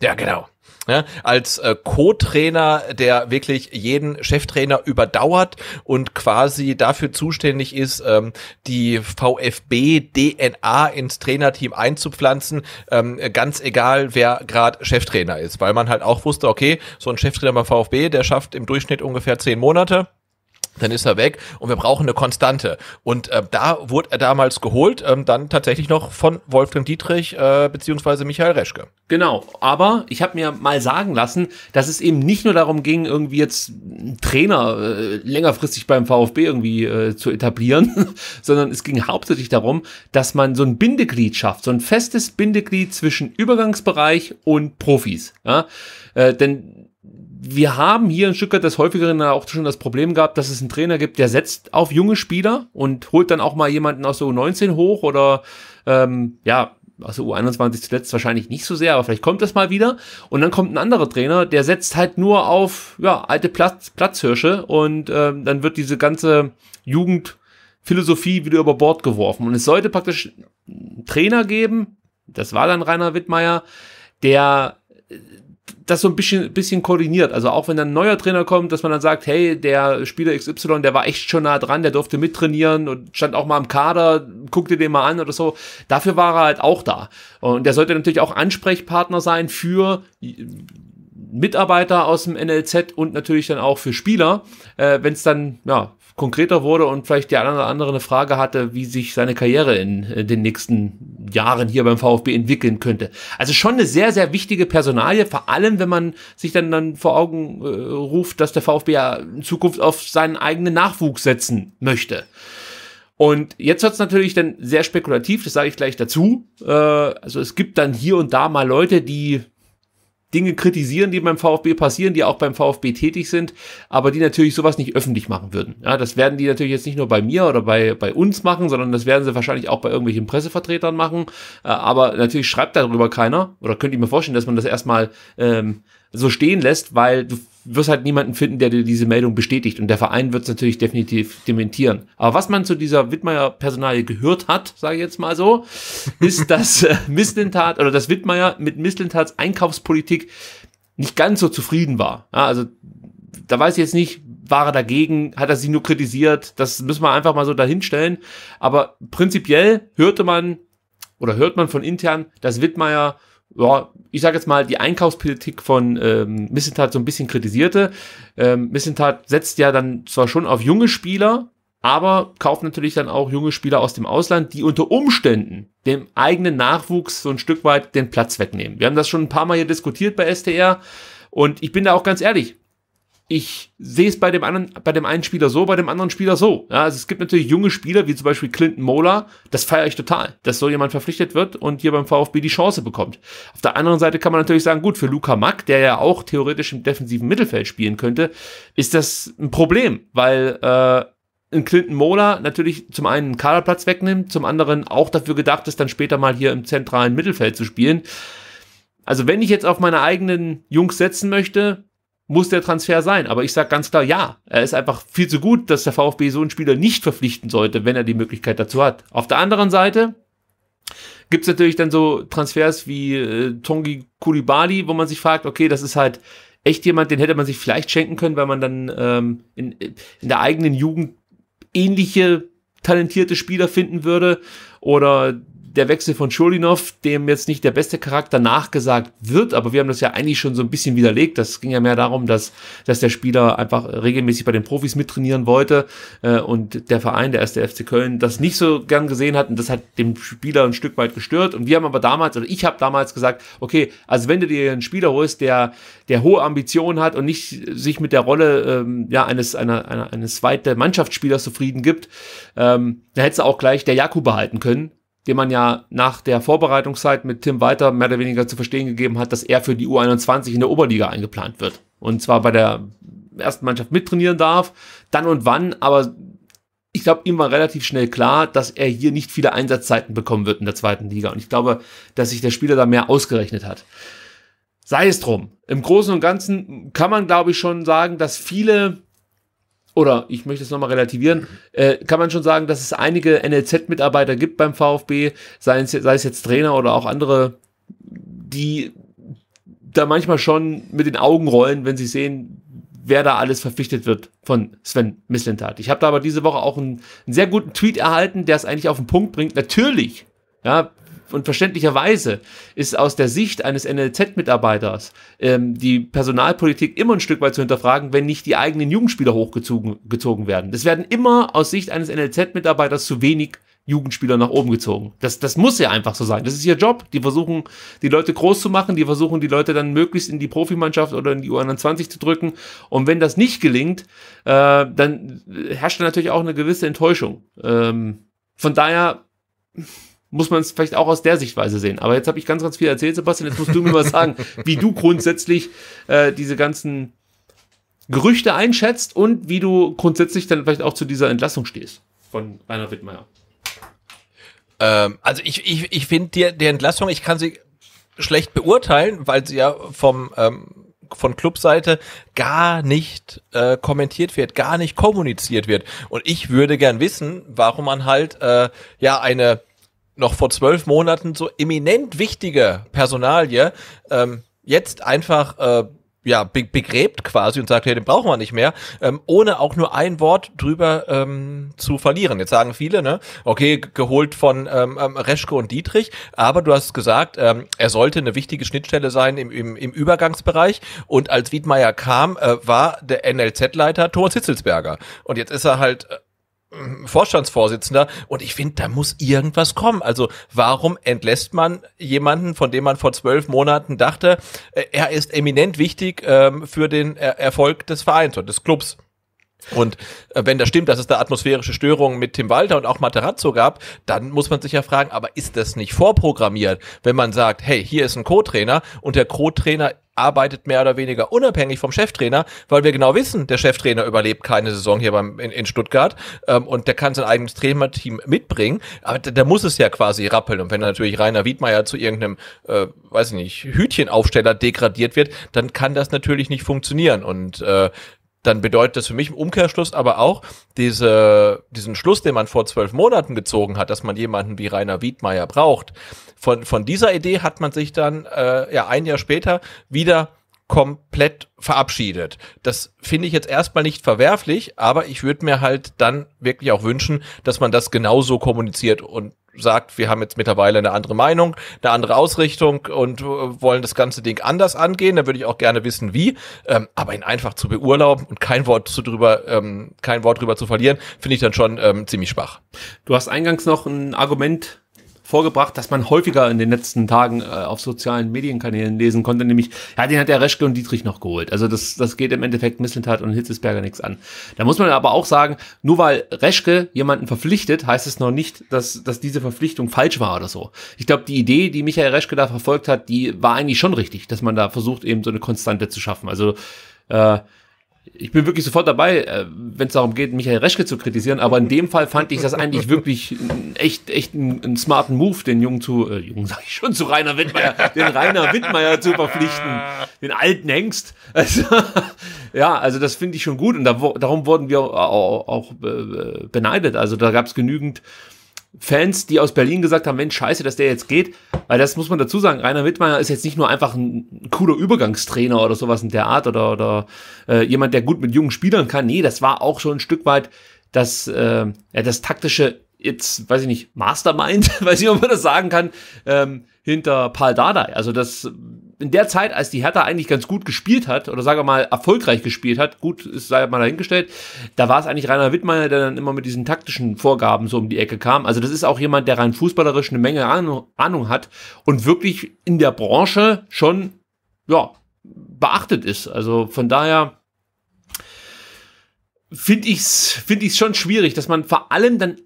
ja genau ja, ne, als äh, Co-Trainer, der wirklich jeden Cheftrainer überdauert und quasi dafür zuständig ist, ähm, die VfB-DNA ins Trainerteam einzupflanzen, ähm, ganz egal, wer gerade Cheftrainer ist, weil man halt auch wusste, okay, so ein Cheftrainer beim VfB, der schafft im Durchschnitt ungefähr zehn Monate dann ist er weg und wir brauchen eine Konstante. Und äh, da wurde er damals geholt, ähm, dann tatsächlich noch von Wolfgang Dietrich äh, beziehungsweise Michael Reschke. Genau, aber ich habe mir mal sagen lassen, dass es eben nicht nur darum ging, irgendwie jetzt einen Trainer äh, längerfristig beim VfB irgendwie äh, zu etablieren, sondern es ging hauptsächlich darum, dass man so ein Bindeglied schafft, so ein festes Bindeglied zwischen Übergangsbereich und Profis. Ja? Äh, denn wir haben hier in Stuttgart das häufigeren auch schon das Problem gehabt, dass es einen Trainer gibt, der setzt auf junge Spieler und holt dann auch mal jemanden aus der U19 hoch oder ähm, ja, aus der U21 zuletzt wahrscheinlich nicht so sehr, aber vielleicht kommt das mal wieder. Und dann kommt ein anderer Trainer, der setzt halt nur auf ja, alte Platz, Platzhirsche und ähm, dann wird diese ganze Jugendphilosophie wieder über Bord geworfen. Und es sollte praktisch einen Trainer geben, das war dann Rainer Wittmeier, der das so ein bisschen, bisschen koordiniert. Also auch wenn dann ein neuer Trainer kommt, dass man dann sagt, hey, der Spieler XY, der war echt schon nah dran, der durfte mittrainieren und stand auch mal im Kader, guckte den mal an oder so. Dafür war er halt auch da. Und der sollte natürlich auch Ansprechpartner sein für äh, Mitarbeiter aus dem NLZ und natürlich dann auch für Spieler, äh, wenn es dann ja, konkreter wurde und vielleicht der eine oder andere eine Frage hatte, wie sich seine Karriere in äh, den nächsten Jahren hier beim VfB entwickeln könnte. Also schon eine sehr, sehr wichtige Personalie, vor allem wenn man sich dann, dann vor Augen äh, ruft, dass der VfB ja in Zukunft auf seinen eigenen Nachwuchs setzen möchte. Und jetzt wird's natürlich dann sehr spekulativ, das sage ich gleich dazu. Äh, also es gibt dann hier und da mal Leute, die Dinge kritisieren, die beim VfB passieren, die auch beim VfB tätig sind, aber die natürlich sowas nicht öffentlich machen würden. Ja, das werden die natürlich jetzt nicht nur bei mir oder bei, bei uns machen, sondern das werden sie wahrscheinlich auch bei irgendwelchen Pressevertretern machen. Äh, aber natürlich schreibt darüber keiner oder könnte ich mir vorstellen, dass man das erstmal ähm, so stehen lässt, weil du wirst halt niemanden finden, der dir diese Meldung bestätigt. Und der Verein wird es natürlich definitiv dementieren. Aber was man zu dieser Wittmeier-Personalie gehört hat, sage ich jetzt mal so, ist, dass äh, Mislintat oder dass Wittmeier mit Misslintats Einkaufspolitik nicht ganz so zufrieden war. Ja, also da weiß ich jetzt nicht, war er dagegen, hat er sie nur kritisiert, das müssen wir einfach mal so dahinstellen. Aber prinzipiell hörte man oder hört man von intern, dass Wittmeier ja, ich sage jetzt mal, die Einkaufspolitik von ähm, Missentat so ein bisschen kritisierte. Ähm, Missentat setzt ja dann zwar schon auf junge Spieler, aber kauft natürlich dann auch junge Spieler aus dem Ausland, die unter Umständen dem eigenen Nachwuchs so ein Stück weit den Platz wegnehmen. Wir haben das schon ein paar Mal hier diskutiert bei STR und ich bin da auch ganz ehrlich, ich sehe es bei dem anderen, bei dem einen Spieler so, bei dem anderen Spieler so. Ja, also es gibt natürlich junge Spieler, wie zum Beispiel Clinton Mola, das feiere ich total, dass so jemand verpflichtet wird und hier beim VfB die Chance bekommt. Auf der anderen Seite kann man natürlich sagen, gut, für Luca Mack, der ja auch theoretisch im defensiven Mittelfeld spielen könnte, ist das ein Problem, weil äh, ein Clinton Mola natürlich zum einen einen Kaderplatz wegnimmt, zum anderen auch dafür gedacht ist, dann später mal hier im zentralen Mittelfeld zu spielen. Also wenn ich jetzt auf meine eigenen Jungs setzen möchte, muss der Transfer sein. Aber ich sage ganz klar, ja, er ist einfach viel zu gut, dass der VfB so einen Spieler nicht verpflichten sollte, wenn er die Möglichkeit dazu hat. Auf der anderen Seite gibt's natürlich dann so Transfers wie äh, Tongi Kulibali, wo man sich fragt, okay, das ist halt echt jemand, den hätte man sich vielleicht schenken können, weil man dann ähm, in, in der eigenen Jugend ähnliche talentierte Spieler finden würde. Oder der Wechsel von Schulinov, dem jetzt nicht der beste Charakter nachgesagt wird, aber wir haben das ja eigentlich schon so ein bisschen widerlegt. Das ging ja mehr darum, dass, dass der Spieler einfach regelmäßig bei den Profis mittrainieren wollte äh, und der Verein, der erste FC Köln, das nicht so gern gesehen hat und das hat dem Spieler ein Stück weit gestört. Und wir haben aber damals, oder also ich habe damals gesagt, okay, also wenn du dir einen Spieler holst, der, der hohe Ambitionen hat und nicht sich mit der Rolle ähm, ja, eines, einer, einer, eines zweiten Mannschaftsspielers zufrieden gibt, ähm, dann hättest du auch gleich der Jakub behalten können, den man ja nach der Vorbereitungszeit mit Tim Walter mehr oder weniger zu verstehen gegeben hat, dass er für die U21 in der Oberliga eingeplant wird. Und zwar bei der ersten Mannschaft mittrainieren darf, dann und wann, aber ich glaube, ihm war relativ schnell klar, dass er hier nicht viele Einsatzzeiten bekommen wird in der zweiten Liga. Und ich glaube, dass sich der Spieler da mehr ausgerechnet hat. Sei es drum. Im Großen und Ganzen kann man, glaube ich, schon sagen, dass viele oder ich möchte es nochmal relativieren, äh, kann man schon sagen, dass es einige NLZ-Mitarbeiter gibt beim VfB, sei es, sei es jetzt Trainer oder auch andere, die da manchmal schon mit den Augen rollen, wenn sie sehen, wer da alles verpflichtet wird von Sven Mislintat. Ich habe da aber diese Woche auch einen, einen, sehr guten Tweet erhalten, der es eigentlich auf den Punkt bringt. Natürlich, ja, und verständlicherweise ist aus der Sicht eines NLZ-Mitarbeiters ähm, die Personalpolitik immer ein Stück weit zu hinterfragen, wenn nicht die eigenen Jugendspieler hochgezogen gezogen werden. Es werden immer aus Sicht eines NLZ-Mitarbeiters zu wenig Jugendspieler nach oben gezogen. Das, das muss ja einfach so sein. Das ist ihr Job. Die versuchen, die Leute groß zu machen, die versuchen, die Leute dann möglichst in die Profimannschaft oder in die U21 zu drücken. Und wenn das nicht gelingt, äh, dann herrscht da natürlich auch eine gewisse Enttäuschung. Ähm, von daher muss man es vielleicht auch aus der Sichtweise sehen. Aber jetzt habe ich ganz, ganz viel erzählt, Sebastian. Jetzt musst du mir mal sagen, wie du grundsätzlich äh, diese ganzen Gerüchte einschätzt und wie du grundsätzlich dann vielleicht auch zu dieser Entlassung stehst von Rainer Wittmeier. Ähm, also ich, ich, ich finde die, die Entlassung, ich kann sie schlecht beurteilen, weil sie ja vom ähm, von Clubseite gar nicht äh, kommentiert wird, gar nicht kommuniziert wird. Und ich würde gern wissen, warum man halt äh, ja eine noch vor zwölf Monaten so eminent wichtige Personalie ähm, jetzt einfach äh, ja, be begräbt quasi und sagt, hey, den brauchen wir nicht mehr, ähm, ohne auch nur ein Wort drüber ähm, zu verlieren. Jetzt sagen viele, ne, okay, geholt von ähm, ähm, Reschke und Dietrich, aber du hast gesagt, ähm, er sollte eine wichtige Schnittstelle sein im, im, im Übergangsbereich und als Wiedmeier kam, äh, war der NLZ-Leiter Thomas Hitzelsberger und jetzt ist er halt äh, Vorstandsvorsitzender und ich finde, da muss irgendwas kommen. Also warum entlässt man jemanden, von dem man vor zwölf Monaten dachte, äh, er ist eminent wichtig ähm, für den er Erfolg des Vereins und des Clubs? Und äh, wenn das stimmt, dass es da atmosphärische Störungen mit Tim Walter und auch Materazzo gab, dann muss man sich ja fragen, aber ist das nicht vorprogrammiert, wenn man sagt, hey, hier ist ein Co-Trainer und der Co-Trainer arbeitet mehr oder weniger unabhängig vom Cheftrainer, weil wir genau wissen, der Cheftrainer überlebt keine Saison hier beim, in, in Stuttgart ähm, und der kann sein eigenes Trainerteam mitbringen, aber da, da muss es ja quasi rappeln. Und wenn natürlich Rainer Wiedmeier zu irgendeinem, äh, weiß ich nicht, Hütchenaufsteller degradiert wird, dann kann das natürlich nicht funktionieren. Und äh, dann bedeutet das für mich im Umkehrschluss aber auch diese, diesen Schluss, den man vor zwölf Monaten gezogen hat, dass man jemanden wie Rainer Wiedmeier braucht. Von, von dieser Idee hat man sich dann äh, ja ein Jahr später wieder komplett verabschiedet. Das finde ich jetzt erstmal nicht verwerflich, aber ich würde mir halt dann wirklich auch wünschen, dass man das genauso kommuniziert und sagt, wir haben jetzt mittlerweile eine andere Meinung, eine andere Ausrichtung und äh, wollen das ganze Ding anders angehen, dann würde ich auch gerne wissen, wie. Ähm, aber ihn einfach zu beurlauben und kein Wort zu drüber, ähm, kein Wort drüber zu verlieren, finde ich dann schon ähm, ziemlich schwach. Du hast eingangs noch ein Argument vorgebracht, dass man häufiger in den letzten Tagen äh, auf sozialen Medienkanälen lesen konnte, nämlich, ja, den hat der Reschke und Dietrich noch geholt. Also das, das geht im Endeffekt Missentat und Hitzesberger nichts an. Da muss man aber auch sagen, nur weil Reschke jemanden verpflichtet, heißt es noch nicht, dass, dass diese Verpflichtung falsch war oder so. Ich glaube, die Idee, die Michael Reschke da verfolgt hat, die war eigentlich schon richtig, dass man da versucht, eben so eine Konstante zu schaffen. Also äh, ich bin wirklich sofort dabei, äh, wenn es darum geht, Michael Reschke zu kritisieren, aber in dem Fall fand ich das eigentlich wirklich echt, echt einen, einen smarten Move, den Jungen zu, äh, Jungen sag ich schon, zu Rainer Wittmeier, den Rainer Wittmeier zu verpflichten, den alten Hengst. Also, ja, also das finde ich schon gut und da, darum wurden wir auch, auch, äh, beneidet. Also da gab es genügend Fans, die aus Berlin gesagt haben, Mensch, scheiße, dass der jetzt geht, weil das muss man dazu sagen, Rainer Wittmeier ist jetzt nicht nur einfach ein cooler Übergangstrainer oder sowas in der Art oder, oder äh, jemand, der gut mit jungen Spielern kann. Nee, das war auch schon ein Stück weit das, äh, ja, das taktische, jetzt weiß ich nicht, Mastermind, weiß ich, ob man das sagen kann, ähm, hinter Paul Dardai. Also das in der Zeit, als die Hertha eigentlich ganz gut gespielt hat, oder sagen wir mal erfolgreich gespielt hat, gut, ist sei mal dahingestellt, da war es eigentlich Rainer Wittmeier, der dann immer mit diesen taktischen Vorgaben so um die Ecke kam. Also das ist auch jemand, der rein fußballerisch eine Menge Ahnung, hat und wirklich in der Branche schon, ja, beachtet ist. Also von daher, finde ich es finde ich's schon schwierig, dass man vor allem dann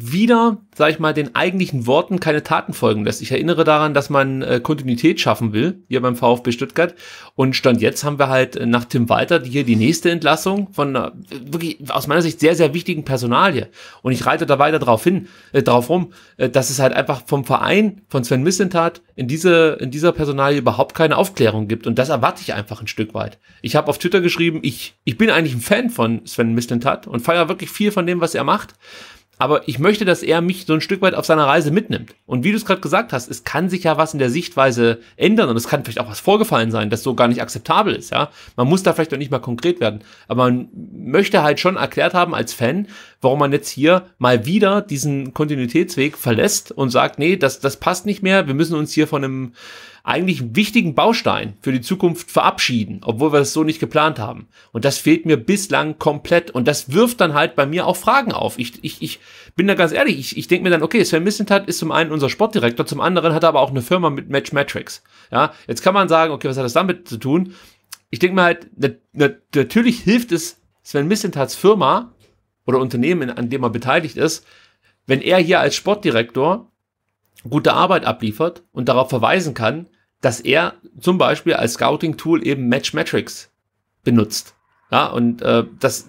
wieder, sag ich mal, den eigentlichen Worten keine Taten folgen lässt. Ich erinnere daran, dass man äh, Kontinuität schaffen will, hier beim VfB Stuttgart. Und Stand jetzt haben wir halt äh, nach Tim Walter hier die nächste Entlassung von einer äh, wirklich aus meiner Sicht sehr, sehr wichtigen Personalie. Und ich reite da weiter drauf hin, äh, drauf rum, äh, dass es halt einfach vom Verein, von Sven Missentat in, diese, in dieser Personalie überhaupt keine Aufklärung gibt. Und das erwarte ich einfach ein Stück weit. Ich habe auf Twitter geschrieben, ich, ich bin eigentlich ein Fan von Sven Missentat und feiere wirklich viel von dem, was er macht aber ich möchte, dass er mich so ein Stück weit auf seiner Reise mitnimmt. Und wie du es gerade gesagt hast, es kann sich ja was in der Sichtweise ändern und es kann vielleicht auch was vorgefallen sein, das so gar nicht akzeptabel ist, ja. Man muss da vielleicht noch nicht mal konkret werden, aber man möchte halt schon erklärt haben als Fan, warum man jetzt hier mal wieder diesen Kontinuitätsweg verlässt und sagt, nee, das, das passt nicht mehr, wir müssen uns hier von einem eigentlich wichtigen Baustein für die Zukunft verabschieden, obwohl wir es so nicht geplant haben. Und das fehlt mir bislang komplett. Und das wirft dann halt bei mir auch Fragen auf. Ich, ich, ich bin da ganz ehrlich, ich, ich denke mir dann, okay, Sven Missentat ist zum einen unser Sportdirektor, zum anderen hat er aber auch eine Firma mit Match Metrics. Ja, jetzt kann man sagen, okay, was hat das damit zu tun? Ich denke mir halt, na, na, natürlich hilft es Sven Missentats Firma, oder Unternehmen, an dem er beteiligt ist, wenn er hier als Sportdirektor gute Arbeit abliefert und darauf verweisen kann, dass er zum Beispiel als Scouting-Tool eben Matchmetrics benutzt ja, und äh, das,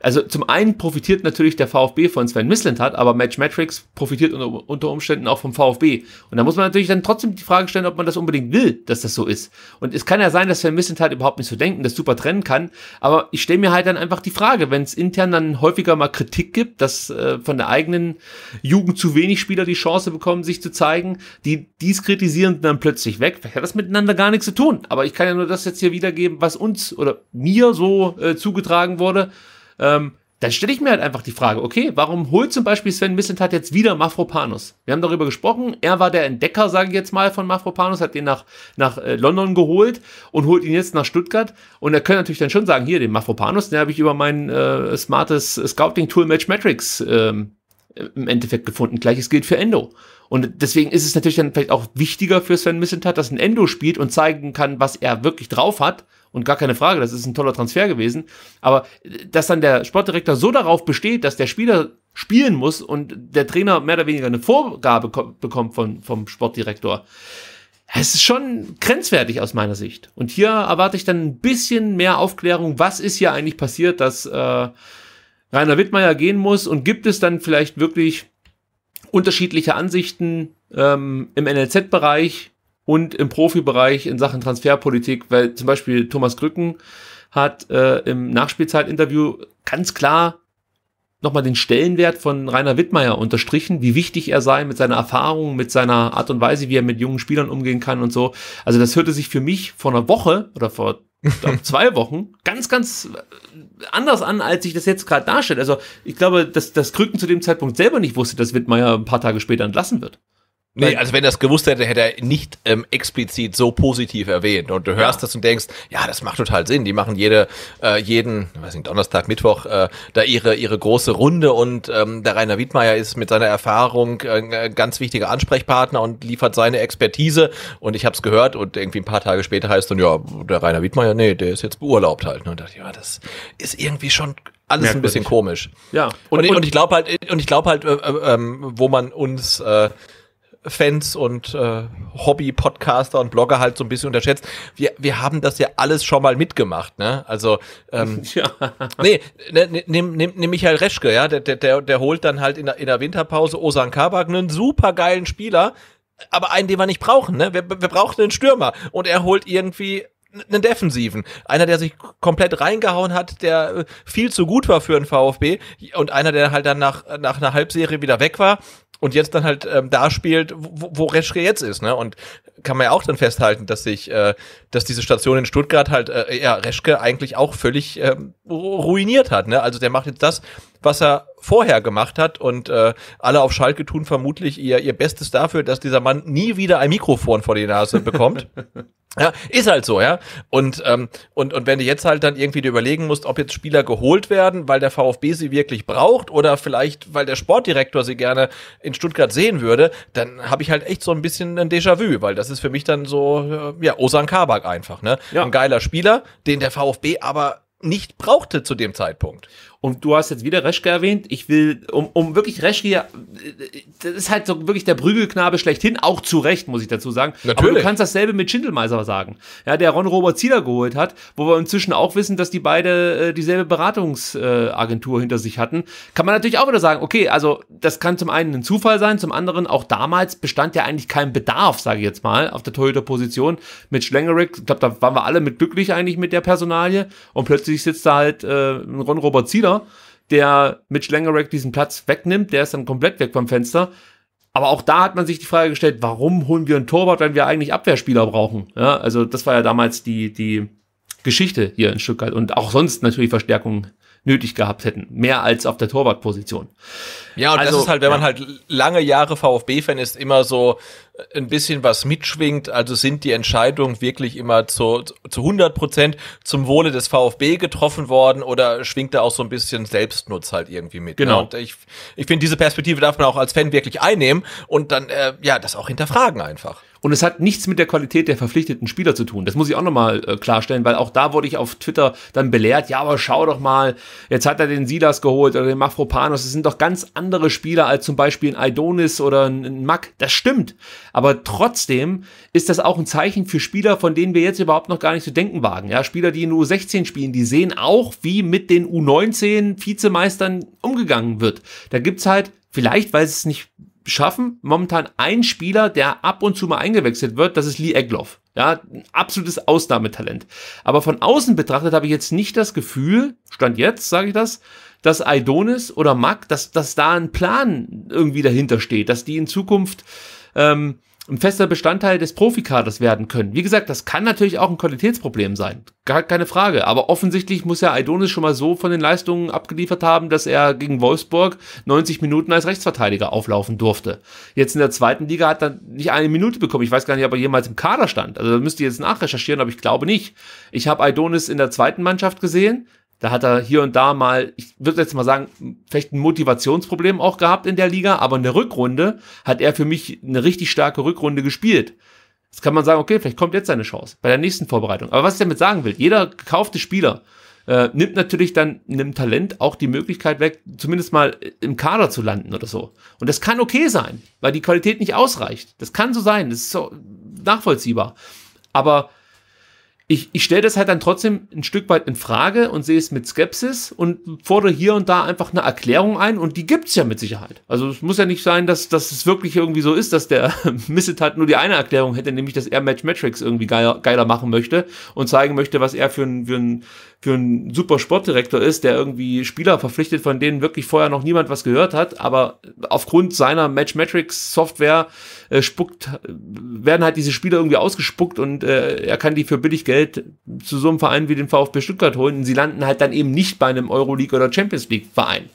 also zum einen profitiert natürlich der VfB von Sven hat, aber Matchmetrics profitiert unter, unter, Umständen auch vom VfB. Und da muss man natürlich dann trotzdem die Frage stellen, ob man das unbedingt will, dass das so ist. Und es kann ja sein, dass Sven halt überhaupt nicht so denken, das super trennen kann, aber ich stelle mir halt dann einfach die Frage, wenn es intern dann häufiger mal Kritik gibt, dass äh, von der eigenen Jugend zu wenig Spieler die Chance bekommen, sich zu zeigen, die dies kritisieren dann plötzlich weg. Vielleicht hat das miteinander gar nichts zu tun, aber ich kann ja nur das jetzt hier wiedergeben, was uns oder mir so äh, zugetragen wurde, ähm, dann stelle ich mir halt einfach die Frage, okay, warum holt zum Beispiel Sven Mislintat jetzt wieder Mafropanus? Wir haben darüber gesprochen, er war der Entdecker, sage ich jetzt mal, von Mafropanus, hat den nach, nach äh, London geholt und holt ihn jetzt nach Stuttgart. Und er könnte natürlich dann schon sagen, hier, den Mafropanus, den habe ich über mein äh, smartes Scouting-Tool Matchmetrics ähm, im Endeffekt gefunden. Gleiches gilt für Endo. Und deswegen ist es natürlich dann vielleicht auch wichtiger für Sven Missentat, dass ein Endo spielt und zeigen kann, was er wirklich drauf hat. Und gar keine Frage, das ist ein toller Transfer gewesen. Aber äh, dass dann der Sportdirektor so darauf besteht, dass der Spieler spielen muss und der Trainer mehr oder weniger eine Vorgabe bekommt von, vom Sportdirektor, es ist schon grenzwertig aus meiner Sicht. Und hier erwarte ich dann ein bisschen mehr Aufklärung, was ist hier eigentlich passiert, dass äh, Rainer Wittmeier gehen muss und gibt es dann vielleicht wirklich unterschiedliche Ansichten ähm, im NLZ-Bereich und im Profibereich in Sachen Transferpolitik, weil zum Beispiel Thomas Krücken hat äh, im Nachspielzeitinterview ganz klar nochmal den Stellenwert von Rainer Wittmeier unterstrichen, wie wichtig er sei mit seiner Erfahrung, mit seiner Art und Weise, wie er mit jungen Spielern umgehen kann und so. Also das hörte sich für mich vor einer Woche oder vor glaub, zwei Wochen ganz, ganz anders an, als ich das jetzt gerade darstellt. Also ich glaube, dass das Krücken zu dem Zeitpunkt selber nicht wusste, dass Wittmeier ein paar Tage später entlassen wird. Nee, also wenn er es gewusst hätte, hätte er nicht ähm, explizit so positiv erwähnt. Und du hörst ja. das und denkst, ja, das macht total Sinn. Die machen jede, äh, jeden, weiß nicht, Donnerstag, Mittwoch, äh, da ihre, ihre große Runde und ähm, der Rainer Wiedmeier ist mit seiner Erfahrung äh, äh ganz wichtiger Ansprechpartner und liefert seine Expertise. Und ich habe es gehört und irgendwie ein paar Tage später heißt dann, ja, der Rainer Wiedmeier, nee, der ist jetzt beurlaubt halt. Und dachte, ja, das ist irgendwie schon alles Merkwürdig. ein bisschen komisch. Ja. Und, und, und ich glaube halt, und ich glaube halt, äh, äh, ähm, wo man uns äh, Fans und äh, Hobby-Podcaster und Blogger halt so ein bisschen unterschätzt. Wir, wir haben das ja alles schon mal mitgemacht, ne? Also, ähm, ja. nee, ne, ne, ne, ne Michael halt Reschke, ja, der, der, der holt dann halt in der, in der Winterpause Osan Kabak, einen supergeilen Spieler, aber einen, den wir nicht brauchen, ne? Wir, wir brauchen einen Stürmer. Und er holt irgendwie einen Defensiven. Einer, der sich komplett reingehauen hat, der äh, viel zu gut war für einen VfB und einer, der halt dann nach, nach einer Halbserie wieder weg war und jetzt dann halt ähm, da spielt, wo, wo Reschke jetzt ist. Ne? Und kann man ja auch dann festhalten, dass sich, äh, dass diese Station in Stuttgart halt äh, ja, Reschke eigentlich auch völlig ähm, ruiniert hat. Ne? Also der macht jetzt das, was er vorher gemacht hat und äh, alle auf Schalke tun vermutlich ihr, ihr Bestes dafür, dass dieser Mann nie wieder ein Mikrofon vor die Nase bekommt. ja, ist halt so, ja. Und, ähm, und, und wenn du jetzt halt dann irgendwie dir überlegen musst, ob jetzt Spieler geholt werden, weil der VfB sie wirklich braucht oder vielleicht, weil der Sportdirektor sie gerne in Stuttgart sehen würde, dann habe ich halt echt so ein bisschen ein Déjà-vu, weil das ist für mich dann so, äh, ja, Osan Kabak einfach, ne? Ja. Ein geiler Spieler, den der VfB aber nicht brauchte zu dem Zeitpunkt. Und du hast jetzt wieder Reschke erwähnt. Ich will, um, um wirklich Reschke, das ist halt so wirklich der Prügelknabe schlechthin, auch zu Recht, muss ich dazu sagen. Natürlich. Aber du kannst dasselbe mit Schindelmeiser sagen. Ja, der Ron Robert Zieler geholt hat, wo wir inzwischen auch wissen, dass die beide äh, dieselbe Beratungsagentur äh, hinter sich hatten. Kann man natürlich auch wieder sagen, okay, also das kann zum einen ein Zufall sein, zum anderen auch damals bestand ja eigentlich kein Bedarf, sage ich jetzt mal, auf der toyota position mit Schlengerick. Ich glaube, da waren wir alle mit glücklich eigentlich mit der Personalie. Und plötzlich sitzt da halt äh, Ron Robert Zieler Spieler, der mit Schlengereck diesen Platz wegnimmt, der ist dann komplett weg vom Fenster. Aber auch da hat man sich die Frage gestellt, warum holen wir einen Torwart, wenn wir eigentlich Abwehrspieler brauchen? Ja, also das war ja damals die, die Geschichte hier in Stuttgart und auch sonst natürlich Verstärkungen nötig gehabt hätten. Mehr als auf der Torwartposition. Ja, und also, das ist halt, wenn ja. man halt lange Jahre VfB-Fan ist, immer so, ein bisschen was mitschwingt. Also sind die Entscheidungen wirklich immer zu, zu 100 Prozent zum Wohle des VfB getroffen worden oder schwingt da auch so ein bisschen Selbstnutz halt irgendwie mit? Ne? Genau. Ne? ich ich finde, diese Perspektive darf man auch als Fan wirklich einnehmen und dann, äh, ja, das auch hinterfragen einfach. Und es hat nichts mit der Qualität der verpflichteten Spieler zu tun. Das muss ich auch nochmal äh, klarstellen, weil auch da wurde ich auf Twitter dann belehrt, ja, aber schau doch mal, jetzt hat er den Silas geholt oder den Mafropanos. Das sind doch ganz andere Spieler als zum Beispiel ein Aidonis oder ein, ein Mack. Das stimmt. Aber trotzdem ist das auch ein Zeichen für Spieler, von denen wir jetzt überhaupt noch gar nicht zu denken wagen. Ja, Spieler, die in U16 spielen, die sehen auch, wie mit den U19 Vizemeistern umgegangen wird. Da gibt's halt vielleicht, weil sie es nicht schaffen, momentan ein Spieler, der ab und zu mal eingewechselt wird, das ist Lee Egloff. Ja, ein absolutes Ausnahmetalent. Aber von außen betrachtet habe ich jetzt nicht das Gefühl, Stand jetzt, sage ich das, dass Aidonis oder Mack, dass, dass da ein Plan irgendwie dahinter steht, dass die in Zukunft ähm, ein fester Bestandteil des Profikaders werden können. Wie gesagt, das kann natürlich auch ein Qualitätsproblem sein. Gar keine Frage. Aber offensichtlich muss ja Aidonis schon mal so von den Leistungen abgeliefert haben, dass er gegen Wolfsburg 90 Minuten als Rechtsverteidiger auflaufen durfte. Jetzt in der zweiten Liga hat er nicht eine Minute bekommen. Ich weiß gar nicht, ob er jemals im Kader stand. Also da müsst ihr jetzt nachrecherchieren, aber ich glaube nicht. Ich habe Aidonis in der zweiten Mannschaft gesehen da hat er hier und da mal, ich würde jetzt mal sagen, vielleicht ein Motivationsproblem auch gehabt in der Liga, aber in der Rückrunde hat er für mich eine richtig starke Rückrunde gespielt. Jetzt kann man sagen, okay, vielleicht kommt jetzt seine Chance bei der nächsten Vorbereitung. Aber was ich damit sagen will, jeder gekaufte Spieler äh, nimmt natürlich dann einem Talent auch die Möglichkeit weg, zumindest mal äh, im Kader zu landen oder so. Und das kann okay sein, weil die Qualität nicht ausreicht. Das kann so sein, das ist so nachvollziehbar. Aber ich, ich stelle das halt dann trotzdem ein Stück weit in Frage und sehe es mit Skepsis und fordere hier und da einfach eine Erklärung ein und die gibt's ja mit Sicherheit. Also es muss ja nicht sein, dass, dass es wirklich irgendwie so ist, dass der Misset halt nur die eine Erklärung hätte, nämlich dass er Matchmetrics irgendwie geiler, geiler machen möchte und zeigen möchte, was er für ein, für ein, für einen super Sportdirektor ist, der irgendwie Spieler verpflichtet, von denen wirklich vorher noch niemand was gehört hat, aber aufgrund seiner Matchmetrics-Software äh, spuckt, werden halt diese Spieler irgendwie ausgespuckt und äh, er kann die für billig Geld zu so einem Verein wie dem VfB Stuttgart holen und sie landen halt dann eben nicht bei einem Euroleague oder Champions League Verein.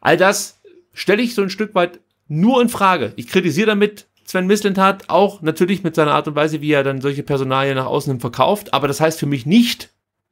All das stelle ich so ein Stück weit nur in Frage. Ich kritisiere damit Sven Mislintat auch natürlich mit seiner Art und Weise, wie er dann solche Personalien nach außen hin verkauft, aber das heißt für mich nicht,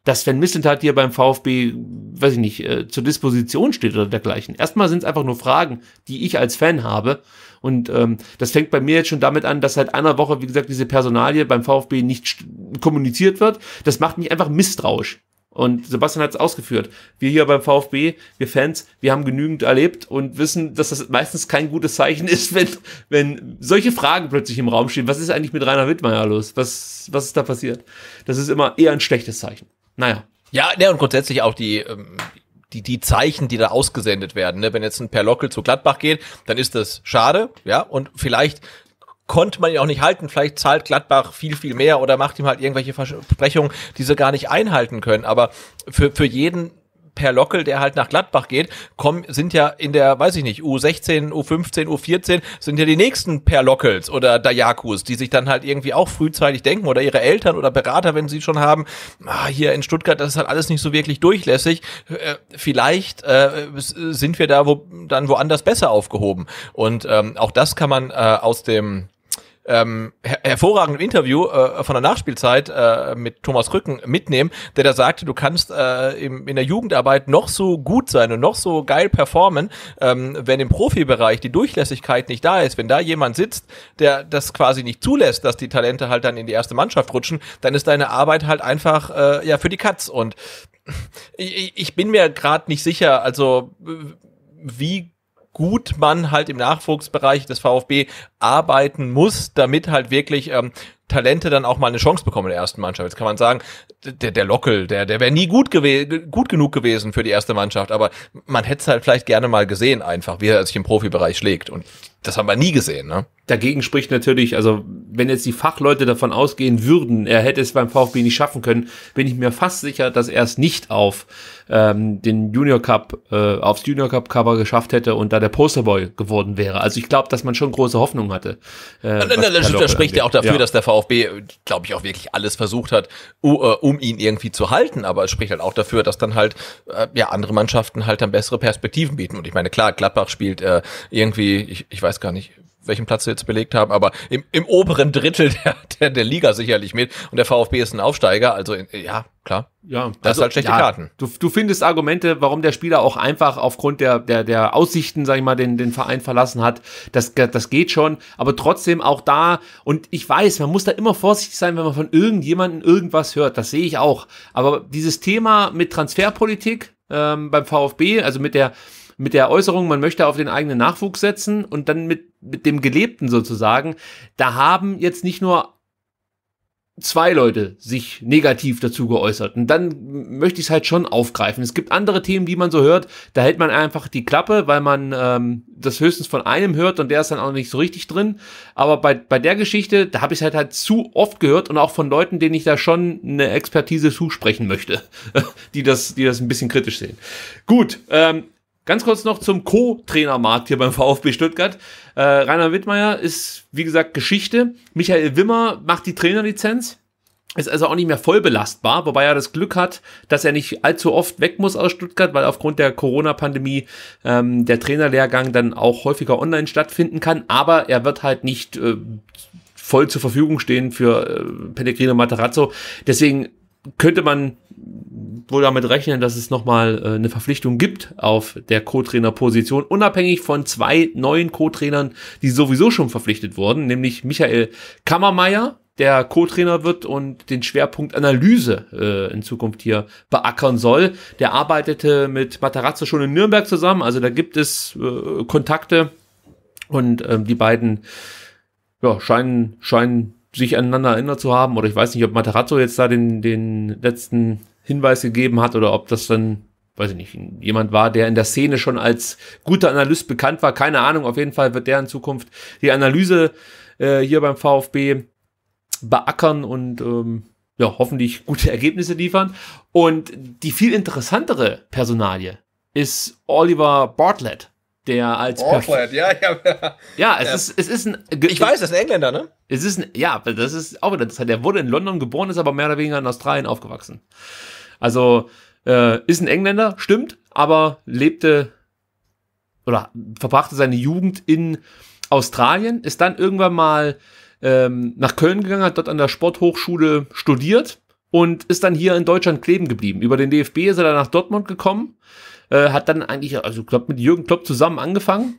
dass Sven Missentat hier beim VfB, weiß ich nicht, äh, zur Disposition steht oder dergleichen. Erstmal sind es einfach nur Fragen, die ich als Fan habe. Und ähm, das fängt bei mir jetzt schon damit an, dass seit einer Woche, wie gesagt, diese Personalie beim VfB nicht kommuniziert wird. Das macht mich einfach misstrauisch. Und Sebastian hat es ausgeführt. Wir hier beim VfB, wir Fans, wir haben genügend erlebt und wissen, dass das meistens kein gutes Zeichen ist, wenn, wenn solche Fragen plötzlich im Raum stehen. Was ist eigentlich mit Rainer Wittmeier los? Was, was ist da passiert? Das ist immer eher ein schlechtes Zeichen. Naja. Ja, ne, und grundsätzlich auch die, ähm, die, die Zeichen, die da ausgesendet werden. Ne? Wenn jetzt ein Perlockel zu Gladbach geht, dann ist das schade, ja, und vielleicht konnte man ihn auch nicht halten. Vielleicht zahlt Gladbach viel, viel mehr oder macht ihm halt irgendwelche Versprechungen, die sie gar nicht einhalten können. Aber für, für jeden per Lockel, der halt nach Gladbach geht, kommen, sind ja in der, weiß ich nicht, U16, U15, U14, sind ja die nächsten per Lockels oder Dayakus, die sich dann halt irgendwie auch frühzeitig denken oder ihre Eltern oder Berater, wenn sie schon haben, ah, hier in Stuttgart, das ist halt alles nicht so wirklich durchlässig. Äh, vielleicht äh, sind wir da wo, dann woanders besser aufgehoben. Und ähm, auch das kann man äh, aus dem ähm, her hervorragendem Interview äh, von der Nachspielzeit äh, mit Thomas Rücken mitnehmen, der da sagte, du kannst äh, im, in der Jugendarbeit noch so gut sein und noch so geil performen, ähm, wenn im Profibereich die Durchlässigkeit nicht da ist, wenn da jemand sitzt, der das quasi nicht zulässt, dass die Talente halt dann in die erste Mannschaft rutschen, dann ist deine Arbeit halt einfach äh, ja für die Katz und ich, ich bin mir gerade nicht sicher, also wie gut man halt im Nachwuchsbereich des VfB arbeiten muss, damit halt wirklich ähm, Talente dann auch mal eine Chance bekommen in der ersten Mannschaft. Jetzt kann man sagen, der, der Lockel, der, der wäre nie gut, gut genug gewesen für die erste Mannschaft, aber man hätte es halt vielleicht gerne mal gesehen, einfach, wie er sich im Profibereich schlägt. Und das haben wir nie gesehen, ne? Dagegen spricht natürlich, also wenn jetzt die Fachleute davon ausgehen würden, er hätte es beim VfB nicht schaffen können, bin ich mir fast sicher, dass er es nicht auf ähm, den Junior Cup, äh, aufs Junior Cup Cover geschafft hätte und da der Posterboy geworden wäre. Also ich glaube, dass man schon große Hoffnung hatte. Äh, das, das, das spricht ja auch dafür, ja. dass der VfB VfB, glaube ich, auch wirklich alles versucht hat, äh, um ihn irgendwie zu halten. Aber es spricht halt auch dafür, dass dann halt äh, ja andere Mannschaften halt dann bessere Perspektiven bieten. Und ich meine, klar, Gladbach spielt äh, irgendwie, ich, ich weiß gar nicht, welchen Platz sie jetzt belegt haben, aber im, im oberen Drittel der, der, der Liga sicherlich mit. Und der VfB ist ein Aufsteiger, also in, äh, ja, klar. Ja, das also, halt schlechte ja, Karten. Du, du findest Argumente, warum der Spieler auch einfach aufgrund der, der, der Aussichten, sag ich mal, den, den Verein verlassen hat. Das, das geht schon, aber trotzdem auch da. Und ich weiß, man muss da immer vorsichtig sein, wenn man von irgendjemandem irgendwas hört. Das sehe ich auch. Aber dieses Thema mit Transferpolitik ähm, beim VfB, also mit der, mit der Äußerung, man möchte auf den eigenen Nachwuchs setzen und dann mit, mit dem Gelebten sozusagen, da haben jetzt nicht nur zwei Leute sich negativ dazu geäußert. Und dann möchte ich es halt schon aufgreifen. Es gibt andere Themen, die man so hört, da hält man einfach die Klappe, weil man ähm, das höchstens von einem hört und der ist dann auch nicht so richtig drin. Aber bei, bei der Geschichte, da habe ich es halt halt zu oft gehört und auch von Leuten, denen ich da schon eine Expertise zusprechen möchte, die das, die das ein bisschen kritisch sehen. Gut, ähm, Ganz kurz noch zum Co-Trainermarkt hier beim VfB Stuttgart. Äh, Rainer Wittmeier ist, wie gesagt, Geschichte. Michael Wimmer macht die Trainerlizenz. Ist also auch nicht mehr voll belastbar, wobei er das Glück hat, dass er nicht allzu oft weg muss aus Stuttgart, weil aufgrund der Corona-Pandemie ähm, der Trainerlehrgang dann auch häufiger online stattfinden kann. Aber er wird halt nicht äh, voll zur Verfügung stehen für äh, Pellegrino Materazzo. Deswegen könnte man wohl damit rechnen, dass es nochmal äh, eine Verpflichtung gibt auf der Co-Trainer-Position, unabhängig von zwei neuen Co-Trainern, die sowieso schon verpflichtet wurden, nämlich Michael Kammermeier, der Co-Trainer wird und den Schwerpunkt Analyse äh, in Zukunft hier beackern soll. Der arbeitete mit Matarazzo schon in Nürnberg zusammen, also da gibt es äh, Kontakte und ähm, die beiden ja, scheinen, scheinen sich aneinander erinnert zu haben. Oder ich weiß nicht, ob Matarazzo jetzt da den, den letzten Hinweis gegeben hat oder ob das dann, weiß ich nicht, jemand war, der in der Szene schon als guter Analyst bekannt war. Keine Ahnung, auf jeden Fall wird der in Zukunft die Analyse äh, hier beim VfB beackern und ähm, ja, hoffentlich gute Ergebnisse liefern. Und die viel interessantere Personalie ist Oliver Bartlett, der als Bartlett, ja, ja, ja. Ja, es ja. ist es ist ein Ich weiß, das ist ein Engländer, ne? Es ist ein ja, das ist auch wieder, der wurde in London geboren, ist aber mehr oder weniger in Australien aufgewachsen. Also äh, ist ein Engländer, stimmt, aber lebte oder verbrachte seine Jugend in Australien, ist dann irgendwann mal ähm, nach Köln gegangen, hat dort an der Sporthochschule studiert und ist dann hier in Deutschland kleben geblieben. Über den DFB ist er dann nach Dortmund gekommen, äh, hat dann eigentlich, also ich glaube, mit Jürgen Klopp zusammen angefangen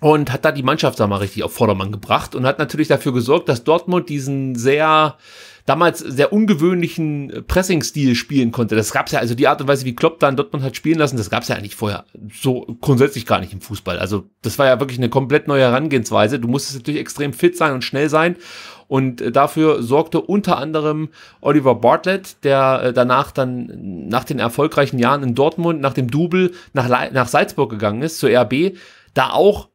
und hat da die Mannschaft, sag mal, richtig auf Vordermann gebracht und hat natürlich dafür gesorgt, dass Dortmund diesen sehr damals sehr ungewöhnlichen äh, Pressing-Stil spielen konnte. Das gab's ja, also die Art und Weise, wie Klopp dann Dortmund hat spielen lassen, das gab's ja eigentlich vorher so grundsätzlich gar nicht im Fußball. Also das war ja wirklich eine komplett neue Herangehensweise. Du musstest natürlich extrem fit sein und schnell sein und äh, dafür sorgte unter anderem Oliver Bartlett, der äh, danach dann nach den erfolgreichen Jahren in Dortmund, nach dem Double, nach, Le nach Salzburg gegangen ist, zur RB, da auch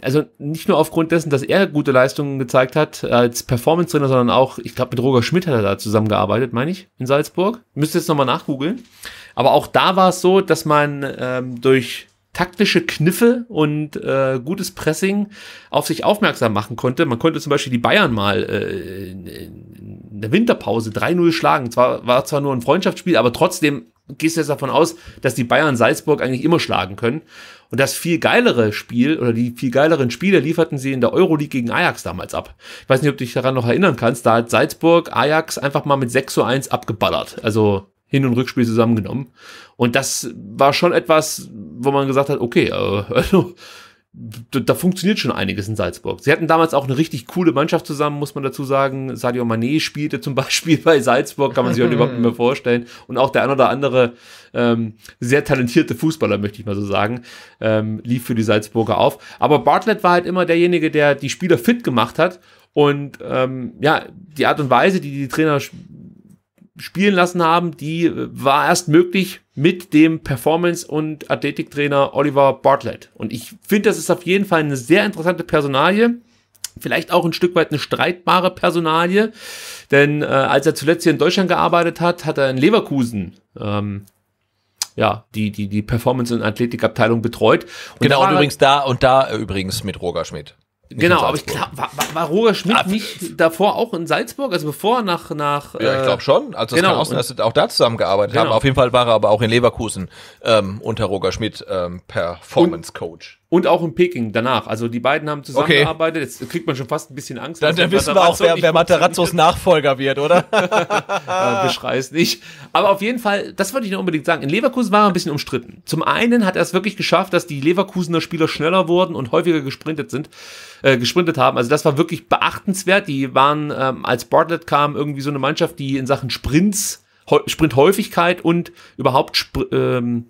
also nicht nur aufgrund dessen, dass er gute Leistungen gezeigt hat äh, als Performance-Trainer, sondern auch, ich glaube, mit Roger Schmidt hat er da zusammengearbeitet, meine ich, in Salzburg. Müsste jetzt nochmal nachgoogeln. Aber auch da war es so, dass man ähm, durch taktische Kniffe und äh, gutes Pressing auf sich aufmerksam machen konnte. Man konnte zum Beispiel die Bayern mal äh, in der Winterpause 3-0 schlagen. Zwar war zwar nur ein Freundschaftsspiel, aber trotzdem gehst du jetzt davon aus, dass die Bayern Salzburg eigentlich immer schlagen können. Und das viel geilere Spiel oder die viel geileren Spiele lieferten sie in der Euroleague gegen Ajax damals ab. Ich weiß nicht, ob du dich daran noch erinnern kannst. Da hat Salzburg Ajax einfach mal mit 6 zu 1 abgeballert. Also Hin- und Rückspiel zusammengenommen. Und das war schon etwas, wo man gesagt hat, okay, äh, also da, da funktioniert schon einiges in Salzburg. Sie hatten damals auch eine richtig coole Mannschaft zusammen, muss man dazu sagen. Sadio Mané spielte zum Beispiel bei Salzburg, kann man sich heute überhaupt nicht mehr vorstellen. Und auch der ein oder andere ähm, sehr talentierte Fußballer, möchte ich mal so sagen, ähm, lief für die Salzburger auf. Aber Bartlett war halt immer derjenige, der die Spieler fit gemacht hat. Und ähm, ja, die Art und Weise, die die Trainer spielen lassen haben, die äh, war erst möglich mit dem Performance- und Athletiktrainer Oliver Bartlett. Und ich finde, das ist auf jeden Fall eine sehr interessante Personalie. Vielleicht auch ein Stück weit eine streitbare Personalie, denn äh, als er zuletzt hier in Deutschland gearbeitet hat, hat er in Leverkusen ähm, ja, die, die, die Performance- und Athletikabteilung betreut. Und genau, und übrigens da und da äh, übrigens mit Roger Schmidt genau, aber ich glaube, war, war Roger Schmidt ah, nicht davor auch in Salzburg? Also bevor nach. nach ja, ich äh, glaube schon. Also, das genau, kann auch sein, dass auch da zusammengearbeitet genau. haben. Auf jeden Fall war er aber auch in Leverkusen ähm, unter Roger Schmidt ähm, Performance Coach. Und und auch in Peking danach. Also die beiden haben zusammengearbeitet. Okay. Jetzt kriegt man schon fast ein bisschen Angst. Dann, dann wissen wir auch, wer, wer Materazzos Nachfolger wird, oder? ja, beschreiß nicht. Aber auf jeden Fall, das wollte ich noch unbedingt sagen. In Leverkusen war er ein bisschen umstritten. Zum einen hat er es wirklich geschafft, dass die Leverkusener Spieler schneller wurden und häufiger gesprintet sind, äh, gesprintet haben. Also das war wirklich beachtenswert. Die waren, ähm, als Bartlett kam, irgendwie so eine Mannschaft, die in Sachen Sprints, Sprinthäufigkeit und überhaupt ähm,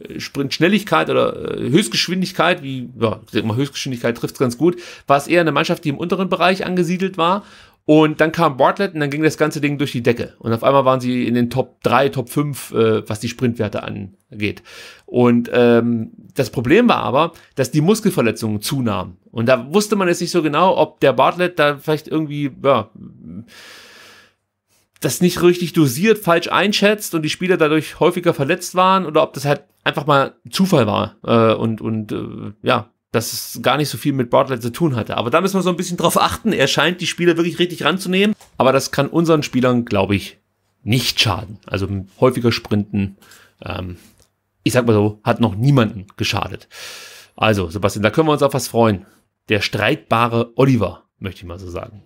äh, Sprintschnelligkeit oder äh, Höchstgeschwindigkeit, wie ja, ich mal Höchstgeschwindigkeit trifft ganz gut, war es eher eine Mannschaft, die im unteren Bereich angesiedelt war. Und dann kam Bartlett und dann ging das ganze Ding durch die Decke. Und auf einmal waren sie in den Top 3, Top 5, äh, was die Sprintwerte angeht. Und ähm, das Problem war aber, dass die Muskelverletzungen zunahmen. Und da wusste man jetzt nicht so genau, ob der Bartlett da vielleicht irgendwie, ja, das nicht richtig dosiert, falsch einschätzt und die Spieler dadurch häufiger verletzt waren oder ob das halt einfach mal Zufall war äh, und, und äh, ja, dass es gar nicht so viel mit Bartlett zu tun hatte. Aber da müssen wir so ein bisschen drauf achten. Er scheint die Spieler wirklich richtig ranzunehmen, aber das kann unseren Spielern, glaube ich, nicht schaden. Also häufiger Sprinten, ähm, ich sag mal so, hat noch niemanden geschadet. Also, Sebastian, da können wir uns auf was freuen. Der streitbare Oliver, möchte ich mal so sagen.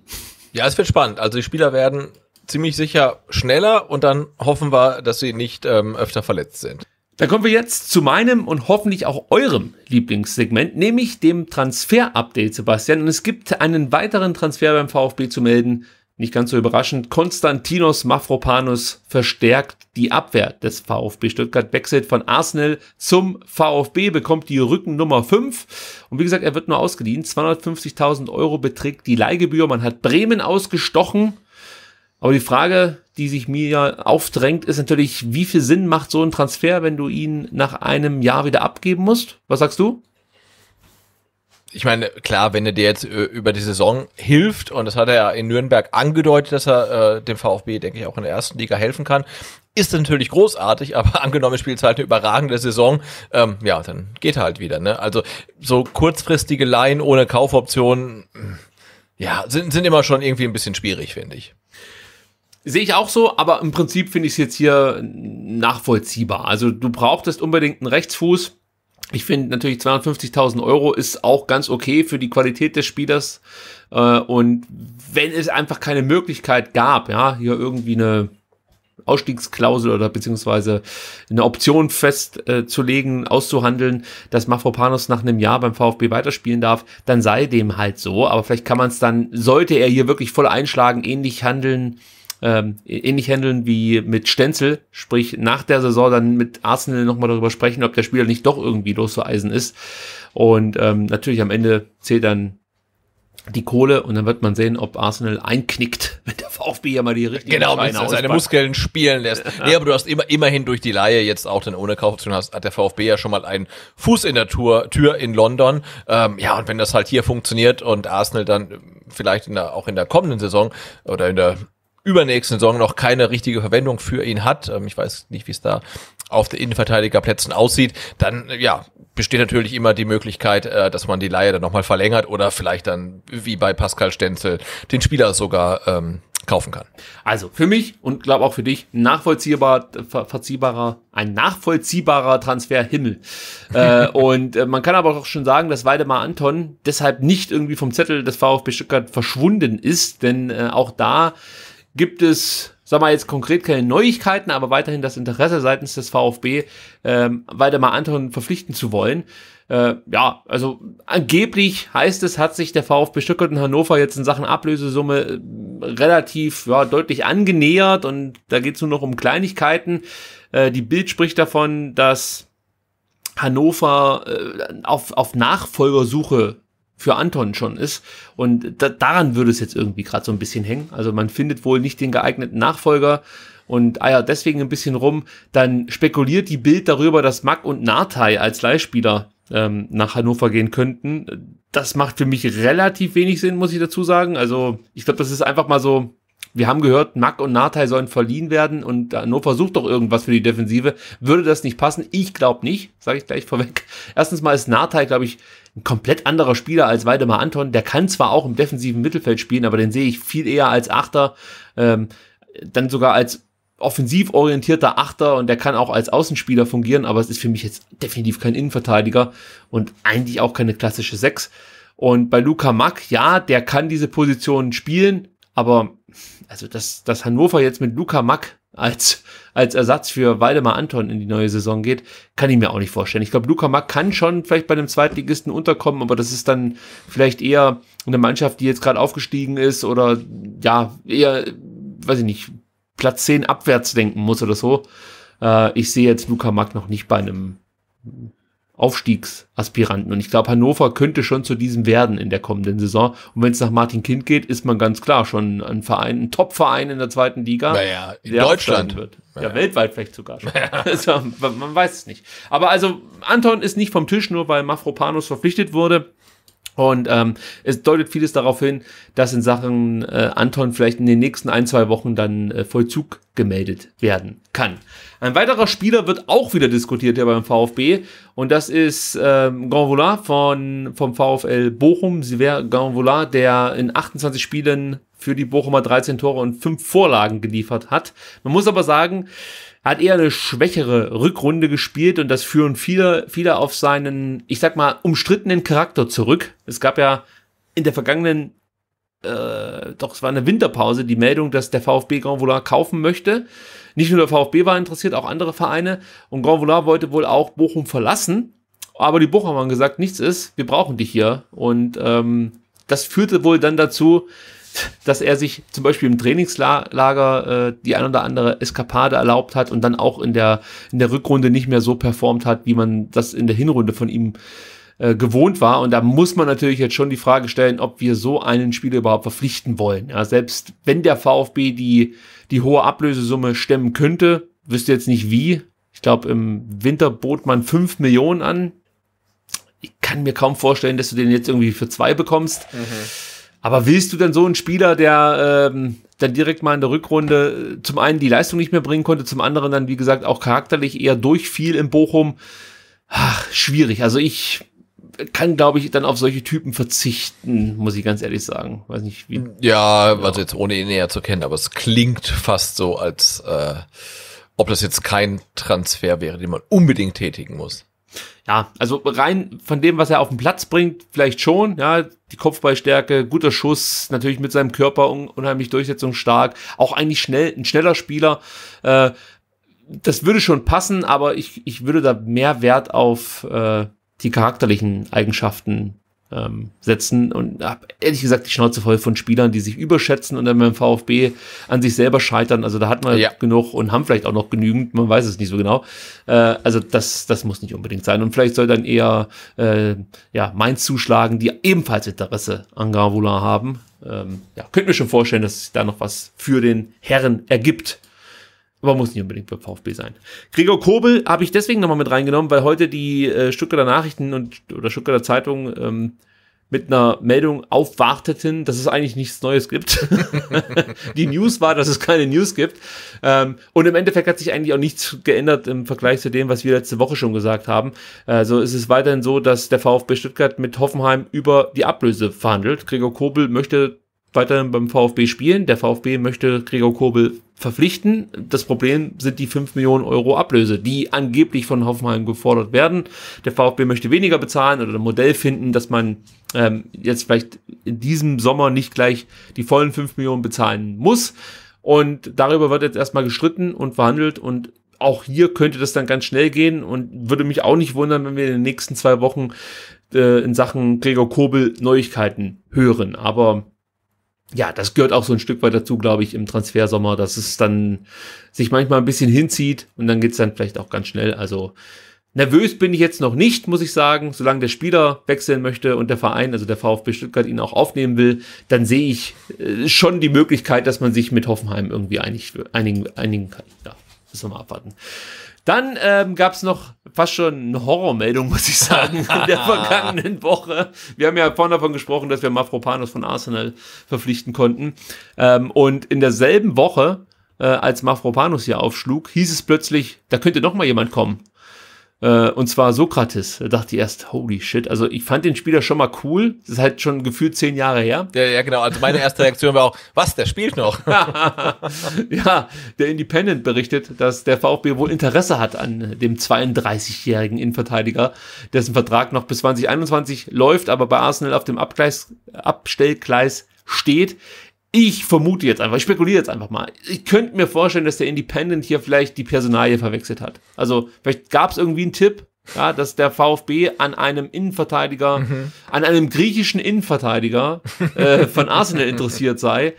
Ja, es wird spannend. Also die Spieler werden ziemlich sicher schneller und dann hoffen wir, dass sie nicht ähm, öfter verletzt sind. Dann kommen wir jetzt zu meinem und hoffentlich auch eurem Lieblingssegment, nämlich dem Transfer-Update, Sebastian. Und es gibt einen weiteren Transfer beim VfB zu melden. Nicht ganz so überraschend. Konstantinos Mafropanus verstärkt die Abwehr des VfB. Stuttgart wechselt von Arsenal zum VfB, bekommt die Rückennummer 5. Und wie gesagt, er wird nur ausgeliehen. 250.000 Euro beträgt die Leihgebühr. Man hat Bremen ausgestochen aber die Frage, die sich mir aufdrängt, ist natürlich, wie viel Sinn macht so ein Transfer, wenn du ihn nach einem Jahr wieder abgeben musst? Was sagst du? ich meine, klar, wenn er dir jetzt äh, über die Saison hilft, und das hat er ja in Nürnberg angedeutet, dass er äh, dem VfB, denke ich, auch in der ersten Liga helfen kann, ist natürlich großartig, aber angenommen spielt halt eine überragende Saison, ähm, ja, dann geht er halt wieder. Ne? Also so kurzfristige Laien ohne Kaufoptionen, ja, sind, sind immer schon irgendwie ein bisschen schwierig, finde ich. Sehe ich auch so, aber im Prinzip finde ich es jetzt hier nachvollziehbar. Also du brauchtest unbedingt einen Rechtsfuß. Ich finde natürlich 250.000 Euro ist auch ganz okay für die Qualität des Spielers. Äh, und wenn es einfach keine Möglichkeit gab, ja, hier irgendwie eine Ausstiegsklausel oder beziehungsweise eine Option festzulegen, auszuhandeln, dass Mafropanos nach einem Jahr beim VfB weiterspielen darf, dann sei dem halt so. Aber vielleicht kann man es dann, sollte er hier wirklich voll einschlagen, ähnlich handeln ähm, ähnlich handeln wie mit Stenzel, sprich nach der Saison dann mit Arsenal nochmal darüber sprechen, ob der Spieler nicht doch irgendwie loszueisen ist. Und ähm, natürlich am Ende zählt dann die Kohle und dann wird man sehen, ob Arsenal einknickt, wenn der VfB ja mal die richtigen genau, Schreine Genau, seine Muskeln spielen lässt. ja. Nee, aber du hast immer, immerhin durch die Laie jetzt auch dann ohne Kaufoption hast, hat der VfB ja schon mal einen Fuß in der Tour, Tür in London. Ähm, ja, und wenn das halt hier funktioniert und Arsenal dann vielleicht in der, auch in der kommenden Saison oder in der übernächsten Saison noch keine richtige Verwendung für ihn hat, ähm, ich weiß nicht, wie es da auf den Innenverteidigerplätzen aussieht, dann ja, besteht natürlich immer die Möglichkeit, äh, dass man die Laie dann nochmal verlängert oder vielleicht dann, wie bei Pascal Stenzel, den Spieler sogar ähm, kaufen kann. Also für mich und glaube auch für dich nachvollziehbar, ver verziehbarer, ein nachvollziehbarer Transferhimmel. äh, und äh, man kann aber auch schon sagen, dass Waldemar Anton deshalb nicht irgendwie vom Zettel des VfB Stuttgart verschwunden ist, denn äh, auch da gibt es, sag mal jetzt konkret keine Neuigkeiten, aber weiterhin das Interesse seitens des VfB, ähm, weiter mal Anton verpflichten zu wollen. Äh, ja, also angeblich heißt es, hat sich der VfB Stuttgart und Hannover jetzt in Sachen Ablösesumme äh, relativ ja, deutlich angenähert und da geht es nur noch um Kleinigkeiten. Äh, die Bild spricht davon, dass Hannover äh, auf, auf Nachfolgersuche für Anton schon ist. Und da, daran würde es jetzt irgendwie gerade so ein bisschen hängen. Also man findet wohl nicht den geeigneten Nachfolger und ah ja, deswegen ein bisschen rum. Dann spekuliert die Bild darüber, dass Mack und Nartai als Leihspieler ähm, nach Hannover gehen könnten. Das macht für mich relativ wenig Sinn, muss ich dazu sagen. Also ich glaube, das ist einfach mal so, wir haben gehört, Mack und Nathai sollen verliehen werden und Hannover sucht doch irgendwas für die Defensive. Würde das nicht passen? Ich glaube nicht, sage ich gleich vorweg. Erstens mal ist Nathai, glaube ich, ein komplett anderer Spieler als Waldemar Anton. Der kann zwar auch im defensiven Mittelfeld spielen, aber den sehe ich viel eher als Achter, ähm, dann sogar als offensiv orientierter Achter und der kann auch als Außenspieler fungieren, aber es ist für mich jetzt definitiv kein Innenverteidiger und eigentlich auch keine klassische Sechs. Und bei Luca Mack, ja, der kann diese Position spielen, aber also dass, dass Hannover jetzt mit Luca Mack als, als Ersatz für Waldemar Anton in die neue Saison geht, kann ich mir auch nicht vorstellen. Ich glaube, Luca Mack kann schon vielleicht bei einem Zweitligisten unterkommen, aber das ist dann vielleicht eher eine Mannschaft, die jetzt gerade aufgestiegen ist oder ja, eher, weiß ich nicht, Platz 10 abwärts denken muss oder so. Äh, ich sehe jetzt Luca Mack noch nicht bei einem Aufstiegsaspiranten. Und ich glaube, Hannover könnte schon zu diesem werden in der kommenden Saison. Und wenn es nach Martin Kind geht, ist man ganz klar schon ein Verein, ein Top-Verein in der zweiten Liga. Naja, in Deutschland wird. Naja. Ja, weltweit vielleicht sogar schon. Naja. Also, man weiß es nicht. Aber also, Anton ist nicht vom Tisch, nur weil Mafropanus verpflichtet wurde. Und ähm, es deutet vieles darauf hin, dass in Sachen äh, Anton vielleicht in den nächsten ein, zwei Wochen dann äh, Vollzug gemeldet werden kann. Ein weiterer Spieler wird auch wieder diskutiert hier beim VfB und das ist ähm, Granvolat von, vom VfL Bochum. Sie wäre Granvolat, der in 28 Spielen für die Bochumer 13 Tore und 5 Vorlagen geliefert hat. Man muss aber sagen, hat eher eine schwächere Rückrunde gespielt und das führen viele, viele auf seinen, ich sag mal, umstrittenen Charakter zurück. Es gab ja in der vergangenen, äh, doch es war eine Winterpause, die Meldung, dass der VfB Grand Volant kaufen möchte. Nicht nur der VfB war interessiert, auch andere Vereine. Und Grand Volant wollte wohl auch Bochum verlassen. Aber die Bochum haben gesagt, nichts ist, wir brauchen dich hier. Und ähm, das führte wohl dann dazu, dass er sich zum Beispiel im Trainingslager äh, die ein oder andere Eskapade erlaubt hat und dann auch in der, in der Rückrunde nicht mehr so performt hat, wie man das in der Hinrunde von ihm äh, gewohnt war. Und da muss man natürlich jetzt schon die Frage stellen, ob wir so einen Spieler überhaupt verpflichten wollen. Ja, selbst wenn der VfB die, die hohe Ablösesumme stemmen könnte, wüsste jetzt nicht wie. Ich glaube, im Winter bot man fünf Millionen an. Ich kann mir kaum vorstellen, dass du den jetzt irgendwie für zwei bekommst. Mhm aber willst du denn so einen Spieler, der ähm, dann direkt mal in der Rückrunde äh, zum einen die Leistung nicht mehr bringen konnte, zum anderen dann, wie gesagt, auch charakterlich eher durchfiel im Bochum? Ach, schwierig. Also ich kann, glaube ich, dann auf solche Typen verzichten, muss ich ganz ehrlich sagen. Weiß nicht, wie. Ja, also jetzt ohne ihn näher zu kennen, aber es klingt fast so, als äh, ob das jetzt kein Transfer wäre, den man unbedingt tätigen muss ja, also rein von dem, was er auf den Platz bringt, vielleicht schon, ja, die Kopfballstärke, guter Schuss, natürlich mit seinem Körper un unheimlich durchsetzungsstark, auch eigentlich schnell, ein schneller Spieler, äh, das würde schon passen, aber ich, ich würde da mehr Wert auf äh, die charakterlichen Eigenschaften ähm, setzen und habe ehrlich gesagt die Schnauze voll von Spielern, die sich überschätzen und dann beim VfB an sich selber scheitern. Also da hat man ja. genug und haben vielleicht auch noch genügend, man weiß es nicht so genau. Äh, also das, das muss nicht unbedingt sein. Und vielleicht soll dann eher äh, ja, Mainz zuschlagen, die ebenfalls Interesse an Gravula haben. Ähm, ja, könnte mir schon vorstellen, dass sich da noch was für den Herren ergibt aber muss nicht unbedingt beim VfB sein. Gregor Kobel habe ich deswegen nochmal mit reingenommen, weil heute die äh, Stuttgarter Nachrichten und oder Stuttgarter Zeitung ähm, mit einer Meldung aufwarteten, dass es eigentlich nichts Neues gibt. die News war, dass es keine News gibt. Ähm, und im Endeffekt hat sich eigentlich auch nichts geändert im Vergleich zu dem, was wir letzte Woche schon gesagt haben. Also es ist weiterhin so, dass der VfB Stuttgart mit Hoffenheim über die Ablöse verhandelt. Gregor Kobel möchte weiterhin beim VfB spielen. Der VfB möchte Gregor Kobel verpflichten. Das Problem sind die 5 Millionen Euro Ablöse, die angeblich von Hoffenheim gefordert werden. Der VfB möchte weniger bezahlen oder ein Modell finden, dass man ähm, jetzt vielleicht in diesem Sommer nicht gleich die vollen 5 Millionen bezahlen muss. Und darüber wird jetzt erstmal gestritten und verhandelt und auch hier könnte das dann ganz schnell gehen und würde mich auch nicht wundern, wenn wir in den nächsten zwei Wochen äh, in Sachen Gregor Kobel Neuigkeiten hören. Aber ja, das gehört auch so ein Stück weit dazu, glaube ich, im Transfersommer, dass es dann sich manchmal ein bisschen hinzieht und dann geht's dann vielleicht auch ganz schnell. Also nervös bin ich jetzt noch nicht, muss ich sagen. Solange der Spieler wechseln möchte und der Verein, also der VfB Stuttgart, ihn auch aufnehmen will, dann sehe ich äh, schon die Möglichkeit, dass man sich mit Hoffenheim irgendwie einig, einigen, einigen kann. Ja, müssen wir mal abwarten. Dann ähm, gab es noch fast schon eine Horrormeldung, muss ich sagen, in der vergangenen Woche. Wir haben ja vorhin davon gesprochen, dass wir Mafropanos von Arsenal verpflichten konnten. Ähm, und in derselben Woche, äh, als Mafropanos hier aufschlug, hieß es plötzlich, da könnte noch mal jemand kommen. Äh, und zwar Sokrates. Da dachte ich erst, holy shit. Also ich fand den Spieler schon mal cool. Das ist halt schon gefühlt zehn Jahre her. Ja, ja genau. Also meine erste Reaktion war auch, was, der spielt noch? ja, der Independent berichtet, dass der VfB wohl Interesse hat an dem 32-jährigen Innenverteidiger, dessen Vertrag noch bis 2021 läuft, aber bei Arsenal auf dem Abgleis, Abstellgleis steht ich vermute jetzt einfach, ich spekuliere jetzt einfach mal. Ich könnte mir vorstellen, dass der Independent hier vielleicht die Personalie verwechselt hat. Also vielleicht gab es irgendwie einen Tipp, ja, dass der VfB an einem Innenverteidiger, mhm. an einem griechischen Innenverteidiger äh, von Arsenal interessiert sei.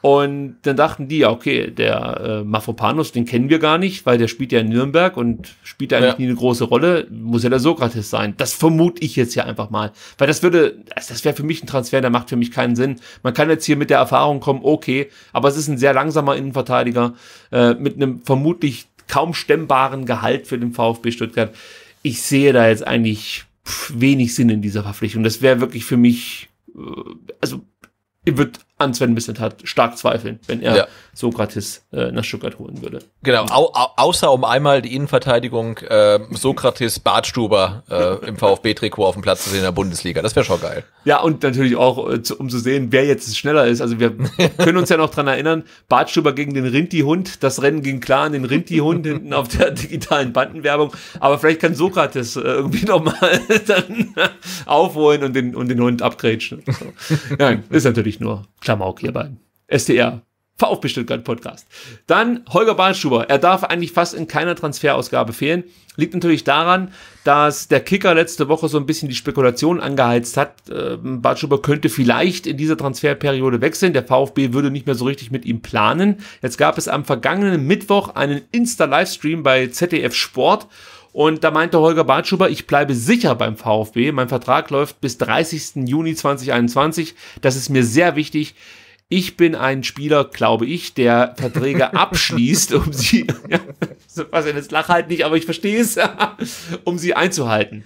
Und dann dachten die, ja, okay, der äh, Mafropanus, den kennen wir gar nicht, weil der spielt ja in Nürnberg und spielt eigentlich ja. nie eine große Rolle. Muss ja der Sokrates sein. Das vermute ich jetzt ja einfach mal. Weil das würde, das wäre für mich ein Transfer, der macht für mich keinen Sinn. Man kann jetzt hier mit der Erfahrung kommen, okay, aber es ist ein sehr langsamer Innenverteidiger äh, mit einem vermutlich kaum stemmbaren Gehalt für den VfB Stuttgart. Ich sehe da jetzt eigentlich wenig Sinn in dieser Verpflichtung. Das wäre wirklich für mich, äh, also ich würde an Sven Missentat stark zweifeln, wenn er ja. Sokrates äh, nach Stuttgart holen würde. Genau, au außer um einmal die Innenverteidigung äh, Sokrates Bartstuber äh, im VfB-Trikot auf dem Platz zu sehen in der Bundesliga. Das wäre schon geil. Ja, und natürlich auch, äh, um zu sehen, wer jetzt schneller ist. Also wir können uns ja noch daran erinnern, Bartstuber gegen den Rinti-Hund, das Rennen ging klar an den Rinti-Hund hinten auf der digitalen Bandenwerbung. Aber vielleicht kann Sokrates äh, irgendwie nochmal dann aufholen und den, und den Hund abgrätschen. So. Nein, ist natürlich nur klar. Klamauk hier beim SDR. VfB Stuttgart Podcast. Dann Holger Barnschuber. Er darf eigentlich fast in keiner Transferausgabe fehlen. Liegt natürlich daran, dass der Kicker letzte Woche so ein bisschen die Spekulation angeheizt hat. Ähm, Bartschuber könnte vielleicht in dieser Transferperiode wechseln. Der VfB würde nicht mehr so richtig mit ihm planen. Jetzt gab es am vergangenen Mittwoch einen Insta-Livestream bei ZDF Sport und da meinte Holger Bartschuber, ich bleibe sicher beim VfB. Mein Vertrag läuft bis 30. Juni 2021. Das ist mir sehr wichtig. Ich bin ein Spieler, glaube ich, der Verträge abschließt, um sie, ja, was in das Lach halt nicht, aber ich verstehe es, um sie einzuhalten.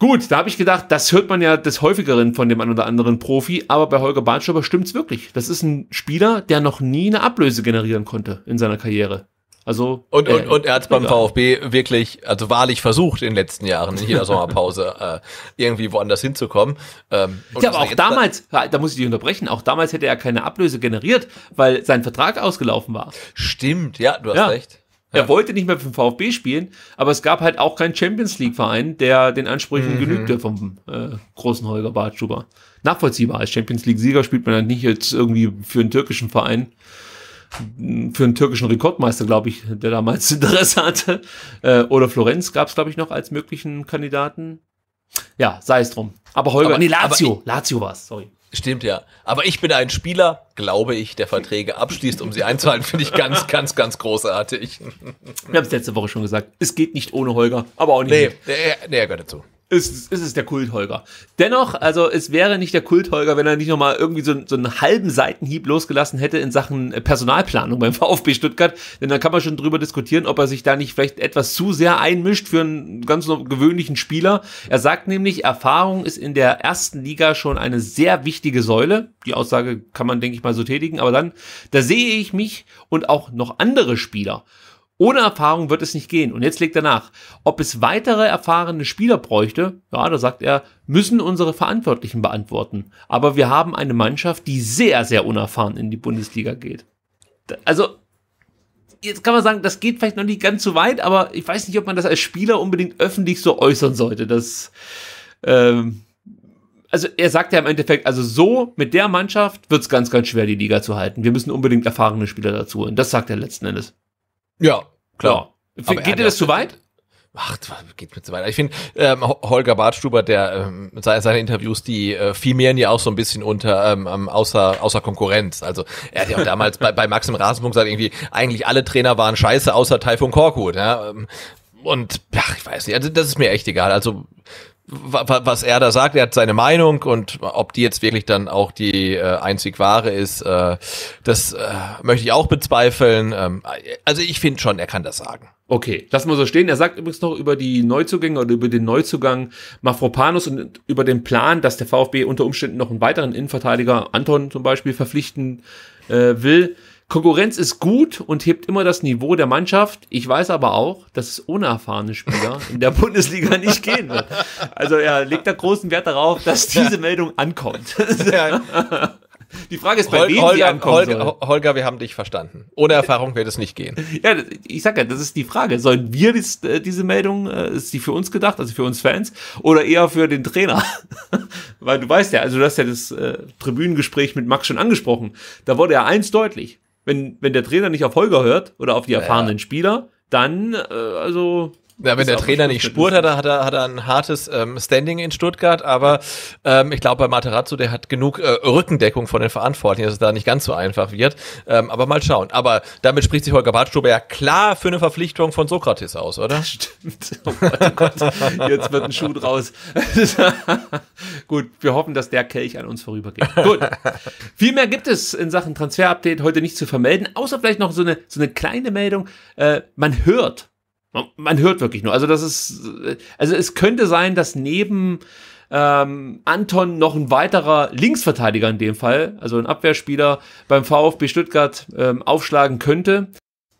Gut, da habe ich gedacht, das hört man ja des häufigeren von dem einen oder anderen Profi, aber bei Holger Bartschuber stimmt es wirklich. Das ist ein Spieler, der noch nie eine Ablöse generieren konnte in seiner Karriere. Also und, äh, und, und er hat es beim VfB wirklich, also wahrlich versucht in den letzten Jahren, in jeder Sommerpause, äh, irgendwie woanders hinzukommen. Ähm, ja, aber auch damals, da muss ich dich unterbrechen, auch damals hätte er keine Ablöse generiert, weil sein Vertrag ausgelaufen war. Stimmt, ja, du hast ja. recht. Ja. Er wollte nicht mehr für den VfB spielen, aber es gab halt auch keinen Champions League-Verein, der den Ansprüchen mhm. genügte vom äh, großen Holger Bartschuber. Nachvollziehbar, als Champions League-Sieger spielt man halt nicht jetzt irgendwie für einen türkischen Verein für einen türkischen Rekordmeister, glaube ich, der damals Interesse hatte. Äh, oder Florenz gab es, glaube ich, noch als möglichen Kandidaten. Ja, sei es drum. Aber Holger, aber, nee, Lazio, aber, Lazio war es, sorry. Stimmt ja. Aber ich bin ein Spieler, glaube ich, der Verträge abschließt, um sie einzuhalten. Finde ich ganz, ganz, ganz großartig. Wir haben es letzte Woche schon gesagt. Es geht nicht ohne Holger, aber auch nicht. Nee, der, der gehört dazu ist, ist es der Kult-Holger. Dennoch, also es wäre nicht der Kult-Holger, wenn er nicht nochmal irgendwie so, so einen halben Seitenhieb losgelassen hätte in Sachen äh, Personalplanung beim VfB Stuttgart. Denn dann kann man schon drüber diskutieren, ob er sich da nicht vielleicht etwas zu sehr einmischt für einen ganz gewöhnlichen Spieler. Er sagt nämlich, Erfahrung ist in der ersten Liga schon eine sehr wichtige Säule. Die Aussage kann man, denke ich mal, so tätigen. Aber dann, da sehe ich mich und auch noch andere Spieler. Ohne Erfahrung wird es nicht gehen. Und jetzt legt er nach. Ob es weitere erfahrene Spieler bräuchte, ja, da sagt er, müssen unsere Verantwortlichen beantworten. Aber wir haben eine Mannschaft, die sehr, sehr unerfahren in die Bundesliga geht. Also, jetzt kann man sagen, das geht vielleicht noch nicht ganz so weit, aber ich weiß nicht, ob man das als Spieler unbedingt öffentlich so äußern sollte. Das, ähm, also er sagt ja im Endeffekt, also so mit der Mannschaft wird es ganz, ganz schwer, die Liga zu halten. Wir müssen unbedingt erfahrene Spieler dazu holen. Das sagt er letzten Endes. Ja, klar. Ja. Geht dir das zu weit? Ach, geht mir zu weit. Ich finde, ähm, Holger Bartstuber, der ähm, seine, Interviews, die äh, fielen ja auch so ein bisschen unter ähm, ähm, außer, außer Konkurrenz. Also er hat ja auch damals bei, bei Maxim Rasenpunkt gesagt, irgendwie, eigentlich alle Trainer waren scheiße, außer Taifun Korkut. Ja? Ähm, und ach, ich weiß nicht, also das ist mir echt egal. Also was er da sagt, er hat seine Meinung und ob die jetzt wirklich dann auch die äh, einzig wahre ist, äh, das äh, möchte ich auch bezweifeln. Ähm, also ich finde schon, er kann das sagen. Okay, lass mal so stehen. Er sagt übrigens noch über die Neuzugänge oder über den Neuzugang Mafropanus und über den Plan, dass der VfB unter Umständen noch einen weiteren Innenverteidiger, Anton zum Beispiel, verpflichten äh, will. Konkurrenz ist gut und hebt immer das Niveau der Mannschaft. Ich weiß aber auch, dass es ohne erfahrene Spieler in der Bundesliga nicht gehen wird. Also er legt da großen Wert darauf, dass diese Meldung ankommt. Die Frage ist, bei Hol wem Holger, sie ankommen Holger, Holger, wir haben dich verstanden. Ohne Erfahrung wird es nicht gehen. Ja, ich sag ja, das ist die Frage. Sollen wir dies, äh, diese Meldung, äh, ist die für uns gedacht, also für uns Fans, oder eher für den Trainer? Weil du weißt ja, also du hast ja das äh, Tribünengespräch mit Max schon angesprochen. Da wurde ja eins deutlich wenn, wenn der Trainer nicht auf Holger hört oder auf die erfahrenen ja. Spieler, dann, äh, also, ja, wenn der Trainer nicht spurt, hat er, hat, er, hat er ein hartes ähm, Standing in Stuttgart, aber ähm, ich glaube bei Materazzo, der hat genug äh, Rückendeckung von den Verantwortlichen, dass es da nicht ganz so einfach wird. Ähm, aber mal schauen. Aber damit spricht sich Holger Badstuber ja klar für eine Verpflichtung von Sokrates aus, oder? Stimmt. Oh Gott, oh Gott. Jetzt wird ein Schuh draus. Gut, wir hoffen, dass der Kelch an uns vorübergeht. Gut. Viel mehr gibt es in Sachen Transfer-Update heute nicht zu vermelden, außer vielleicht noch so eine, so eine kleine Meldung. Äh, man hört man hört wirklich nur. Also das ist, also es könnte sein, dass neben ähm, Anton noch ein weiterer Linksverteidiger in dem Fall, also ein Abwehrspieler beim VfB Stuttgart ähm, aufschlagen könnte.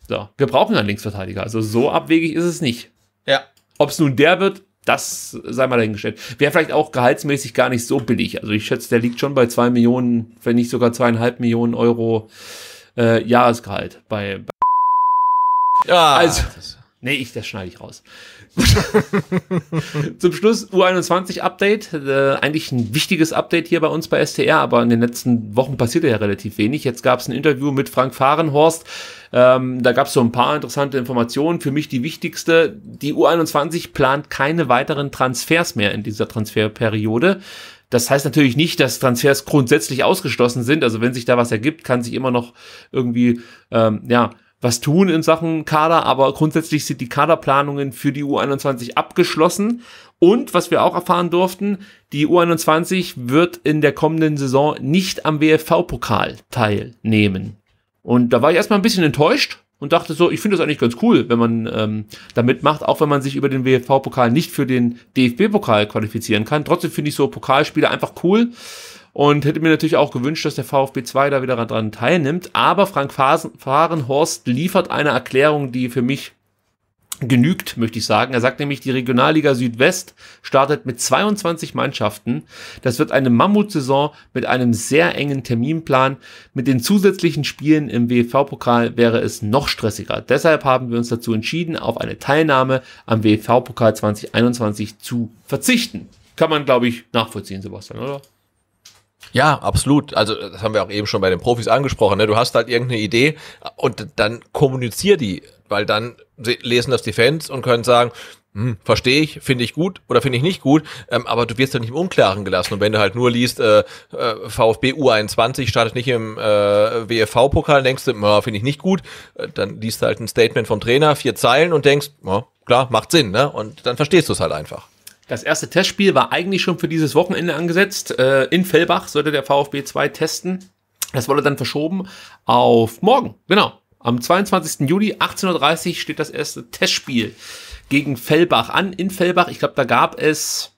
So, wir brauchen einen Linksverteidiger. Also so abwegig ist es nicht. Ja. Ob es nun der wird, das sei mal dahingestellt. Wäre vielleicht auch gehaltsmäßig gar nicht so billig. Also ich schätze, der liegt schon bei 2 Millionen, wenn nicht sogar zweieinhalb Millionen Euro äh, Jahresgehalt bei. bei ja, also, Nee, ich, das schneide ich raus. Zum Schluss U21-Update. Äh, eigentlich ein wichtiges Update hier bei uns bei STR, aber in den letzten Wochen passierte ja relativ wenig. Jetzt gab es ein Interview mit Frank Fahrenhorst. Ähm, da gab es so ein paar interessante Informationen. Für mich die wichtigste, die U21 plant keine weiteren Transfers mehr in dieser Transferperiode. Das heißt natürlich nicht, dass Transfers grundsätzlich ausgeschlossen sind. Also wenn sich da was ergibt, kann sich immer noch irgendwie, ähm, ja, was tun in Sachen Kader, aber grundsätzlich sind die Kaderplanungen für die U21 abgeschlossen. Und was wir auch erfahren durften, die U21 wird in der kommenden Saison nicht am WFV-Pokal teilnehmen. Und da war ich erstmal ein bisschen enttäuscht und dachte so, ich finde das eigentlich ganz cool, wenn man ähm, da mitmacht, auch wenn man sich über den WFV-Pokal nicht für den DFB-Pokal qualifizieren kann. Trotzdem finde ich so Pokalspiele einfach cool und hätte mir natürlich auch gewünscht, dass der VfB 2 da wieder dran teilnimmt. Aber Frank Fahrenhorst liefert eine Erklärung, die für mich genügt, möchte ich sagen. Er sagt nämlich, die Regionalliga Südwest startet mit 22 Mannschaften. Das wird eine Mammutsaison mit einem sehr engen Terminplan. Mit den zusätzlichen Spielen im WFV-Pokal wäre es noch stressiger. Deshalb haben wir uns dazu entschieden, auf eine Teilnahme am WFV-Pokal 2021 zu verzichten. Kann man, glaube ich, nachvollziehen, Sebastian, oder? Ja, absolut. Also das haben wir auch eben schon bei den Profis angesprochen. Ne? Du hast halt irgendeine Idee und dann kommunizier die, weil dann lesen das die Fans und können sagen, hm, verstehe ich, finde ich gut oder finde ich nicht gut, ähm, aber du wirst ja nicht im Unklaren gelassen. Und wenn du halt nur liest, äh, äh, VfB U21 startet nicht im äh, WFV-Pokal, denkst du, oh, finde ich nicht gut, äh, dann liest du halt ein Statement vom Trainer, vier Zeilen und denkst, oh, klar, macht Sinn, ne? Und dann verstehst du es halt einfach. Das erste Testspiel war eigentlich schon für dieses Wochenende angesetzt. Äh, in Fellbach sollte der VfB 2 testen. Das wurde dann verschoben auf morgen. Genau. Am 22. Juli 18.30 Uhr steht das erste Testspiel gegen Fellbach an. In Fellbach, ich glaube, da gab es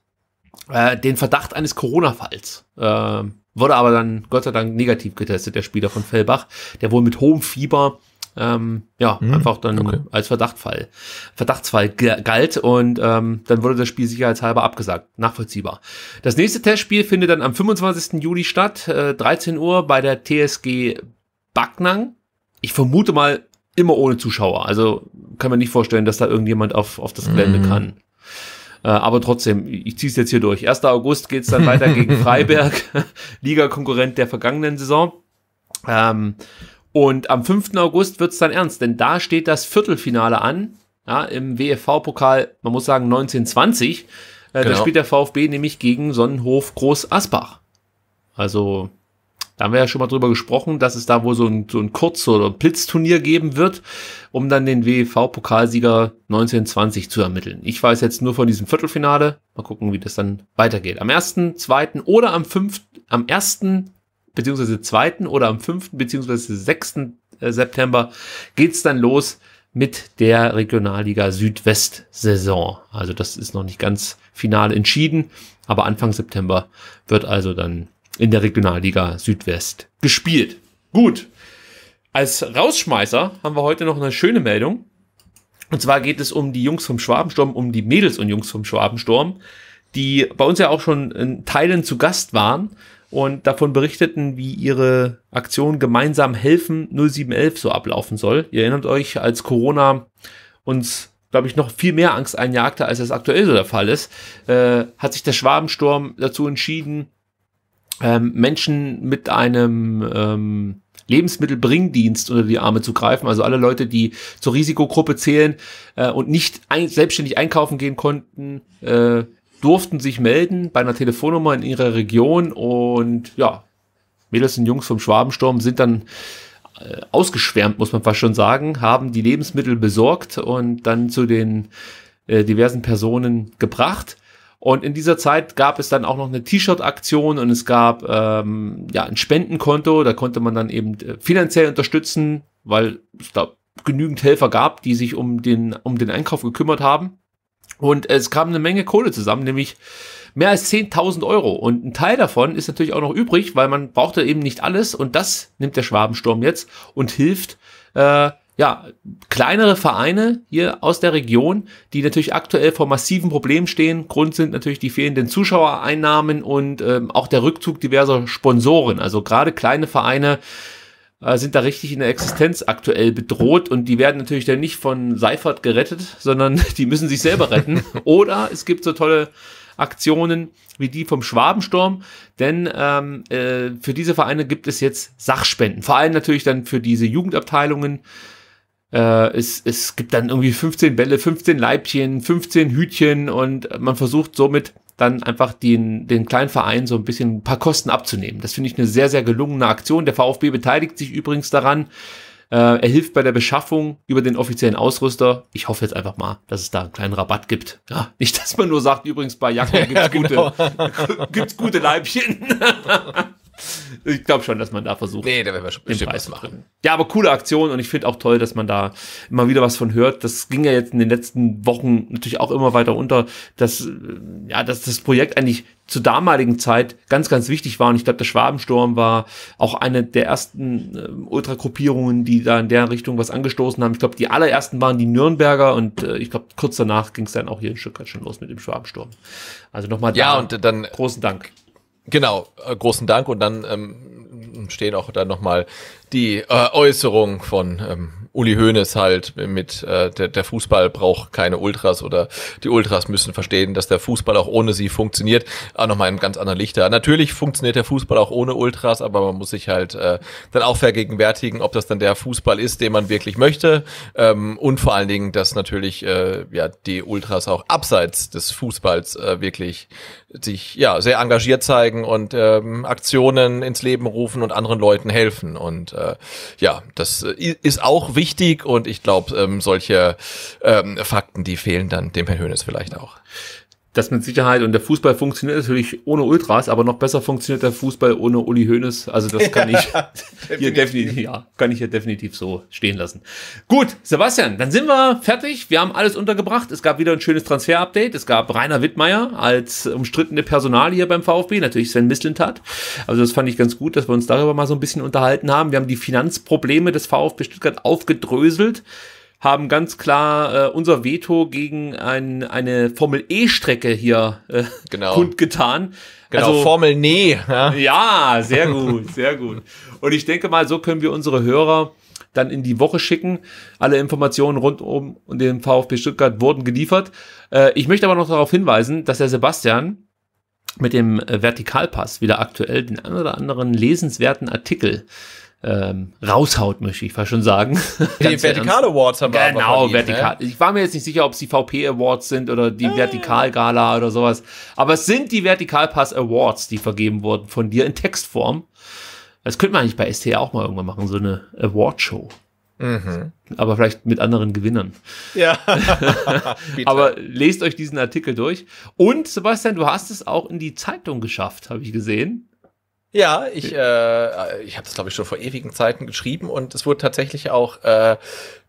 äh, den Verdacht eines Corona-Falls. Äh, wurde aber dann Gott sei Dank negativ getestet, der Spieler von Fellbach, der wohl mit hohem Fieber ähm, ja, mhm. einfach dann okay. als Verdachtfall, Verdachtsfall galt und ähm, dann wurde das Spiel sicherheitshalber abgesagt. Nachvollziehbar. Das nächste Testspiel findet dann am 25. Juli statt, äh, 13 Uhr bei der TSG Backnang. Ich vermute mal immer ohne Zuschauer. Also kann man nicht vorstellen, dass da irgendjemand auf, auf das Gelände mhm. kann. Äh, aber trotzdem, ich ziehe es jetzt hier durch. 1. August geht's dann weiter gegen Freiberg, Liga-Konkurrent der vergangenen Saison. Ähm, und am 5. August wird es dann ernst, denn da steht das Viertelfinale an, ja, im WFV-Pokal, man muss sagen 1920. Äh, genau. Da spielt der VfB nämlich gegen Sonnenhof Groß Asbach. Also, da haben wir ja schon mal drüber gesprochen, dass es da wohl so ein, so ein Kurz- oder Blitzturnier geben wird, um dann den wfv pokalsieger 1920 zu ermitteln. Ich weiß jetzt nur von diesem Viertelfinale. Mal gucken, wie das dann weitergeht. Am 1., 2. oder am 5., am 1., beziehungsweise 2. oder am 5. beziehungsweise 6. Äh, September geht's dann los mit der Regionalliga Südwest-Saison. Also das ist noch nicht ganz final entschieden, aber Anfang September wird also dann in der Regionalliga Südwest gespielt. Gut, als Rausschmeißer haben wir heute noch eine schöne Meldung. Und zwar geht es um die Jungs vom Schwabensturm, um die Mädels und Jungs vom Schwabensturm, die bei uns ja auch schon in Teilen zu Gast waren und davon berichteten, wie ihre Aktion gemeinsam helfen 0711 so ablaufen soll. Ihr erinnert euch, als Corona uns glaube ich, noch viel mehr Angst einjagte, als es aktuell so der Fall ist, äh, hat sich der Schwabensturm dazu entschieden, ähm, Menschen mit einem ähm, Lebensmittelbringdienst unter die Arme zu greifen. Also alle Leute, die zur Risikogruppe zählen äh, und nicht ein, selbstständig einkaufen gehen konnten, äh, durften sich melden bei einer Telefonnummer in ihrer Region und ja, Mädels und Jungs vom Schwabensturm sind dann äh, ausgeschwärmt, muss man fast schon sagen, haben die Lebensmittel besorgt und dann zu den äh, diversen Personen gebracht. Und in dieser Zeit gab es dann auch noch eine T-Shirt-Aktion und es gab ähm, ja ein Spendenkonto, da konnte man dann eben äh, finanziell unterstützen, weil es da genügend Helfer gab, die sich um den, um den Einkauf gekümmert haben. Und es kam eine Menge Kohle zusammen, nämlich mehr als 10.000 Euro. Und ein Teil davon ist natürlich auch noch übrig, weil man brauchte eben nicht alles. Und das nimmt der Schwabensturm jetzt und hilft, äh, ja, kleinere Vereine hier aus der Region, die natürlich aktuell vor massiven Problemen stehen. Grund sind natürlich die fehlenden Zuschauereinnahmen und ähm, auch der Rückzug diverser Sponsoren. Also gerade kleine Vereine äh, sind da richtig in der Existenz aktuell bedroht und die werden natürlich dann nicht von Seifert gerettet, sondern die müssen sich selber retten. Oder es gibt so tolle Aktionen wie die vom Schwabensturm, denn ähm, äh, für diese Vereine gibt es jetzt Sachspenden, vor allem natürlich dann für diese Jugendabteilungen. Äh, es, es gibt dann irgendwie 15 Bälle, 15 Leibchen, 15 Hütchen und man versucht somit dann einfach den, den kleinen Verein so ein bisschen ein paar Kosten abzunehmen. Das finde ich eine sehr, sehr gelungene Aktion. Der VfB beteiligt sich übrigens daran. Äh, er hilft bei der Beschaffung über den offiziellen Ausrüster. Ich hoffe jetzt einfach mal, dass es da einen kleinen Rabatt gibt. Ja, nicht, dass man nur sagt, übrigens bei Jacken gibt's, ja, gute, genau. gibt's gute Leibchen. ich glaube schon, dass man da versucht. Nee, da werden wir schon bestimmt was machen. Ja, aber coole Aktion und ich finde auch toll, dass man da immer wieder was von hört. Das ging ja jetzt in den letzten Wochen natürlich auch immer weiter unter, dass, äh, ja, dass das Projekt eigentlich zur damaligen Zeit ganz, ganz wichtig war. Und ich glaube, der Schwabensturm war auch eine der ersten äh, Ultragruppierungen, die da in der Richtung was angestoßen haben. Ich glaube, die allerersten waren die Nürnberger und äh, ich glaube, kurz danach ging es dann auch hier in Stuttgart schon los mit dem Schwabensturm. Also nochmal ja, da, und dann großen Dank Genau, äh, großen Dank und dann ähm, stehen auch dann nochmal die äh, Äußerungen von ähm, Uli Hoeneß halt mit äh, der, der Fußball braucht keine Ultras oder die Ultras müssen verstehen, dass der Fußball auch ohne sie funktioniert. Auch nochmal ein ganz anderer Lichter. Natürlich funktioniert der Fußball auch ohne Ultras, aber man muss sich halt äh, dann auch vergegenwärtigen, ob das dann der Fußball ist, den man wirklich möchte. Ähm, und vor allen Dingen, dass natürlich äh, ja die Ultras auch abseits des Fußballs äh, wirklich sich ja sehr engagiert zeigen und ähm, Aktionen ins Leben rufen und anderen Leuten helfen. Und äh, ja, das äh, ist auch wichtig und ich glaube, ähm, solche ähm, Fakten, die fehlen dann dem Herrn Hönes vielleicht auch. Das mit Sicherheit. Und der Fußball funktioniert natürlich ohne Ultras, aber noch besser funktioniert der Fußball ohne Uli Hoeneß. Also das kann ich hier definitiv, ja, kann ich hier definitiv so stehen lassen. Gut, Sebastian, dann sind wir fertig. Wir haben alles untergebracht. Es gab wieder ein schönes Transfer-Update. Es gab Rainer Wittmeier als umstrittene Personal hier beim VfB. Natürlich Sven Mislintat. Also das fand ich ganz gut, dass wir uns darüber mal so ein bisschen unterhalten haben. Wir haben die Finanzprobleme des VfB Stuttgart aufgedröselt haben ganz klar äh, unser Veto gegen ein, eine Formel-E-Strecke hier äh, genau. kundgetan. Genau, also, Formel Nee. Ja? ja, sehr gut, sehr gut. Und ich denke mal, so können wir unsere Hörer dann in die Woche schicken. Alle Informationen rund um den VfB Stuttgart wurden geliefert. Äh, ich möchte aber noch darauf hinweisen, dass der Sebastian mit dem äh, Vertikalpass wieder aktuell den ein oder anderen lesenswerten Artikel ähm, raushaut, möchte ich fast schon sagen. Die Vertikal Awards haben wir Genau, ne? Vertikal. Ne? Ich war mir jetzt nicht sicher, ob es die VP Awards sind oder die äh. Ah. Vertikal Gala oder sowas. Aber es sind die Vertikalpass Awards, die vergeben wurden von dir in Textform. Das könnte man eigentlich bei STR auch mal irgendwann machen, so eine Awardshow. Mhm. Aber vielleicht mit anderen Gewinnern. Ja. Aber lest euch diesen Artikel durch. Und Sebastian, du hast es auch in die Zeitung geschafft, habe ich gesehen. Ja, ich, äh, äh ich habe das, glaube ich, schon vor ewigen Zeiten geschrieben und es wurde tatsächlich auch äh,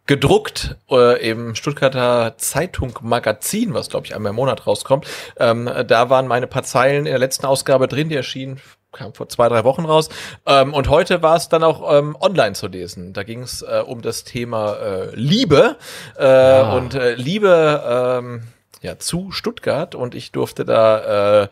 gedruckt äh, im Stuttgarter Zeitung Magazin, was, glaube ich, einmal im Monat rauskommt. Ähm, da waren meine paar Zeilen in der letzten Ausgabe drin, die erschienen kam vor zwei, drei Wochen raus. Ähm, und heute war es dann auch ähm, online zu lesen. Da ging es äh, um das Thema äh, Liebe äh, ah. und äh, Liebe ähm, ja, zu Stuttgart. Und ich durfte da äh,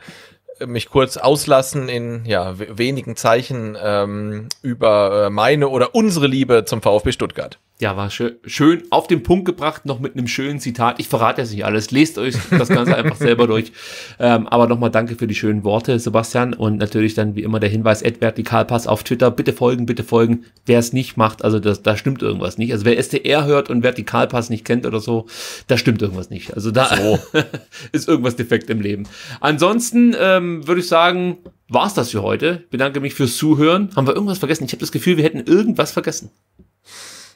mich kurz auslassen in ja, wenigen Zeichen ähm, über äh, meine oder unsere Liebe zum VfB Stuttgart ja, war schön, schön auf den Punkt gebracht, noch mit einem schönen Zitat. Ich verrate jetzt nicht alles, lest euch das Ganze einfach selber durch. Ähm, aber nochmal danke für die schönen Worte, Sebastian. Und natürlich dann wie immer der Hinweis, Vertikalpass auf Twitter. Bitte folgen, bitte folgen. Wer es nicht macht, also das, da stimmt irgendwas nicht. Also wer STR hört und Vertikalpass nicht kennt oder so, da stimmt irgendwas nicht. Also da so. ist irgendwas defekt im Leben. Ansonsten ähm, würde ich sagen, war's das für heute. Bedanke mich fürs Zuhören. Haben wir irgendwas vergessen? Ich habe das Gefühl, wir hätten irgendwas vergessen.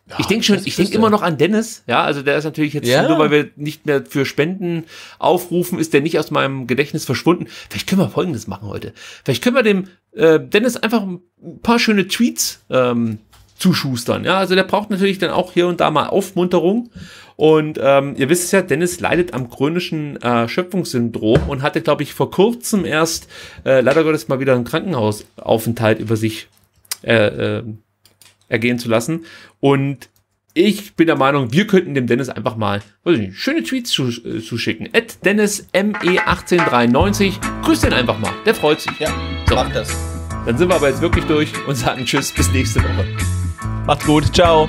Ja, ich denke schon, ich denke immer noch an Dennis, ja, also der ist natürlich jetzt, ja. nur weil wir nicht mehr für Spenden aufrufen, ist der nicht aus meinem Gedächtnis verschwunden. Vielleicht können wir folgendes machen heute. Vielleicht können wir dem äh, Dennis einfach ein paar schöne Tweets ähm, zuschustern. Ja, also der braucht natürlich dann auch hier und da mal Aufmunterung. Und ähm, ihr wisst es ja, Dennis leidet am chronischen äh, Schöpfungssyndrom und hatte, glaube ich, vor kurzem erst äh, leider Gottes mal wieder einen Krankenhausaufenthalt über sich äh, äh, ergehen zu lassen. Und ich bin der Meinung, wir könnten dem Dennis einfach mal nicht, schöne Tweets zuschicken. Zu äh, At DennisME1893. Grüß den einfach mal. Der freut sich. Ja, so. mach das. Dann sind wir aber jetzt wirklich durch und sagen Tschüss, bis nächste Woche. Macht's gut. Ciao.